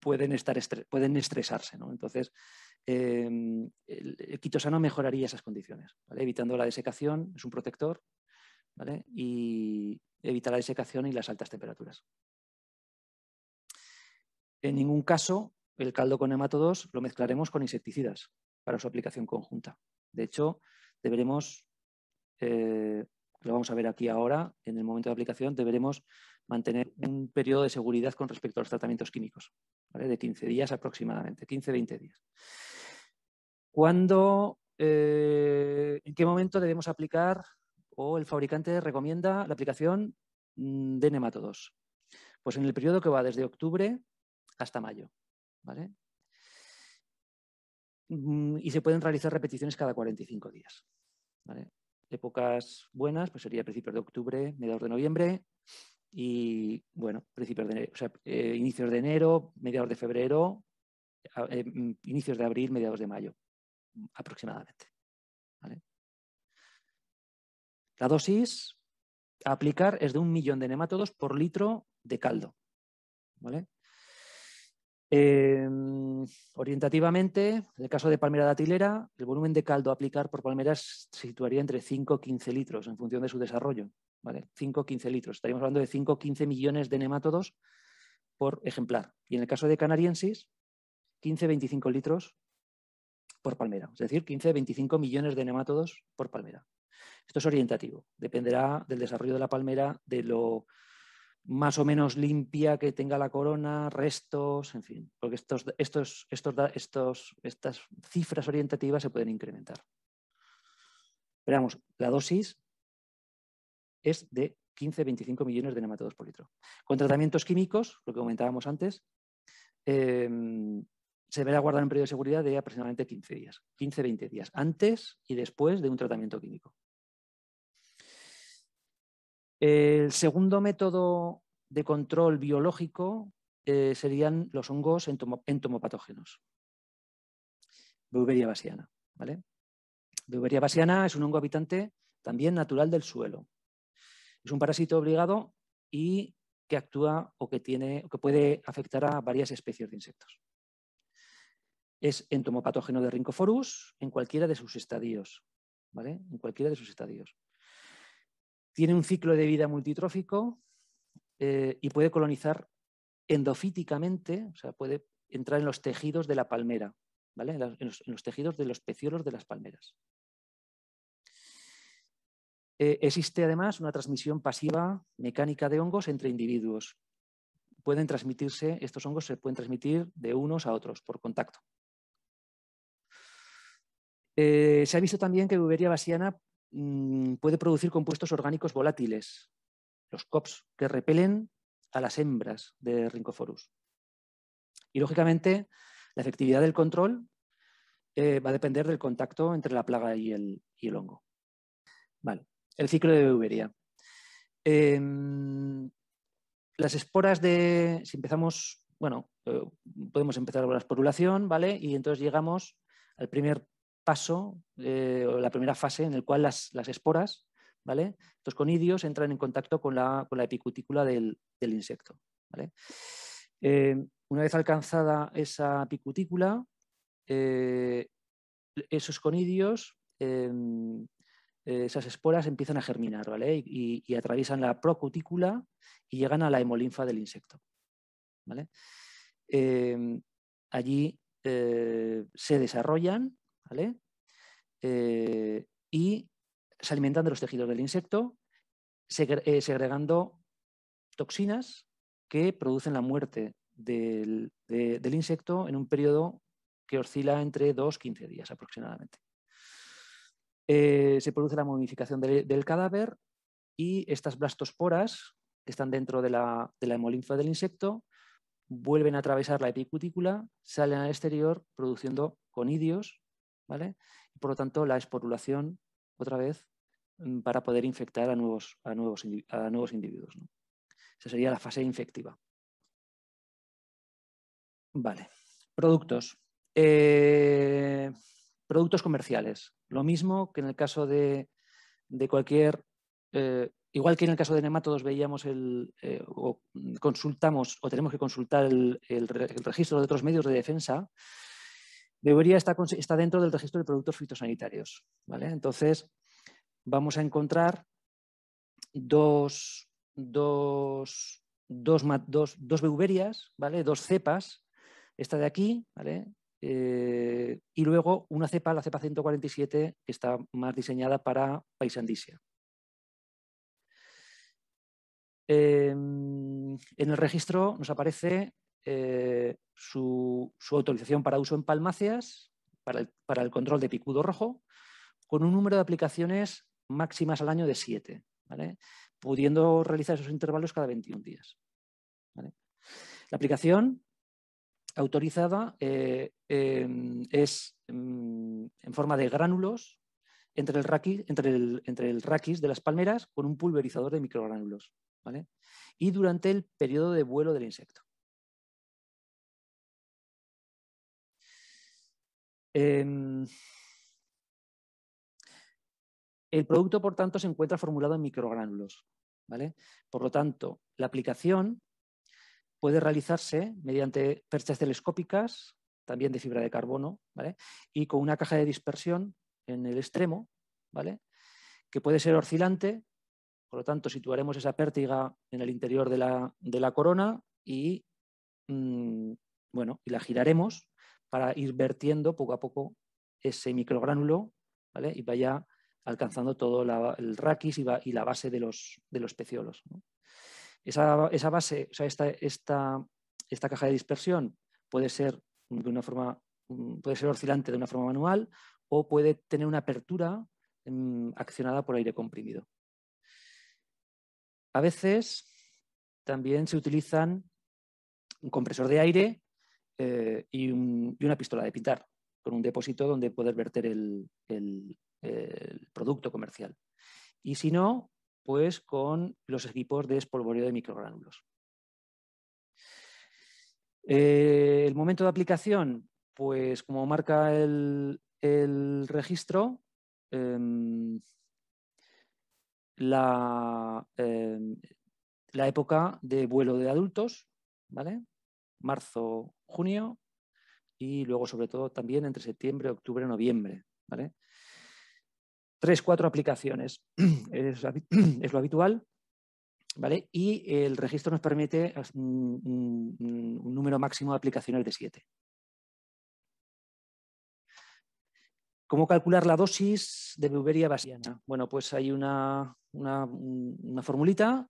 pueden, estresarse, ¿no? Entonces, em, el, quitosano mejoraría esas condiciones, evitando la desecación, es un protector, y evita la desecación y las altas temperaturas. En ningún caso, el caldo con nematodos lo mezclaremos con insecticidas para su aplicación conjunta. De hecho, deberemos, eh, lo vamos a ver aquí ahora, en el momento de aplicación, deberemos mantener un periodo de seguridad con respecto a los tratamientos químicos, de 15 días aproximadamente, 15-20 días. ¿Cuándo, eh, en qué momento debemos aplicar o el fabricante recomienda la aplicación mm, de nematodos? Pues en el periodo que va desde octubre hasta mayo. ¿vale? Mm, y se pueden realizar repeticiones cada 45 días. ¿vale? Épocas buenas, pues sería principios de octubre, mediados de noviembre y, bueno, principios de, o sea, eh, inicios de enero, mediados de febrero, eh, mm, inicios de abril, mediados de mayo, aproximadamente. La dosis a aplicar es de un millón de nematodos por litro de caldo. ¿vale? Em, orientativamente, en el caso de palmera datilera, el volumen de caldo a aplicar por palmera se situaría entre 5 15 litros en función de su desarrollo. ¿vale? 5 15 litros. Estaríamos hablando de 5 15 millones de nematodos por ejemplar. Y en el caso de canariensis, 15 25 litros por palmera. Es decir, 15 25 millones de nematodos por palmera. Esto es orientativo. Dependerá del desarrollo de la palmera, de lo más o menos limpia que tenga la corona, restos, en fin, porque estos, estos, estas cifras orientativas se pueden incrementar. Veamos, la dosis es de 15-25 millones de nematodos por litro. Con tratamientos químicos, lo que comentábamos antes, em, se deberá guardar un periodo de seguridad de aproximadamente 15 días, 15-20 días, antes y después de un tratamiento químico. El segundo método de control biológico eh, serían los hongos entomopatógenos. Beuberia basiana. ¿vale? Beuveria basiana es un hongo habitante también natural del suelo. Es un parásito obligado y que actúa o que, tiene, o que puede afectar a varias especies de insectos. Es entomopatógeno de Rincoforus en cualquiera de sus estadios. ¿vale? En cualquiera de sus estadios. Tiene un ciclo de vida multitrófico eh, y puede colonizar endofíticamente, o sea, puede entrar en los tejidos de la palmera, en, los, tejidos de los peciolos de las palmeras. Eh, existe además una transmisión pasiva mecánica de hongos entre individuos. Pueden transmitirse, estos hongos se pueden transmitir de unos a otros por contacto. Eh, se ha visto también que Buberia basiana Mm, puede producir compuestos orgánicos volátiles, los COPS, que repelen a las hembras de Rincoforus. Y lógicamente, la efectividad del control eh, va a depender del contacto entre la plaga y el, hongo. El ciclo de bebería. Em, las esporas de. Si empezamos, bueno, eh, podemos empezar con la esporulación, ¿vale? Y entonces llegamos al primer paso eh, o la primera fase en el cual las, esporas, ¿vale? Estos conidios entran en contacto con la, epicutícula del, insecto, eh, una vez alcanzada esa epicutícula, eh, esos conidios, em, esas esporas empiezan a germinar, Y, atraviesan la procutícula y llegan a la hemolinfa del insecto, em, allí se desarrollan eh, y se alimentan de los tejidos del insecto, eh, segregando toxinas que producen la muerte del, insecto en un periodo que oscila entre 2-15 días aproximadamente. Eh, se produce la momificación del cadáver y estas blastosporas que están dentro de la, de hemolinfa del insecto vuelven a atravesar la epicutícula, salen al exterior produciendo conidios por lo tanto, la esporulación, otra vez, mm, para poder infectar a nuevos, a nuevos, a nuevos individuos. Esa sería la fase infectiva. Vale, productos. Eh, productos comerciales. Lo mismo que en el caso de, cualquier... Eh, igual que en el caso de nematodos veíamos el... Eh, o mm, consultamos o tenemos que consultar el registro de otros medios de defensa, Bebería está, dentro del registro de productos fitosanitarios. ¿vale? Entonces, vamos a encontrar dos, dos, dos, ¿vale? dos cepas, esta de aquí, ¿vale? Eh, y luego una cepa, la cepa 147, que está más diseñada para paisandisia. Em, en el registro nos aparece eh, su, autorización para uso en palmáceas, para el, control de picudo rojo, con un número de aplicaciones máximas al año de 7, pudiendo realizar esos intervalos cada 21 días. La aplicación autorizada eh, em, es em, en forma de gránulos entre el, raquis, entre, raquis de las palmeras con un pulverizador de microgránulos y durante el periodo de vuelo del insecto. Em, el producto, por tanto, se encuentra formulado en microgránulos. ¿vale? Por lo tanto, la aplicación puede realizarse mediante perchas telescópicas, también de fibra de carbono, ¿vale? y con una caja de dispersión en el extremo, ¿vale? que puede ser oscilante, por lo tanto, situaremos esa pértiga en el interior de la, corona y, mm, bueno, y la giraremos para ir vertiendo poco a poco ese microgránulo ¿vale? y vaya alcanzando todo el raquis y, la base de los, de los peciolos. Esa, base, o sea, esta, esta, caja de dispersión puede ser de una forma mm, puede ser oscilante de una forma manual o puede tener una apertura mm, accionada por aire comprimido. A veces también se utilizan un compresor de aire eh, y, una pistola de pintar, con un depósito donde poder verter el, producto comercial. Y si no, pues con los equipos de espolvoreo de microgránulos eh, el momento de aplicación, pues como marca el, registro, em, la, em, la, época de vuelo de adultos, ¿vale? marzo, junio y luego sobre todo también entre septiembre, octubre, noviembre. ¿vale? Tres, cuatro aplicaciones es, lo habitual. ¿vale? Y el registro nos permite un, número máximo de aplicaciones de siete. ¿Cómo calcular la dosis de beuberia basiana? Bueno, pues hay una, formulita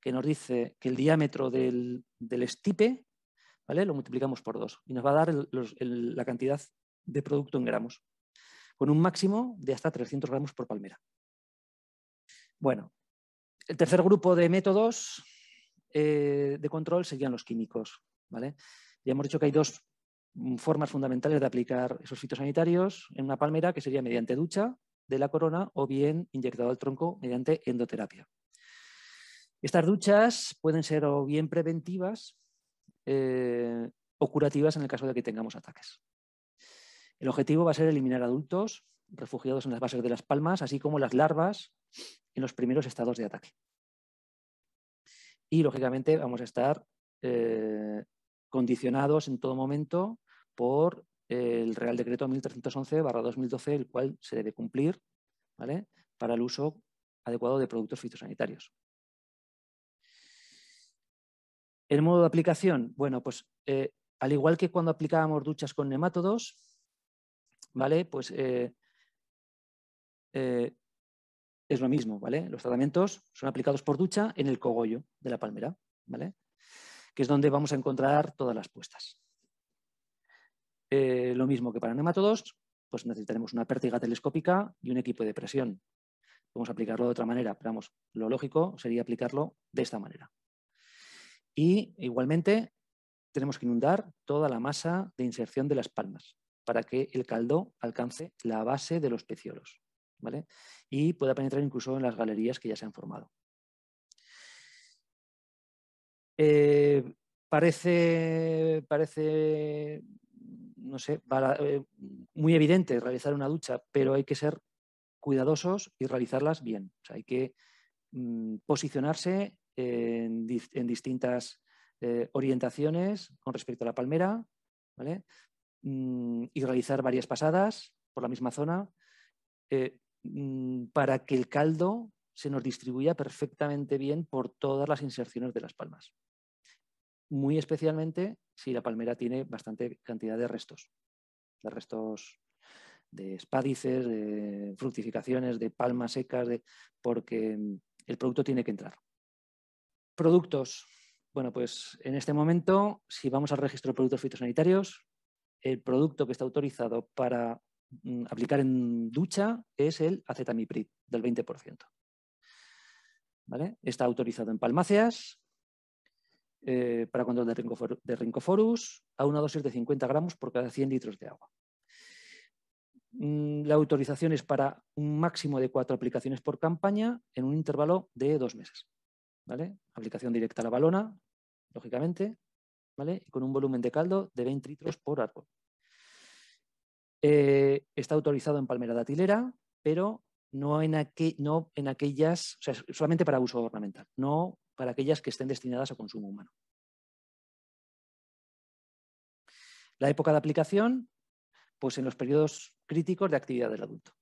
que nos dice que el diámetro del, estipe lo multiplicamos por dos y nos va a dar la cantidad de producto en gramos, con un máximo de hasta 300 gramos por palmera. Bueno, el tercer grupo de métodos eh, de control serían los químicos, ¿vale? Ya hemos dicho que hay dos formas fundamentales de aplicar esos fitosanitarios en una palmera, que sería mediante ducha de la corona o bien inyectado al tronco mediante endoterapia. Estas duchas pueden ser o bien preventivas eh, o curativas en el caso de que tengamos ataques. El objetivo va a ser eliminar adultos refugiados en las bases de las palmas, así como las larvas en los primeros estados de ataque. Y, lógicamente, vamos a estar eh, condicionados en todo momento por el Real Decreto 1311-2012, el cual se debe cumplir ¿vale? para el uso adecuado de productos fitosanitarios. El modo de aplicación, bueno, pues eh, al igual que cuando aplicábamos duchas con nematodos, ¿vale? Pues eh, eh, es lo mismo, ¿vale? Los tratamientos son aplicados por ducha en el cogollo de la palmera, ¿vale? Que es donde vamos a encontrar todas las puestas. lo mismo que para nematodos, pues necesitaremos una pértiga telescópica y un equipo de presión. Podemos aplicarlo de otra manera, pero vamos, lo lógico sería aplicarlo de esta manera. Y igualmente tenemos que inundar toda la masa de inserción de las palmas para que el caldo alcance la base de los peciolos y pueda penetrar incluso en las galerías que ya se han formado. Eh, parece, parece, no sé, eh, muy evidente realizar una ducha, pero hay que ser cuidadosos y realizarlas bien. hay que mm, posicionarse en, distintas eh, orientaciones con respecto a la palmera ¿vale? Mm, y realizar varias pasadas por la misma zona eh, mm, para que el caldo se nos distribuya perfectamente bien por todas las inserciones de las palmas. Muy especialmente si la palmera tiene bastante cantidad de restos, de restos de espádices, de fructificaciones, de palmas secas, porque el producto tiene que entrar. Productos. Bueno, pues en este momento, si vamos al registro de productos fitosanitarios, el producto que está autorizado para mm, aplicar en ducha es el acetamiprid del 20%. Está autorizado en palmáceas, eh, para control de, de, rincoforus, a una dosis de 50 gramos por cada 100 litros de agua. Mm, la autorización es para un máximo de cuatro aplicaciones por campaña en un intervalo de dos meses. Aplicación directa a la balona, lógicamente, ¿vale? Y con un volumen de caldo de 20 litros por árbol. Eh, está autorizado en palmera datilera, pero no en, aquellas, o sea, solamente para uso ornamental, no para aquellas que estén destinadas a consumo humano. La época de aplicación, pues en los periodos críticos de actividad del adulto.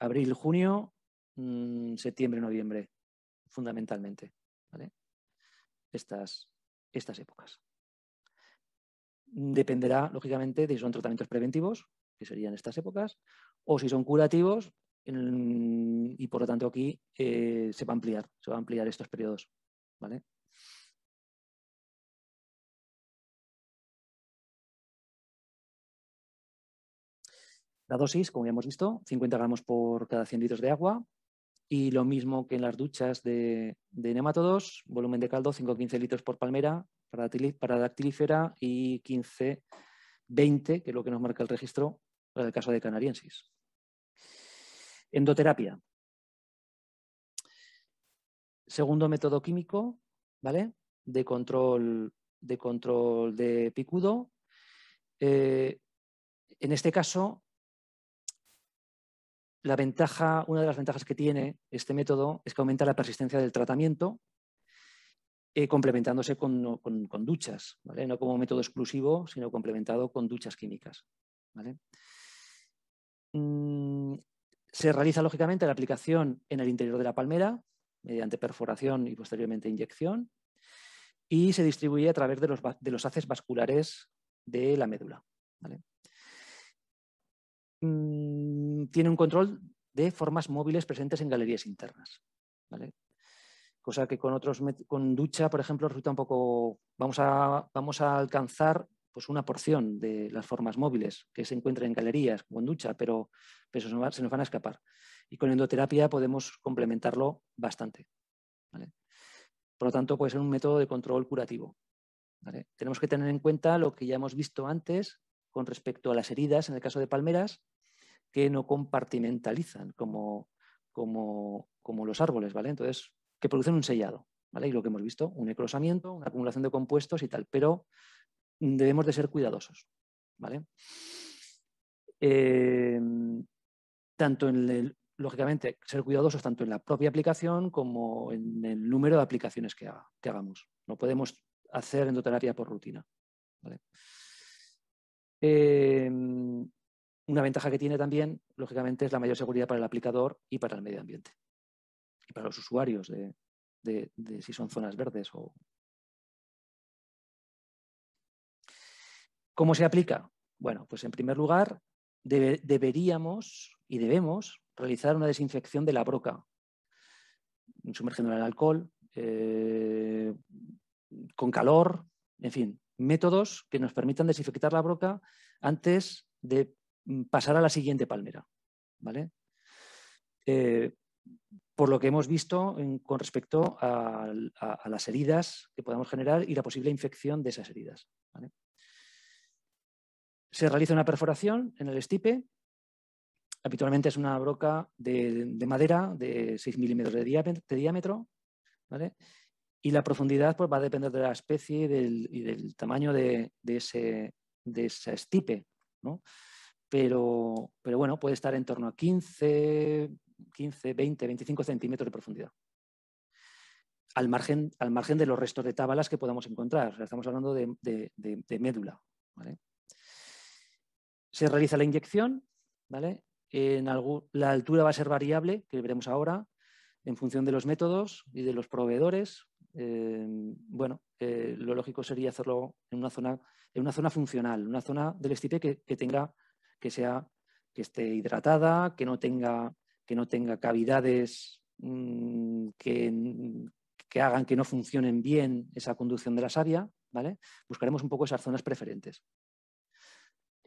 Abril, junio, mm, septiembre, noviembre fundamentalmente estas, épocas. Dependerá, lógicamente, de si son tratamientos preventivos, que serían estas épocas, o si son curativos, y por lo tanto aquí eh, se va a ampliar, se va a ampliar estos periodos. La dosis, como ya hemos visto, 50 gramos por cada 100 litros de agua, y lo mismo que en las duchas de, nematodos, volumen de caldo 5-15 litros por palmera para, para dactilífera y 15-20, que es lo que nos marca el registro para el caso de canariensis. Endoterapia. Segundo método químico, ¿vale? De control de, control de picudo. Eh, en este caso, la ventaja, una de las ventajas que tiene este método es que aumenta la persistencia del tratamiento, eh, complementándose con, duchas, ¿vale? no como método exclusivo, sino complementado con duchas químicas. ¿vale? Mm, se realiza lógicamente la aplicación en el interior de la palmera, mediante perforación y posteriormente inyección, y se distribuye a través de los, de los haces vasculares de la médula. ¿vale? Mm, tiene un control de formas móviles presentes en galerías internas. Cosa que con otros con ducha, por ejemplo, resulta un poco. Vamos a, vamos a alcanzar pues una porción de las formas móviles que se encuentran en galerías con ducha, pero, pero se, nos van a escapar. Y con endoterapia podemos complementarlo bastante. Por lo tanto, puede ser un método de control curativo. Tenemos que tener en cuenta lo que ya hemos visto antes con respecto a las heridas en el caso de palmeras que no compartimentalizan como, como, los árboles, ¿vale? Entonces, que producen un sellado, ¿vale? Y lo que hemos visto, un eclosamiento, una acumulación de compuestos y tal, pero debemos de ser cuidadosos, ¿vale? Em, tanto en el, lógicamente, ser cuidadosos tanto en la propia aplicación como en el número de aplicaciones que, hagamos. No podemos hacer endoterapia por rutina. ¿vale? Em, una ventaja que tiene también, lógicamente, es la mayor seguridad para el aplicador y para el medio ambiente. Y para los usuarios de, si son zonas verdes o... ¿Cómo se aplica? Bueno, pues en primer lugar, deberíamos y debemos realizar una desinfección de la broca, sumergiéndola en alcohol, eh, con calor, en fin, métodos que nos permitan desinfectar la broca antes de Mm, pasar a la siguiente palmera. ¿vale? Eh, por lo que hemos visto con respecto a, las heridas que podamos generar y la posible infección de esas heridas. Se realiza una perforación en el estipe. Habitualmente es una broca de, madera de 6 milímetros de, diámetro. ¿vale? Y la profundidad pues, va a depender de la especie y del, tamaño de, ese, estipe. ¿no? pero, bueno, puede estar en torno a 15, 15, 20, 25 centímetros de profundidad. Al margen, al margen de los restos de tábalas que podamos encontrar. estamos hablando de, médula. Se realiza la inyección. En la altura va a ser variable, que veremos ahora, en función de los métodos y de los proveedores. Eh, bueno, eh, lo lógico sería hacerlo en una zona, en una zona funcional, una zona del estipe que, que tenga que, sea, que esté hidratada, que no tenga, que no tenga cavidades mm, que, hagan que no funcionen bien esa conducción de la savia. ¿vale? Buscaremos un poco esas zonas preferentes.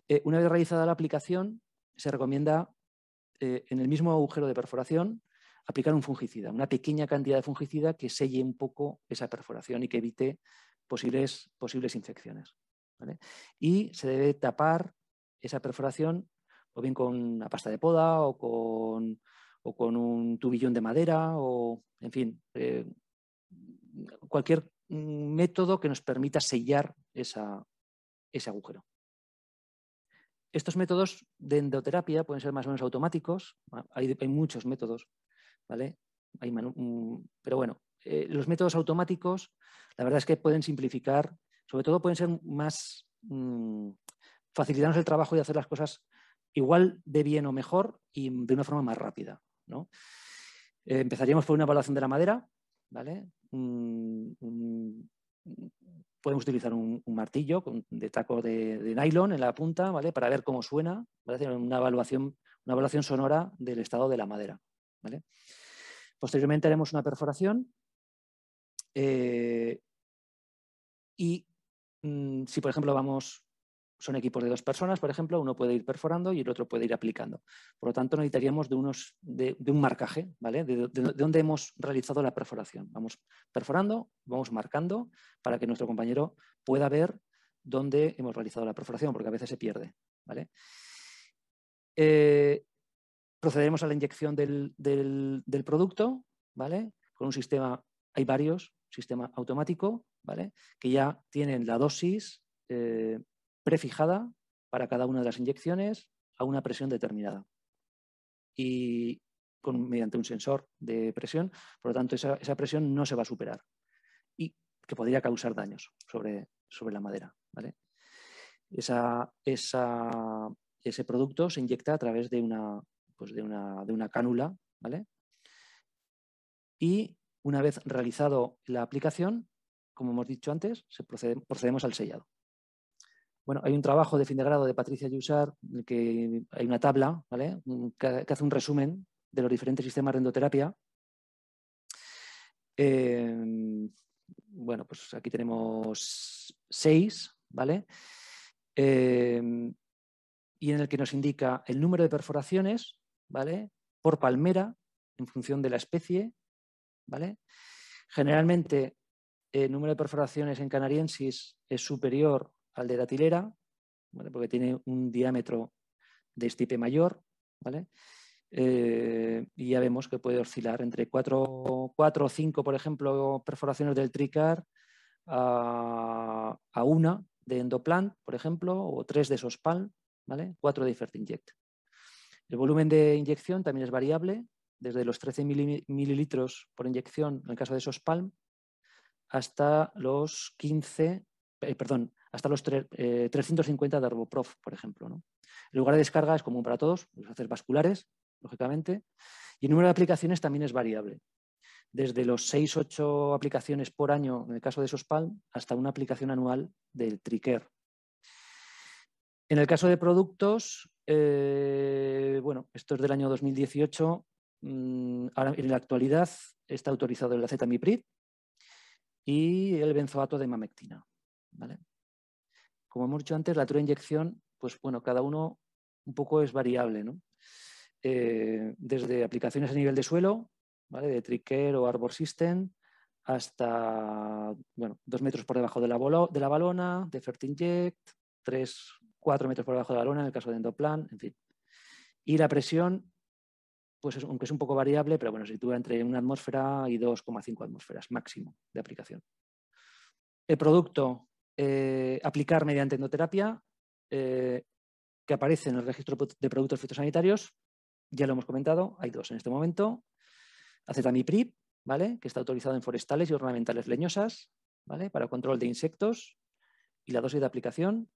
Eh, una vez realizada la aplicación, se recomienda eh, en el mismo agujero de perforación aplicar un fungicida, una pequeña cantidad de fungicida que selle un poco esa perforación y que evite posibles, posibles infecciones. Y se debe tapar esa perforación o bien con una pasta de poda o con, o con un tubillón de madera o, en fin, eh, cualquier método que nos permita sellar ese agujero. Estos métodos de endoterapia pueden ser más o menos automáticos, hay, muchos métodos, ¿vale? Mm, pero bueno, eh, los métodos automáticos, la verdad es que pueden simplificar, sobre todo pueden ser más, mm, facilitarnos el trabajo y hacer las cosas igual de bien o mejor y de una forma más rápida. ¿no? Eh, empezaríamos por una evaluación de la madera. ¿vale? podemos utilizar un, martillo de taco de, nylon en la punta ¿vale? para ver cómo suena, una, evaluación, una evaluación sonora del estado de la madera. ¿vale? Posteriormente haremos una perforación eh, y mm, si, por ejemplo, vamos son equipos de dos personas, por ejemplo, uno puede ir perforando y el otro puede ir aplicando. Por lo tanto, necesitaríamos de, unos, de, un marcaje, ¿vale? De, dónde hemos realizado la perforación. Vamos perforando, vamos marcando para que nuestro compañero pueda ver dónde hemos realizado la perforación, porque a veces se pierde, ¿vale? Eh, procederemos a la inyección del, producto, ¿vale? Con un sistema, hay varios, sistema automático, ¿vale? Que ya tienen la dosis, eh, prefijada para cada una de las inyecciones a una presión determinada. Y con, mediante un sensor de presión, por lo tanto, esa, presión no se va a superar y que podría causar daños sobre, sobre la madera. ¿vale? Esa, ese producto se inyecta a través de una, pues de una, de una cánula, ¿vale? Y una vez realizado la aplicación, como hemos dicho antes, se procedemos al sellado. Bueno, hay un trabajo de fin de grado de Patricia Yusar, que hay una tabla, mm, Que, hace un resumen de los diferentes sistemas de endoterapia. Em, bueno, pues aquí tenemos seis, ¿vale? Em, y en el que nos indica el número de perforaciones, ¿vale? Por palmera, en función de la especie, ¿vale? Generalmente el número de perforaciones en canariensis es superior la tilera, ¿vale? porque tiene un diámetro de estipe mayor, ¿vale? Eh, y ya vemos que puede oscilar entre 4, o 5, por ejemplo, perforaciones del tricar a, una de endoplan, por ejemplo, o tres de Sospalm, ¿vale? 4 de first inject. El volumen de inyección también es variable, desde los 13 mililitros por inyección en el caso de Sospalm hasta los 15, eh, perdón, hasta los 350 eh, de Arboprof, por ejemplo. El lugar de descarga es común para todos, los pues, haces vasculares, lógicamente, y el número de aplicaciones también es variable. Desde los 6-8 aplicaciones por año, en el caso de Sospalm, hasta una aplicación anual del Tricare. En el caso de productos, eh, bueno, esto es del año 2018. Mm, en la actualidad está autorizado el acetamiprid y el benzoato de mamectina. ¿vale? Como hemos dicho antes, la altura de inyección, pues bueno, cada uno un poco es variable, ¿no? Eh, desde aplicaciones a nivel de suelo, ¿vale? de Tricker o Arbor System, hasta bueno, dos metros por debajo de la, de balona, de Fert Inject, tres, cuatro metros por debajo de la balona en el caso de Endoplan, en fin. Y la presión, pues aunque es un poco variable, pero bueno, se sitúa entre una atmósfera y 2,5 atmósferas máximo de aplicación. El producto, eh, aplicar mediante endoterapia eh, que aparece en el registro de productos fitosanitarios. Ya lo hemos comentado, hay dos en este momento. Acetamiprib, ¿vale? que está autorizado en forestales y ornamentales leñosas ¿vale? para control de insectos y la dosis de aplicación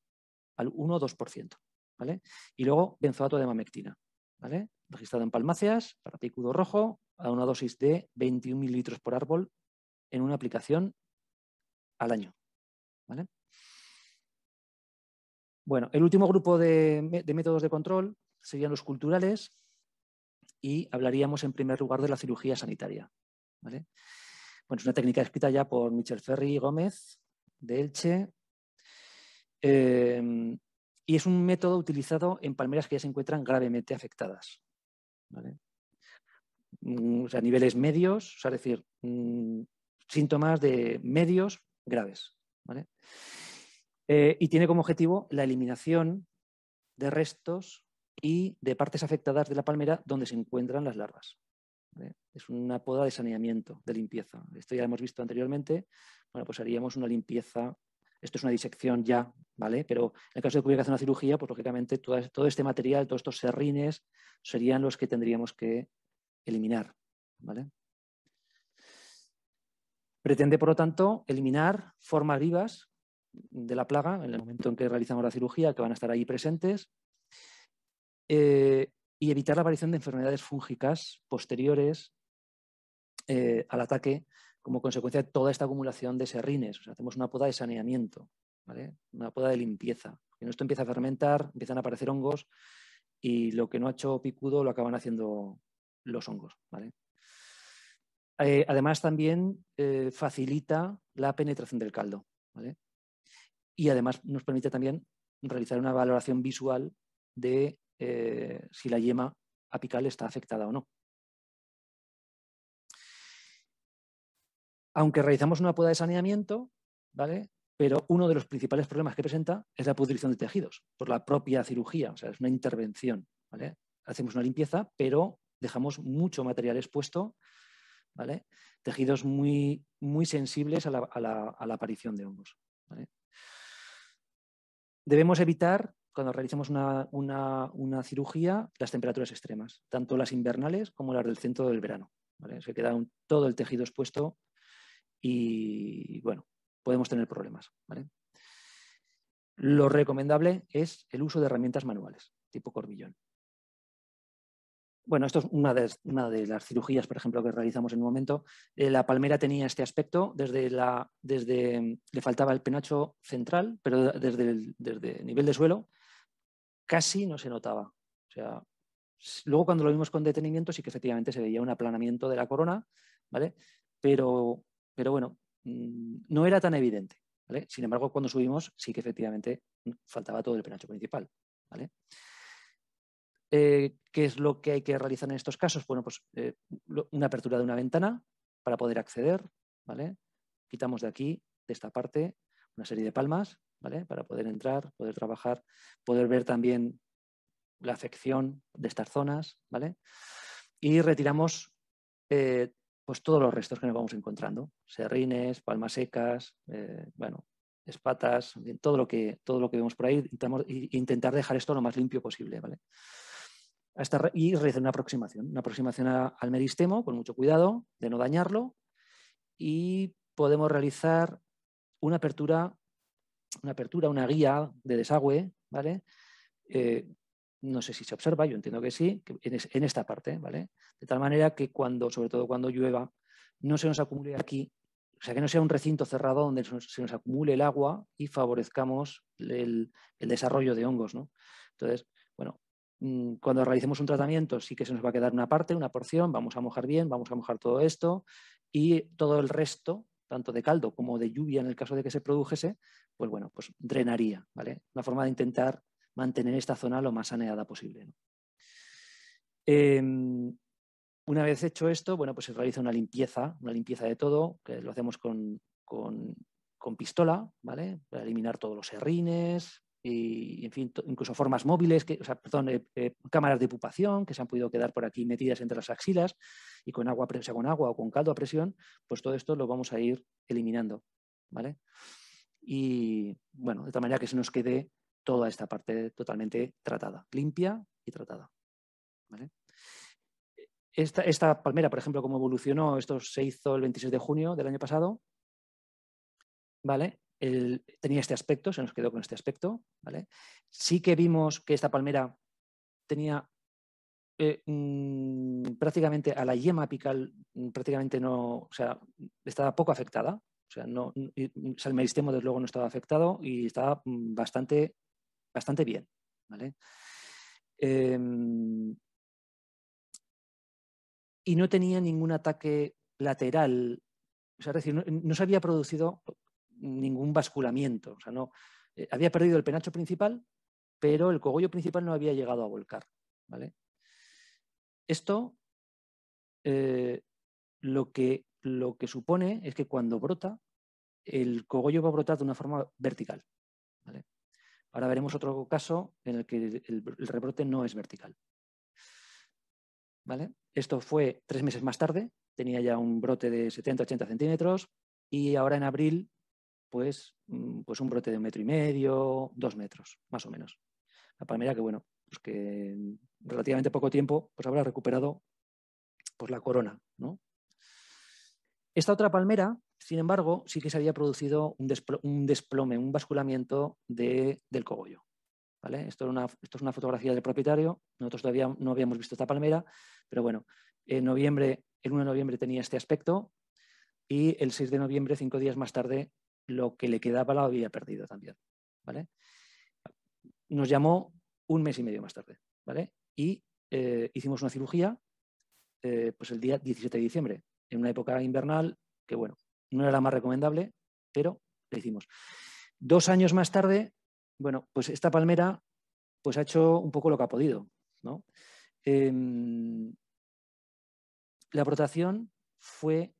al 1 o 2%. ¿vale? Y luego benzoato de mamectina, ¿vale? registrado en palmáceas para picudo rojo a una dosis de 21 mililitros por árbol en una aplicación al año. Bueno, el último grupo de, métodos de control serían los culturales y hablaríamos en primer lugar de la cirugía sanitaria. es una técnica escrita ya por Michel Ferri Gómez de Elche em, y es un método utilizado en palmeras que ya se encuentran gravemente afectadas. Mm, a niveles medios, es decir, mm, síntomas de medios graves. Eh, y tiene como objetivo la eliminación de restos y de partes afectadas de la palmera donde se encuentran las larvas. Es una poda de saneamiento, de limpieza. Esto ya lo hemos visto anteriormente. Bueno, pues haríamos una limpieza. Esto es una disección ya, ¿vale? Pero en el caso de que hubiera que hacer una cirugía, pues lógicamente todo este material, todos estos serrines, serían los que tendríamos que eliminar, ¿vale? Pretende, por lo tanto, eliminar formas vivas de la plaga en el momento en que realizamos la cirugía, que van a estar ahí presentes, eh, y evitar la aparición de enfermedades fúngicas posteriores eh, al ataque como consecuencia de toda esta acumulación de serrines. O hacemos una poda de saneamiento, una poda de limpieza. esto empieza a fermentar, empiezan a aparecer hongos y lo que no ha hecho picudo lo acaban haciendo los hongos. ¿vale? Eh, además también eh, facilita la penetración del caldo. ¿vale? Y además nos permite también realizar una valoración visual de eh, si la yema apical está afectada o no. Aunque realizamos una poda de saneamiento, ¿vale? pero uno de los principales problemas que presenta es la pudrición de tejidos por la propia cirugía, o sea, es una intervención. ¿vale? Hacemos una limpieza, pero dejamos mucho material expuesto Tejidos muy, muy sensibles a la, aparición de hongos. Debemos evitar, cuando realicemos una, cirugía, las temperaturas extremas, tanto las invernales como las del centro del verano. Se queda todo el tejido expuesto y, bueno, podemos tener problemas. Lo recomendable es el uso de herramientas manuales, tipo corbillón bueno, esto es una de, las cirugías, por ejemplo, que realizamos en un momento. Eh, la palmera tenía este aspecto, desde, le faltaba el penacho central, pero desde el, nivel de suelo casi no se notaba. O sea, luego cuando lo vimos con detenimiento sí que efectivamente se veía un aplanamiento de la corona, ¿vale? Pero, pero bueno, mm, no era tan evidente, Sin embargo, cuando subimos sí que efectivamente mm, faltaba todo el penacho principal, ¿vale? Eh, ¿Qué es lo que hay que realizar en estos casos? Bueno, pues eh, una apertura de una ventana para poder acceder, ¿vale? Quitamos de aquí, de esta parte, una serie de palmas, ¿vale? Para poder entrar, poder trabajar, poder ver también la afección de estas zonas, ¿vale? Y retiramos eh, pues todos los restos que nos vamos encontrando, serrines, palmas secas, bueno, espatas, todo lo que, todo lo que vemos por ahí, intentar dejar esto lo más limpio posible, ¿vale? Hasta, y realizar una aproximación, una aproximación al meristemo con mucho cuidado de no dañarlo y podemos realizar una apertura, una apertura, una guía de desagüe, ¿vale? Eh, no sé si se observa, yo entiendo que sí, en, esta parte, ¿vale? De tal manera que cuando, sobre todo cuando llueva, no se nos acumule aquí, o sea, que no sea un recinto cerrado donde se nos, acumule el agua y favorezcamos el, desarrollo de hongos, ¿no? Entonces, Mm, cuando realicemos un tratamiento sí que se nos va a quedar una parte, una porción, vamos a mojar bien, vamos a mojar todo esto y todo el resto, tanto de caldo como de lluvia en el caso de que se produjese, pues bueno, pues drenaría, ¿vale? Una forma de intentar mantener esta zona lo más saneada posible. Em, una vez hecho esto, bueno, pues se realiza una limpieza, una limpieza de todo, que lo hacemos con, pistola, ¿vale? Para eliminar todos los serrines y, en fin, incluso formas móviles, que, o eh, eh, cámaras de pupación que se han podido quedar por aquí metidas entre las axilas y con agua, o con agua o con caldo a presión, pues todo esto lo vamos a ir eliminando, ¿vale? Y bueno, de tal manera que se nos quede toda esta parte totalmente tratada, limpia y tratada, ¿vale? Esta, esta palmera, por ejemplo, cómo evolucionó, esto se hizo el 26 de junio del año pasado, ¿vale? tenía este aspecto, se nos quedó con este aspecto. ¿vale? Sí que vimos que esta palmera tenía eh, mm, prácticamente a la yema apical, mm, prácticamente no, o sea, estaba poco afectada. O sea, no, mm, el meristemo desde luego no estaba afectado y estaba bastante, bastante bien. ¿vale? Em, y no tenía ningún ataque lateral. O sea, es decir, no, se había producido, ningún basculamiento. O sea, no, eh, había perdido el penacho principal, pero el cogollo principal no había llegado a volcar. ¿vale? Esto eh, lo, que, lo que supone es que cuando brota, el cogollo va a brotar de una forma vertical. ¿vale? Ahora veremos otro caso en el que el, rebrote no es vertical. ¿Vale? Esto fue tres meses más tarde, tenía ya un brote de 70-80 centímetros y ahora en abril pues, mm, pues un brote de un metro y medio, dos metros, más o menos. La palmera que, bueno, pues que en relativamente poco tiempo pues habrá recuperado pues, la corona. ¿no? Esta otra palmera, sin embargo, sí que se había producido un, desplome, un basculamiento de, del cogollo. ¿vale? Esto, esto es una fotografía del propietario, nosotros todavía no habíamos visto esta palmera, pero bueno, en noviembre, el 1 de noviembre tenía este aspecto y el 6 de noviembre, cinco días más tarde, lo que le quedaba la había perdido también. ¿vale? Nos llamó un mes y medio más tarde ¿vale? y eh, hicimos una cirugía eh, pues el día 17 de diciembre, en una época invernal que bueno, no era la más recomendable, pero la hicimos. Dos años más tarde, bueno, pues esta palmera pues ha hecho un poco lo que ha podido. ¿no? Em, la rotación fue,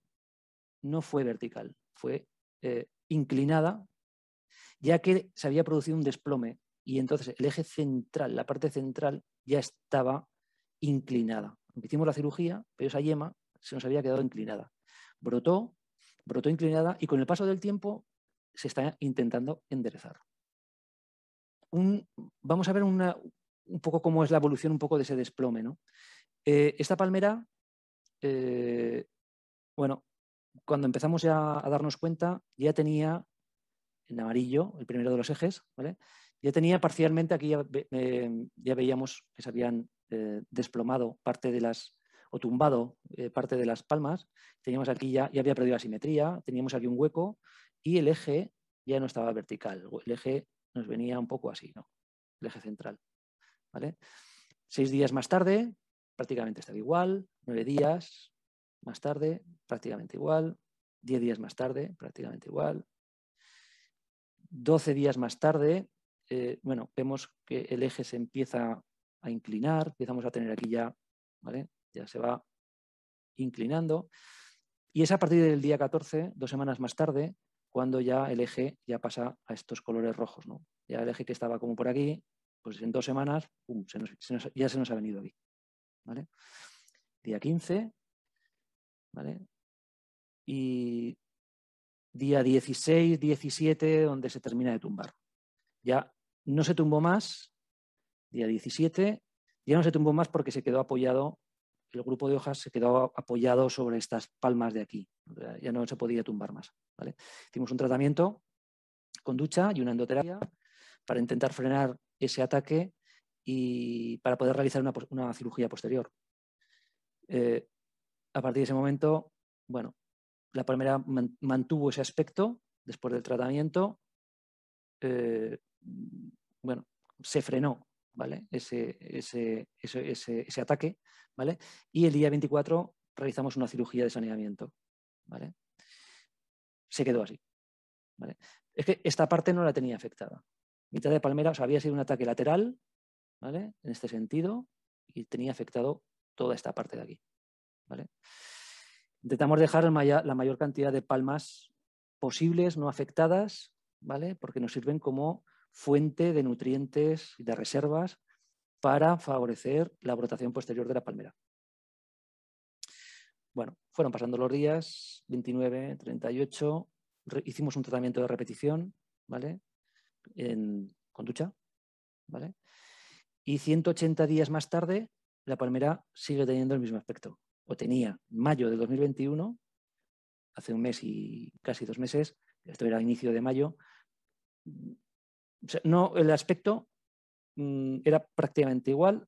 no fue vertical, fue eh, inclinada, ya que se había producido un desplome y entonces el eje central, la parte central, ya estaba inclinada. hicimos la cirugía, pero esa yema se nos había quedado inclinada. Brotó, brotó inclinada y con el paso del tiempo se está intentando enderezar. vamos a ver un poco cómo es la evolución un poco de ese desplome. ¿no? Eh, esta palmera, eh, bueno, cuando empezamos ya a darnos cuenta, ya tenía en amarillo, el primero de los ejes, ¿vale? ya tenía parcialmente, aquí ya, eh, veíamos que se habían eh, desplomado parte de las, o tumbado eh, parte de las palmas, teníamos aquí ya, ya había perdido la simetría, teníamos aquí un hueco y el eje ya no estaba vertical, el eje nos venía un poco así, ¿no? el eje central. ¿vale? Seis días más tarde, prácticamente estaba igual, nueve días, más tarde, prácticamente igual, 10 días más tarde, prácticamente igual, 12 días más tarde, eh, bueno, vemos que el eje se empieza a inclinar, empezamos a tener aquí ya, ¿vale? Ya se va inclinando. Y es a partir del día 14, dos semanas más tarde, cuando ya el eje ya pasa a estos colores rojos, ¿no? Ya el eje que estaba como por aquí, pues en dos semanas, pum, ya se nos ha venido aquí, ¿vale? Día 15, y día 16, 17, donde se termina de tumbar. Ya no se tumbó más, día 17, ya no se tumbó más porque se quedó apoyado, el grupo de hojas se quedó apoyado sobre estas palmas de aquí, ya no se podía tumbar más. Hicimos un tratamiento con ducha y una endoterapia para intentar frenar ese ataque y para poder realizar una, cirugía posterior. Eh, a partir de ese momento, bueno, la palmera mantuvo ese aspecto después del tratamiento. Eh, bueno, se frenó ¿vale? Ese ataque, ¿vale? Y el día 24 realizamos una cirugía de saneamiento, ¿vale? Se quedó así, ¿vale? Es que esta parte no la tenía afectada. Mitad de palmera, o sea, había sido un ataque lateral, ¿vale? En este sentido, y tenía afectado toda esta parte de aquí, Intentamos dejar la mayor cantidad de palmas posibles, no afectadas, ¿vale? Porque nos sirven como fuente de nutrientes y de reservas para favorecer la brotación posterior de la palmera. Bueno, fueron pasando los días, 29, 38, hicimos un tratamiento de repetición, ¿vale? En, con ducha, ¿vale? Y 180 días más tarde, la palmera sigue teniendo el mismo aspecto o tenía mayo de 2021, hace un mes y casi dos meses, esto era inicio de mayo, mm, no, el aspecto mm, era prácticamente igual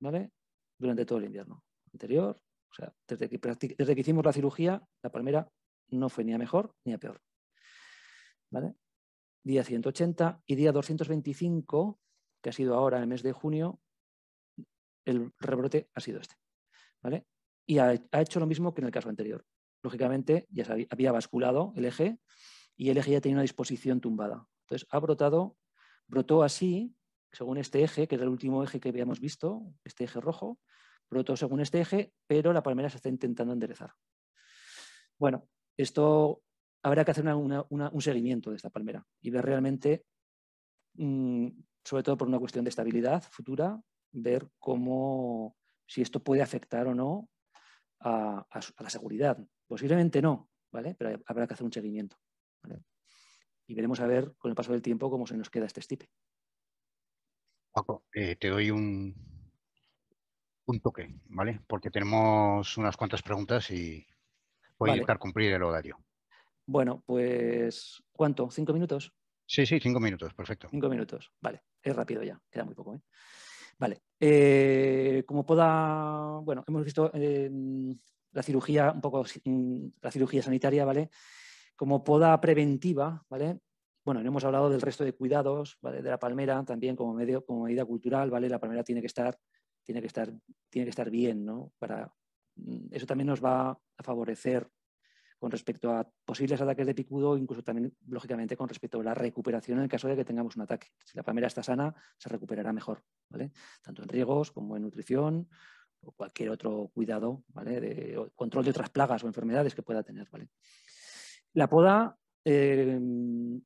¿vale? durante todo el invierno anterior. O sea, desde que, hicimos la cirugía, la palmera no fue ni a mejor ni a peor. ¿Vale? Día 180 y día 225, que ha sido ahora el mes de junio, el rebrote ha sido este. ¿Vale? y ha, hecho lo mismo que en el caso anterior. Lógicamente, ya había basculado el eje y el eje ya tenía una disposición tumbada. Entonces, ha brotado, brotó así, según este eje, que era el último eje que habíamos visto, este eje rojo, brotó según este eje, pero la palmera se está intentando enderezar. Bueno, esto habrá que hacer un seguimiento de esta palmera y ver realmente, mm, sobre todo por una cuestión de estabilidad futura, ver cómo, si esto puede afectar o no a, la seguridad. Posiblemente no, ¿vale? Pero habrá que hacer un seguimiento. Y veremos a ver con el paso del tiempo cómo se nos queda este estipe. Paco, eh, te doy un, un toque, ¿vale? Porque tenemos unas cuantas preguntas y voy a intentar cumplir el horario. Bueno, pues ¿cuánto? ¿Cinco minutos? Sí, sí, cinco minutos, perfecto. Cinco minutos, vale. Es rápido ya, queda muy poco. ¿eh? Vale, eh, como poda, bueno, hemos visto eh, la cirugía, un poco mm, la cirugía sanitaria, ¿vale? Como poda preventiva, ¿vale? Bueno, hemos hablado del resto de cuidados, ¿vale? De la palmera también como, medio, como medida cultural, ¿vale? La palmera tiene que estar, tiene que estar, tiene que estar bien, ¿no? Para, mm, eso también nos va a favorecer con respecto a posibles ataques de picudo, incluso también, lógicamente, con respecto a la recuperación en el caso de que tengamos un ataque. Si la palmera está sana, se recuperará mejor, Tanto en riegos como en nutrición o cualquier otro cuidado, ¿vale? De control de otras plagas o enfermedades que pueda tener, ¿vale? La poda, eh, en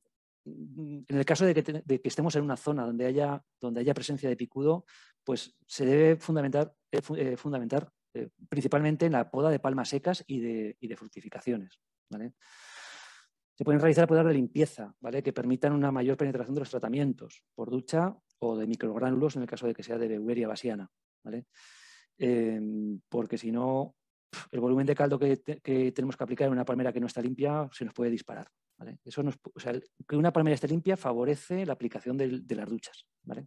el caso de que, estemos en una zona donde haya, donde haya presencia de picudo, pues se debe fundamentar, eh, eh, fundamentar eh, principalmente en la poda de palmas secas y de, fructificaciones. Se pueden realizar podas de limpieza, ¿vale? que permitan una mayor penetración de los tratamientos por ducha o de microgránulos en el caso de que sea de Beuveria basiana. ¿vale? Em, porque si no, el volumen de caldo que, tenemos que aplicar en una palmera que no está limpia se nos puede disparar. que una palmera esté limpia favorece la aplicación de las duchas. ¿vale?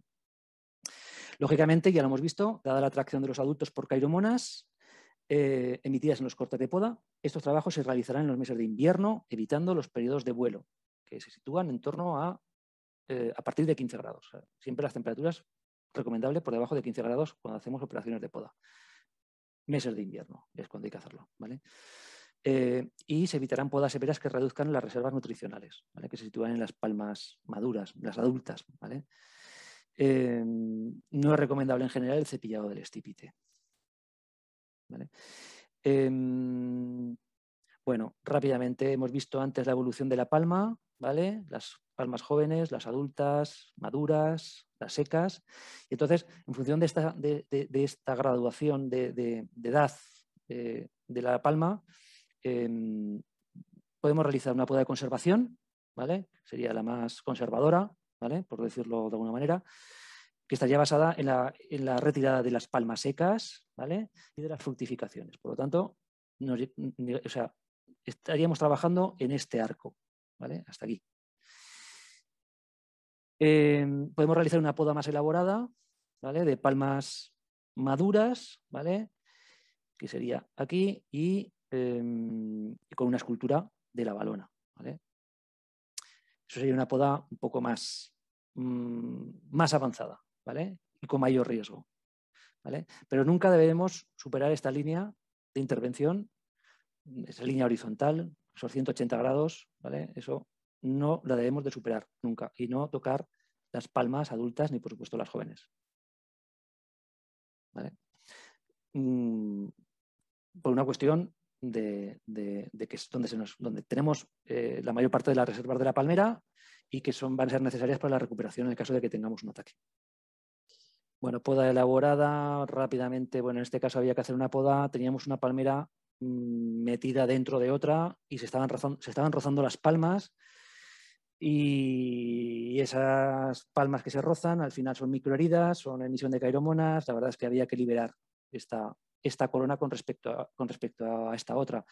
Lógicamente, ya lo hemos visto, dada la atracción de los adultos por cairomonas eh, emitidas en los cortes de poda, estos trabajos se realizarán en los meses de invierno, evitando los periodos de vuelo, que se sitúan en torno a, eh, a partir de 15 grados. siempre las temperaturas recomendables por debajo de 15 grados cuando hacemos operaciones de poda. Meses de invierno es cuando hay que hacerlo. ¿vale? Eh, y se evitarán podas severas que reduzcan las reservas nutricionales, que se sitúan en las palmas maduras, las adultas. ¿vale? Eh, no es recomendable en general el cepillado del estípite. Em, bueno, rápidamente hemos visto antes la evolución de la palma, ¿vale? Las palmas jóvenes, las adultas, maduras, las secas. entonces, en función de esta, graduación de, edad eh, de la palma, em, podemos realizar una poda de conservación, ¿vale? Sería la más conservadora, por decirlo de alguna manera, que estaría basada en la, retirada de las palmas secas, Y de las fructificaciones. Por lo tanto, mm, estaríamos trabajando en este arco, Hasta aquí. Em, podemos realizar una poda más elaborada, De palmas maduras, ¿vale? Que sería aquí y em, con una escultura de la balona, eso sería una poda un poco más, mm, más avanzada, ¿vale? Y con mayor riesgo. ¿vale? Pero nunca debemos superar esta línea de intervención, esa línea horizontal, esos 180 grados, ¿vale? Eso no la debemos de superar nunca y no tocar las palmas adultas ni por supuesto las jóvenes. ¿Vale? Mm, por una cuestión de, que es donde, se nos, tenemos eh, la mayor parte de las reservas de la palmera y que son, van a ser necesarias para la recuperación en el caso de que tengamos un ataque. Bueno, poda elaborada rápidamente. Bueno, en este caso había que hacer una poda. Teníamos una palmera mm, metida dentro de otra y se estaban, rozando, se estaban rozando las palmas y esas palmas que se rozan al final son microheridas, son emisión de cairomonas. La verdad es que había que liberar esta, esta corona con respecto a, con respecto a esta otra.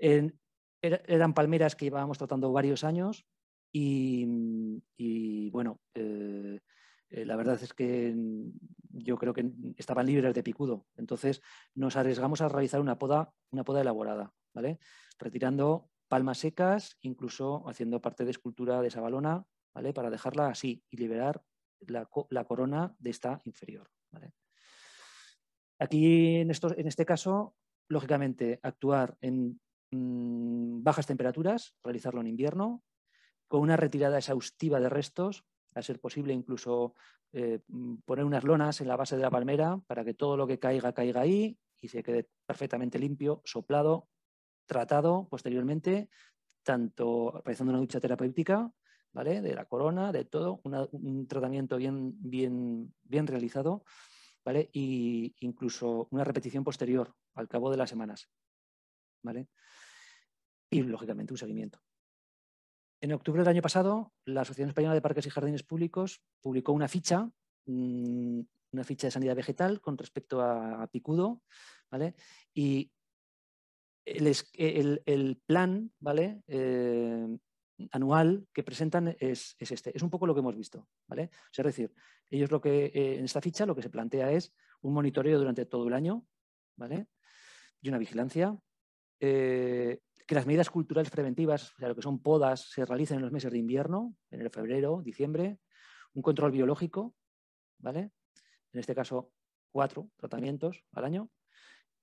eran palmeras que llevábamos tratando varios años y, bueno, eh, eh, la verdad es que yo creo que estaban libres de picudo. Entonces nos arriesgamos a realizar una poda, una poda elaborada, ¿vale? Retirando palmas secas, incluso haciendo parte de escultura de balona ¿vale? Para dejarla así y liberar la, la corona de esta inferior, ¿vale? Aquí, en, este caso, lógicamente, actuar en mm, bajas temperaturas, realizarlo en invierno, con una retirada exhaustiva de restos, a ser posible incluso eh, mm, poner unas lonas en la base de la palmera para que todo lo que caiga caiga ahí y se quede perfectamente limpio, soplado, tratado posteriormente, tanto realizando una ducha terapéutica, ¿vale? De la corona, de todo, un tratamiento bien, bien, bien realizado ¿vale? Y incluso una repetición posterior al cabo de las semanas, ¿vale? Y lógicamente un seguimiento. En octubre del año pasado, la Asociación Española de Parques y Jardines Públicos publicó una ficha, mm, una ficha de sanidad vegetal con respecto a picudo, ¿vale? Y el, el, plan, ¿vale? Eh, anual que presentan es, este. Es un poco lo que hemos visto. ¿vale? O sea, es decir, ellos lo que eh, en esta ficha lo que se plantea es un monitoreo durante todo el año ¿vale? y una vigilancia. Eh, que las medidas culturales preventivas, o sea, lo que son podas, se realicen en los meses de invierno, en el febrero, diciembre. Un control biológico, ¿vale? En este caso, cuatro tratamientos al año.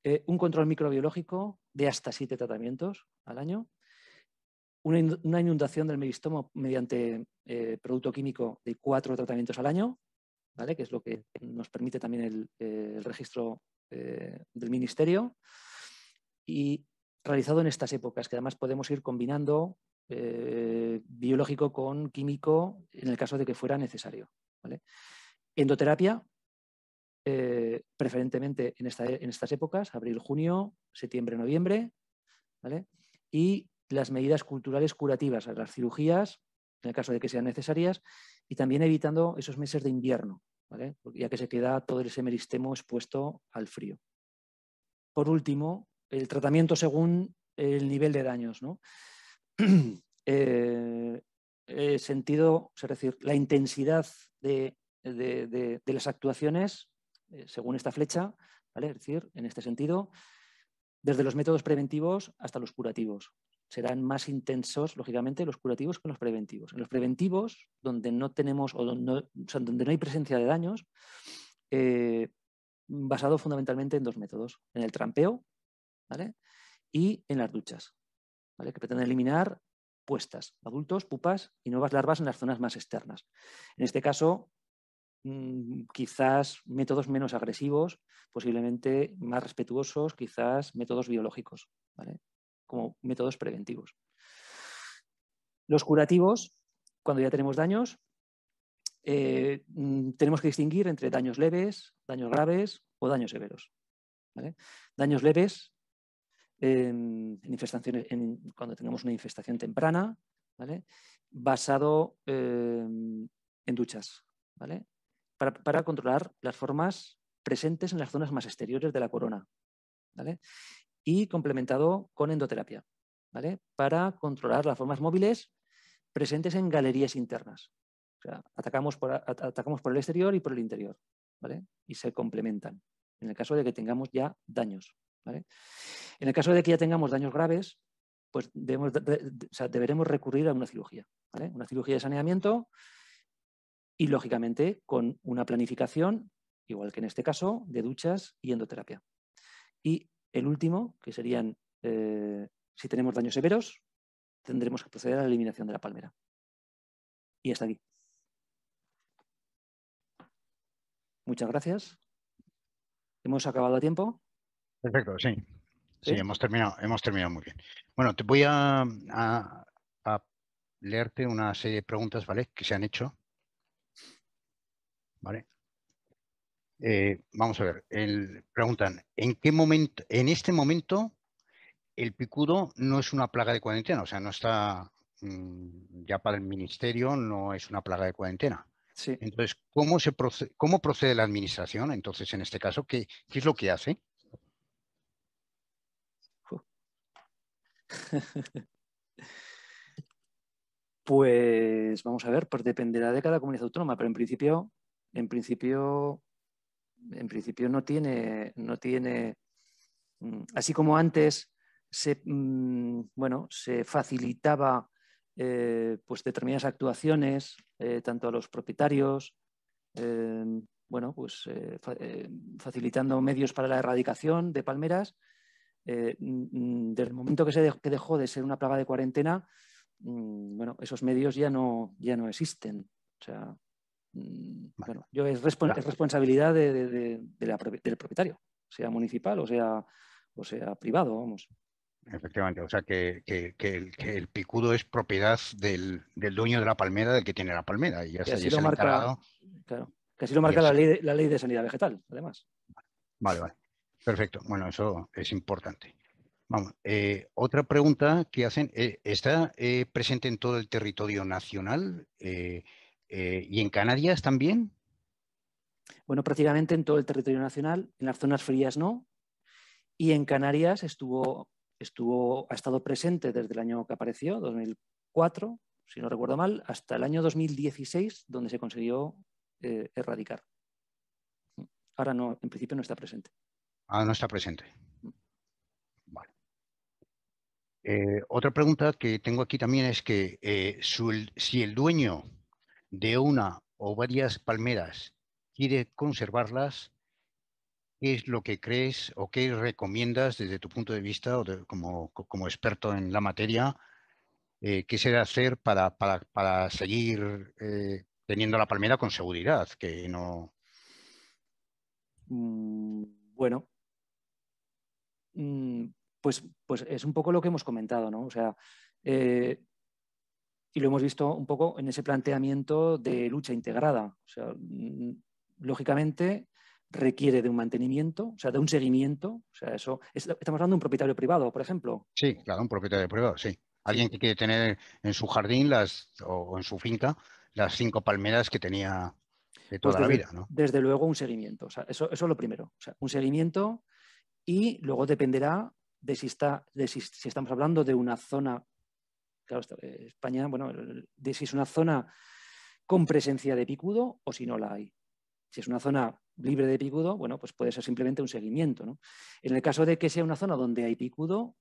Eh, un control microbiológico de hasta siete tratamientos al año una inundación del meristomo mediante eh, producto químico de cuatro tratamientos al año, ¿vale? que es lo que nos permite también el, eh, registro eh, del ministerio, y realizado en estas épocas, que además podemos ir combinando biológico con químico en el caso de que fuera necesario. ¿vale? Endoterapia, preferentemente en, en, estas épocas, abril, junio, septiembre, noviembre, ¿vale? y las medidas culturales curativas, las cirugías, en el caso de que sean necesarias, y también evitando esos meses de invierno, ya que se queda todo ese meristemo expuesto al frío. Por último, el tratamiento según el nivel de daños. Eh, sentido, es decir, la intensidad de, las actuaciones eh, según esta flecha, es decir, en este sentido, desde los métodos preventivos hasta los curativos serán más intensos, lógicamente, los curativos que los preventivos. En los preventivos, donde no tenemos o donde no, hay presencia de daños, eh, basado fundamentalmente en dos métodos, en el trampeo y en las duchas, que pretenden eliminar puestas, adultos, pupas y nuevas larvas en las zonas más externas. En este caso, mm, quizás métodos menos agresivos, posiblemente más respetuosos, quizás métodos biológicos. ¿vale? como métodos preventivos. Los curativos, cuando ya tenemos daños, eh, mm, tenemos que distinguir entre daños leves, daños graves o daños severos. Daños leves infestaciones, cuando tenemos una infestación temprana, basado em, en duchas, para, controlar las formas presentes en las zonas más exteriores de la corona y complementado con endoterapia, ¿vale? Para controlar las formas móviles presentes en galerías internas. O sea, atacamos por, atacamos por el exterior y por el interior, ¿vale? Y se complementan en el caso de que tengamos ya daños, ¿vale? En el caso de que ya tengamos daños graves, pues debemos, deberemos recurrir a una cirugía, ¿vale? Una cirugía de saneamiento y, lógicamente, con una planificación, igual que en este caso, de duchas y endoterapia. Y el último, que serían, eh, si tenemos daños severos, tendremos que proceder a la eliminación de la palmera. Y hasta aquí. Muchas gracias. ¿Hemos acabado a tiempo? Perfecto, sí. Sí, hemos terminado, hemos terminado muy bien. Bueno, te voy a, leerte una serie de preguntas, ¿vale? Que se han hecho. ¿Vale? Eh, vamos a ver, preguntan, ¿en qué momento, en este momento, el picudo no es una plaga de cuarentena? O sea, no está mm, ya para el ministerio, no es una plaga de cuarentena. Sí. Entonces, ¿cómo, se procede, ¿cómo procede la administración? Entonces, en este caso, ¿qué, es lo que hace? Pues vamos a ver, pues dependerá de cada comunidad autónoma, pero en principio, en principio en principio no tiene, no tiene, mm, así como antes se, mm, bueno, se facilitaba eh, pues determinadas actuaciones eh, tanto a los propietarios, eh, bueno, pues facilitando medios para la erradicación de palmeras. Mm, desde el momento que se dejó, de ser una plaga de cuarentena, bueno, esos medios ya no, ya no existen. O sea, Mm, bueno, yo es, responsabilidad de, del propietario, sea municipal o sea, o sea privado, vamos. Efectivamente, o sea que, el, picudo es propiedad del, dueño de la palmera, del que tiene la palmera. Y ya se, así lo marca, claro, que lo marca la ley, de, la ley de sanidad vegetal, además. Vale, vale. Perfecto. Bueno, eso es importante. Vamos, eh, otra pregunta que hacen, eh, ¿está eh, presente en todo el territorio nacional? Eh, ¿Y en Canarias también? Bueno, prácticamente en todo el territorio nacional, en las zonas frías no. Y en Canarias estuvo, estuvo, ha estado presente desde el año que apareció, 2004, si no recuerdo mal, hasta el año 2016, donde se consiguió eh, erradicar. Ahora no, en principio no está presente. Ah, no está presente. Mm. Vale. Eh, otra pregunta que tengo aquí también es que si el dueño de una o varias palmeras, quiere conservarlas, ¿qué es lo que crees o qué recomiendas desde tu punto de vista o como, experto en la materia? Eh, ¿Qué se debe hacer para, seguir eh, teniendo la palmera con seguridad? Que no... Mm, bueno, mm, pues, pues es un poco lo que hemos comentado, ¿no? O sea, eh, y lo hemos visto un poco en ese planteamiento de lucha integrada. O sea, mm, lógicamente requiere de un mantenimiento, o sea, de un seguimiento. O sea, eso estamos hablando de un propietario privado, por ejemplo. Sí, claro, un propietario privado, sí. Alguien que quiere tener en su jardín las, o en su finca las cinco palmeras que tenía de toda pues la vida. Desde luego un seguimiento. eso, eso, es lo primero. un seguimiento y luego dependerá de si, está, de si estamos hablando de una zona eh, España, bueno, de si es una zona con presencia de picudo o si no la hay. Si es una zona libre de picudo, bueno, pues puede ser simplemente un seguimiento. En el caso de que sea una zona donde hay picudo,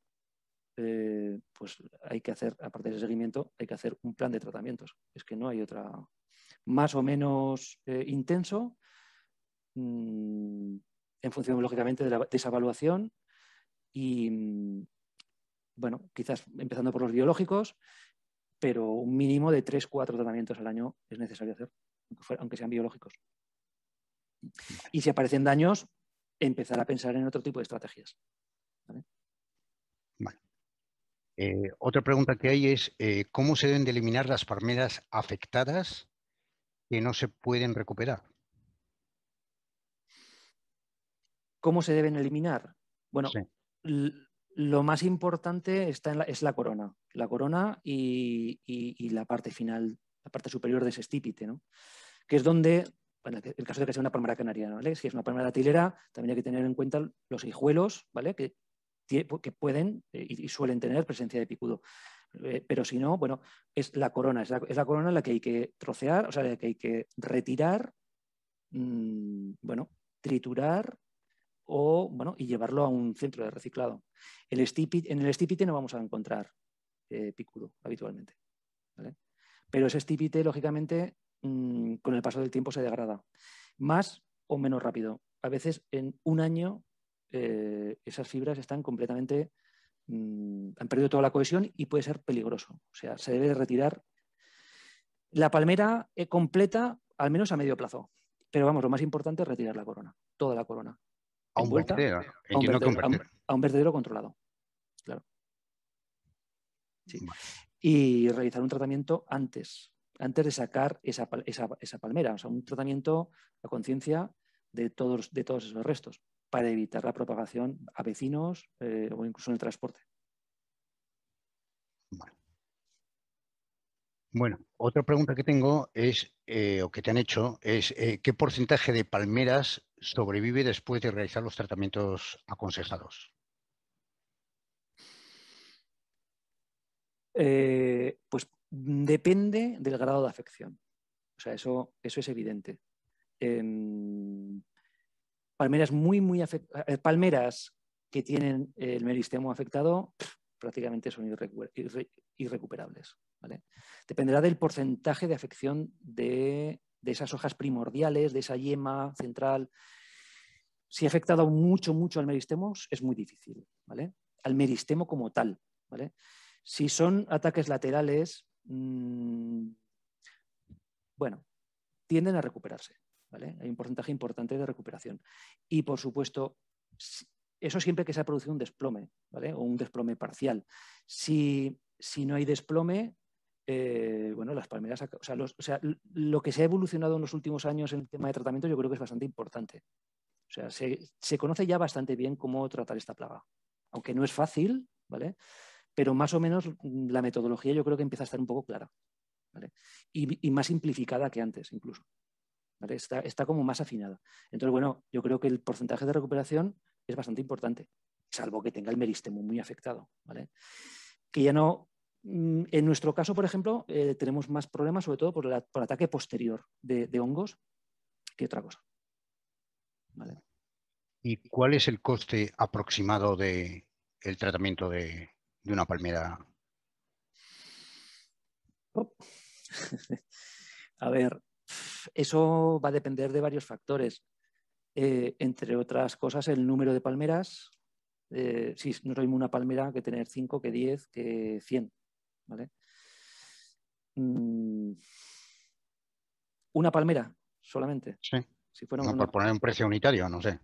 eh, pues hay que hacer, aparte de ese seguimiento, hay que hacer un plan de tratamientos. Es que no hay otra, más o menos eh, intenso, mm, en función, lógicamente, de, de esa evaluación y, mm, bueno, quizás empezando por los biológicos, pero un mínimo de 3-4 tratamientos al año es necesario hacer, aunque sean biológicos. Y si aparecen daños, empezar a pensar en otro tipo de estrategias. ¿vale? Eh, otra pregunta que hay es, eh, ¿cómo se deben de eliminar las palmeras afectadas que no se pueden recuperar? ¿Cómo se deben eliminar? Bueno, lo más importante está en es la corona, la corona y, la parte final, la parte superior de ese estípite, ¿no? que es donde, en el caso de que sea una palmera canaria, si es una palmera tilera, también hay que tener en cuenta los hijuelos, ¿vale? que, que pueden eh, y, suelen tener presencia de picudo eh, pero si no, bueno, es la corona, es la, corona la que hay que trocear, o sea, la que hay que retirar, mm, bueno, triturar o, bueno, y llevarlo a un centro de reciclado. El en el estípite no vamos a encontrar eh, habitualmente. Pero ese estípite, lógicamente, mm, con el paso del tiempo se degrada. Más o menos rápido. A veces en un año eh, esas fibras están completamente, mm, han perdido toda la cohesión y puede ser peligroso. O sea, se debe retirar la palmera eh, completa al menos a medio plazo. Pero vamos, lo más importante es retirar la corona, toda la corona a un vertedero, a un controlado. Claro. Y realizar un tratamiento antes, antes de sacar esa, palmera, o sea, un tratamiento a conciencia de todos, de todos esos restos para evitar la propagación a vecinos eh, o incluso en el transporte. Bueno, otra pregunta que tengo es, eh, o que te han hecho, es eh, qué porcentaje de palmeras sobrevive después de realizar los tratamientos aconsejados? Eh, pues depende del grado de afección. O sea, eso, eso es evidente. palmeras muy, muy afectadas, eh, palmeras que tienen el meristemo afectado prácticamente son irrecuperables. Dependerá del porcentaje de afección de de esas hojas primordiales, de esa yema central. Si ha afectado mucho, mucho al meristemo, es muy difícil, ¿vale? Al meristemo como tal, ¿vale? Si son ataques laterales, mm, bueno, tienden a recuperarse, ¿vale? Hay un porcentaje importante de recuperación. Y, por supuesto, eso siempre que se ha producido un desplome, O un desplome parcial. si no hay desplome, eh, bueno, las palmeras, o sea, lo que se ha evolucionado en los últimos años en el tema de tratamiento yo creo que es bastante importante. O sea, se, conoce ya bastante bien cómo tratar esta plaga, aunque no es fácil, ¿vale? Pero más o menos mm, la metodología yo creo que empieza a estar un poco clara, ¿vale? Y, más simplificada que antes incluso, ¿vale? Está, está como más afinada. Entonces, bueno, yo creo que el porcentaje de recuperación es bastante importante, salvo que tenga el meristemo muy afectado, ¿vale? Que ya no Mm, en nuestro caso, por ejemplo, eh, tenemos más problemas, sobre todo por, ataque posterior de, hongos que otra cosa. ¿Y cuál es el coste aproximado del tratamiento de, una palmera? Oh. a ver, eso va a depender de varios factores. Eh, entre otras cosas, el número de palmeras. Si eh, sí, no una palmera que tener 5, que 10, que 100. ¿vale? Mm, una palmera solamente. Sí. Si Por poner un precio unitario, no sé.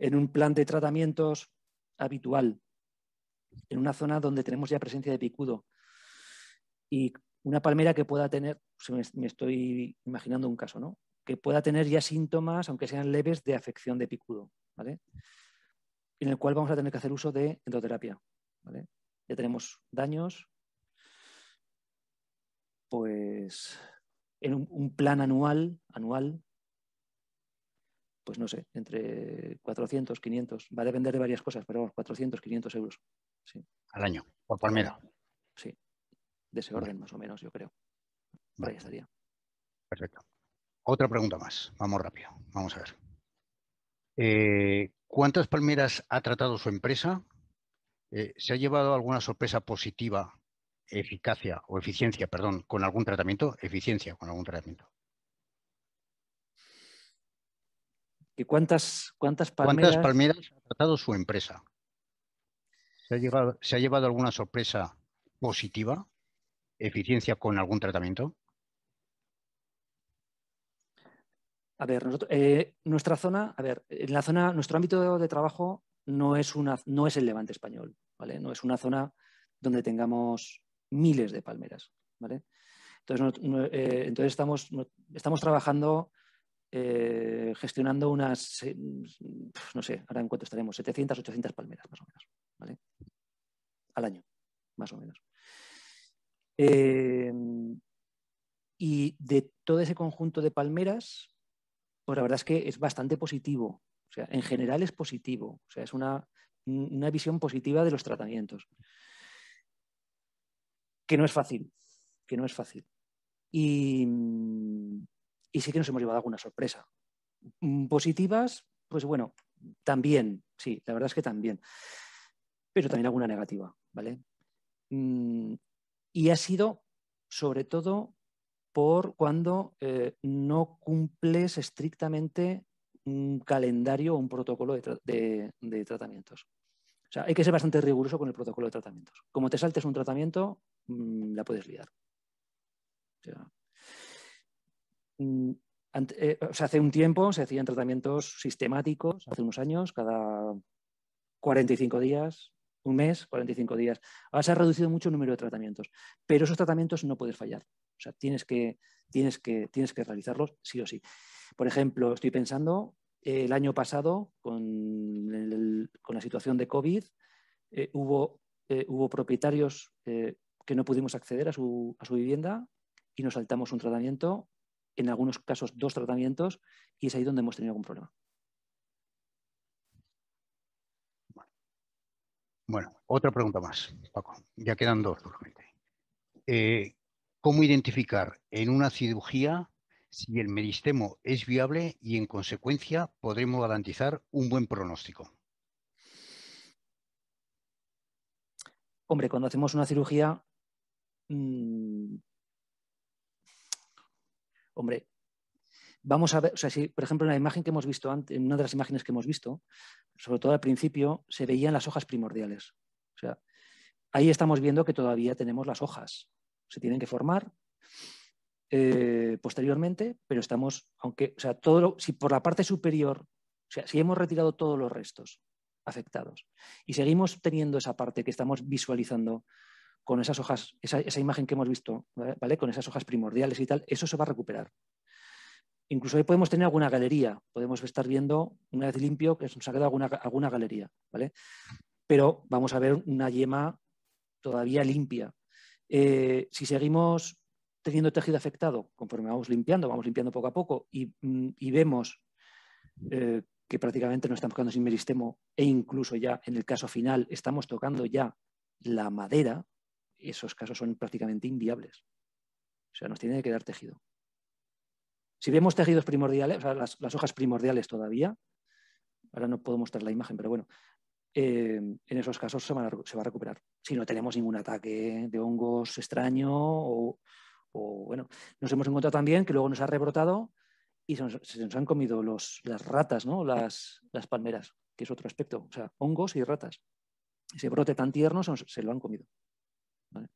en, Un, plan de tratamientos habitual, en una zona donde tenemos ya presencia de picudo. Y una palmera que pueda tener, me, estoy imaginando un caso, ¿no? Que pueda tener ya síntomas, aunque sean leves, de afección de picudo, ¿vale? En el cual vamos a tener que hacer uso de endoterapia, ¿vale? ya tenemos daños, pues en un, plan anual, anual, pues no sé, entre 400, 500, va a depender de varias cosas, pero vamos, 400, 500 euros. Al año, por palmera. Sí, de ese orden más o menos, yo creo. Vale. estaría. Perfecto. Otra pregunta más, vamos rápido, vamos a ver. Eh, ¿Cuántas palmeras ha tratado su empresa eh, ¿se ha llevado alguna sorpresa positiva, eficacia o eficiencia, perdón, con algún tratamiento? Eficiencia con algún tratamiento. ¿Y cuántas, cuántas palmeras? ha tratado su empresa? ¿Se ha, llevado, ¿Se ha llevado alguna sorpresa positiva, eficiencia con algún tratamiento? A ver, eh, nuestra zona, a ver, en la zona, nuestro ámbito de trabajo no es, una, no es el levante español, ¿vale? No es una zona donde tengamos miles de palmeras, ¿vale? Entonces, eh, entonces estamos, estamos trabajando, eh, gestionando unas, no sé, ahora en cuánto estaremos, 700, 800 palmeras más o menos, ¿vale? Al año, más o menos. Eh, y de todo ese conjunto de palmeras, pues la verdad es que es bastante positivo o sea, en general es positivo, o sea, es una, visión positiva de los tratamientos. Que no es fácil, que no es fácil. Y, sí que nos hemos llevado alguna sorpresa. Mm, positivas, pues bueno, también, sí, la verdad es que también. Pero también alguna negativa, ¿vale? Mm, y ha sido sobre todo por cuando eh, no cumples estrictamente un calendario, o un protocolo de, tratamientos. O sea, hay que ser bastante riguroso con el protocolo de tratamientos. Como te saltes un tratamiento, mm, la puedes liar. Mm, eh, o sea, hace un tiempo se hacían tratamientos sistemáticos, hace unos años, cada 45 días, un mes, 45 días. Ahora se ha reducido mucho el número de tratamientos, pero esos tratamientos no puedes fallar. O sea, tienes que, tienes que, tienes que realizarlos sí o sí. Por ejemplo, estoy pensando eh, el año pasado con, la situación de COVID, eh, eh, hubo, propietarios que no pudimos acceder a su, vivienda y nos saltamos un tratamiento, en algunos casos dos tratamientos, y es ahí donde hemos tenido algún problema. Bueno, otra pregunta más, Paco. Ya quedan dos, eh, ¿Cómo identificar en una cirugía si el meristemo es viable y en consecuencia podremos garantizar un buen pronóstico. Hombre, cuando hacemos una cirugía, mm, hombre, vamos a ver, o sea, si por ejemplo en la imagen que hemos visto antes, en una de las imágenes que hemos visto, sobre todo al principio, se veían las hojas primordiales. O sea, ahí estamos viendo que todavía tenemos las hojas. Se tienen que formar eh, posteriormente, pero estamos, aunque, o sea, todo lo, si por la parte superior, o sea, si hemos retirado todos los restos afectados y seguimos teniendo esa parte que estamos visualizando con esas hojas, esa, imagen que hemos visto, ¿vale? Con esas hojas primordiales y tal, eso se va a recuperar. Incluso ahí podemos tener alguna galería, podemos estar viendo una vez limpio que nos ha quedado alguna, alguna galería, ¿vale? Pero vamos a ver una yema todavía limpia. Eh, si seguimos teniendo tejido afectado, conforme vamos limpiando, vamos limpiando poco a poco y, mm, vemos eh, que prácticamente no estamos tocando sin meristemo e incluso ya en el caso final estamos tocando ya la madera, esos casos son prácticamente inviables. O sea, nos tiene que quedar tejido. Si vemos tejidos primordiales, o sea, las, hojas primordiales todavía, ahora no puedo mostrar la imagen, pero bueno, eh, en esos casos se va, a, recuperar. Si no tenemos ningún ataque de hongos extraño o, o bueno, nos hemos encontrado también que luego nos ha rebrotado y se nos, han comido las ratas, ¿no? Las, palmeras, que es otro aspecto, o sea, hongos y ratas. Ese brote tan tierno se, lo han comido. ¿Vale?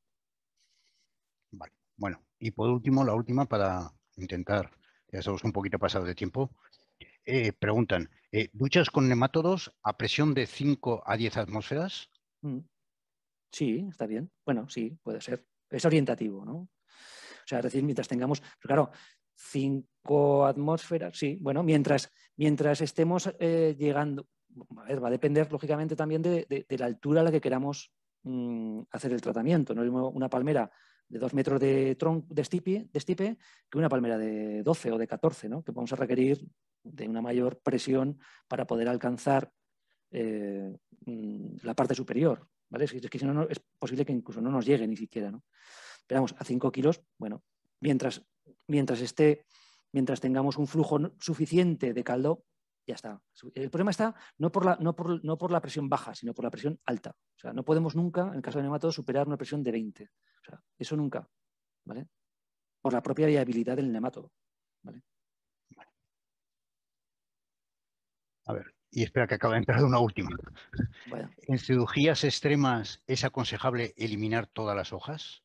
Bueno, y por último, la última para intentar, ya estamos un poquito pasado de tiempo. Eh, preguntan, eh, ¿duchas con nematodos a presión de 5 a 10 atmósferas? Mm. Sí, está bien. Bueno, sí, puede ser. Es orientativo, ¿no? O sea, es decir, mientras tengamos, claro, cinco atmósferas, sí, bueno, mientras, mientras estemos eh, llegando, a va a depender lógicamente también de, la altura a la que queramos mm, hacer el tratamiento. No una palmera de dos metros de, tronco, de, estipe, de estipe que una palmera de 12 o de 14, ¿no? que vamos a requerir de una mayor presión para poder alcanzar eh, mm, la parte superior. ¿vale? Es que si es posible que incluso no nos llegue ni siquiera. ¿no? Esperamos, a 5 kilos, bueno, mientras, mientras, esté, mientras tengamos un flujo suficiente de caldo, ya está. El problema está no por, la, no, por, la presión baja, sino por la presión alta. O sea, no podemos nunca, en el caso de nematodo, superar una presión de 20. O sea, eso nunca, ¿vale? Por la propia viabilidad del nematodo, ¿vale? A ver, y espera que acaba de entrar una última. ¿En cirugías extremas es aconsejable eliminar todas las hojas?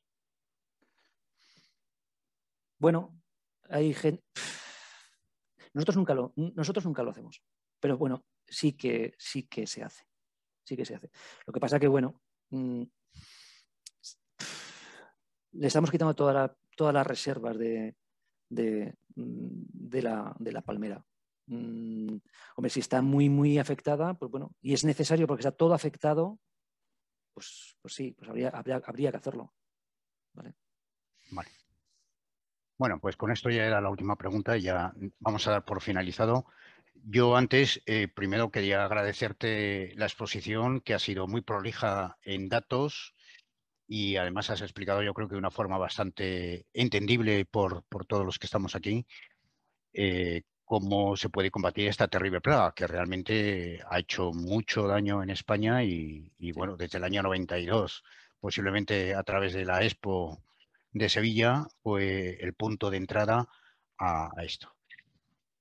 Bueno, hay gente... Nosotros nunca lo, nosotros hacemos, pero bueno, sí que, sí que se hace. Sí que se hace. Lo que pasa que, bueno, mm, le estamos quitando todas las reservas de, de, mm, la, palmera. Mm, hombre, si está muy, muy afectada, pues bueno, y es necesario porque está todo afectado, pues, pues sí, pues habría, habría, habría que hacerlo. vale. Bueno, pues con esto ya era la última pregunta, y ya vamos a dar por finalizado. Yo antes, eh, primero quería agradecerte la exposición, que ha sido muy prolija en datos y además has explicado yo creo que de una forma bastante entendible por, por todos los que estamos aquí, eh, cómo se puede combatir esta terrible plaga que realmente ha hecho mucho daño en España y, y bueno, desde el año 92, posiblemente a través de la Expo de Sevilla fue pues, el punto de entrada a, esto.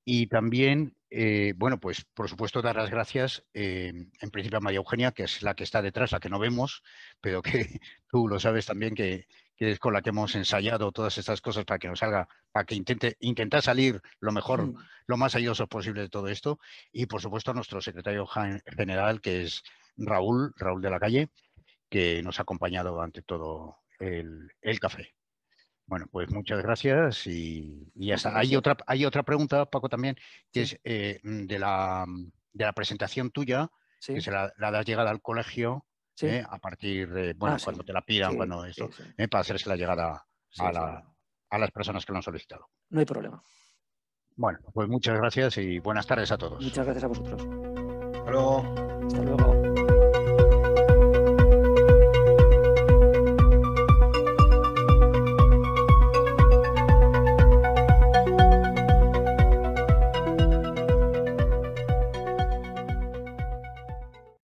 Y también, eh, bueno, pues por supuesto dar las gracias eh, en principio a María Eugenia, que es la que está detrás, la que no vemos, pero que tú lo sabes también que, es con la que hemos ensayado todas estas cosas para que nos salga, para que intente intentar salir lo mejor, lo más ayudoso posible de todo esto. Y por supuesto a nuestro secretario general, que es Raúl, Raúl de la Calle, que nos ha acompañado ante todo el café. Bueno, pues muchas gracias y, ya Hay otra, hay otra pregunta, Paco, también, que es eh, mm, de, la, mm, de, la, presentación tuya, que se la, das llegada al colegio eh, a partir de, ah, bueno, cuando te la pidan, cuando eso, eh, para hacerse la llegada a, a las personas que lo han solicitado. No hay problema. Bueno, pues muchas gracias y buenas tardes a todos. Muchas gracias a vosotros. Hasta luego. Hasta luego.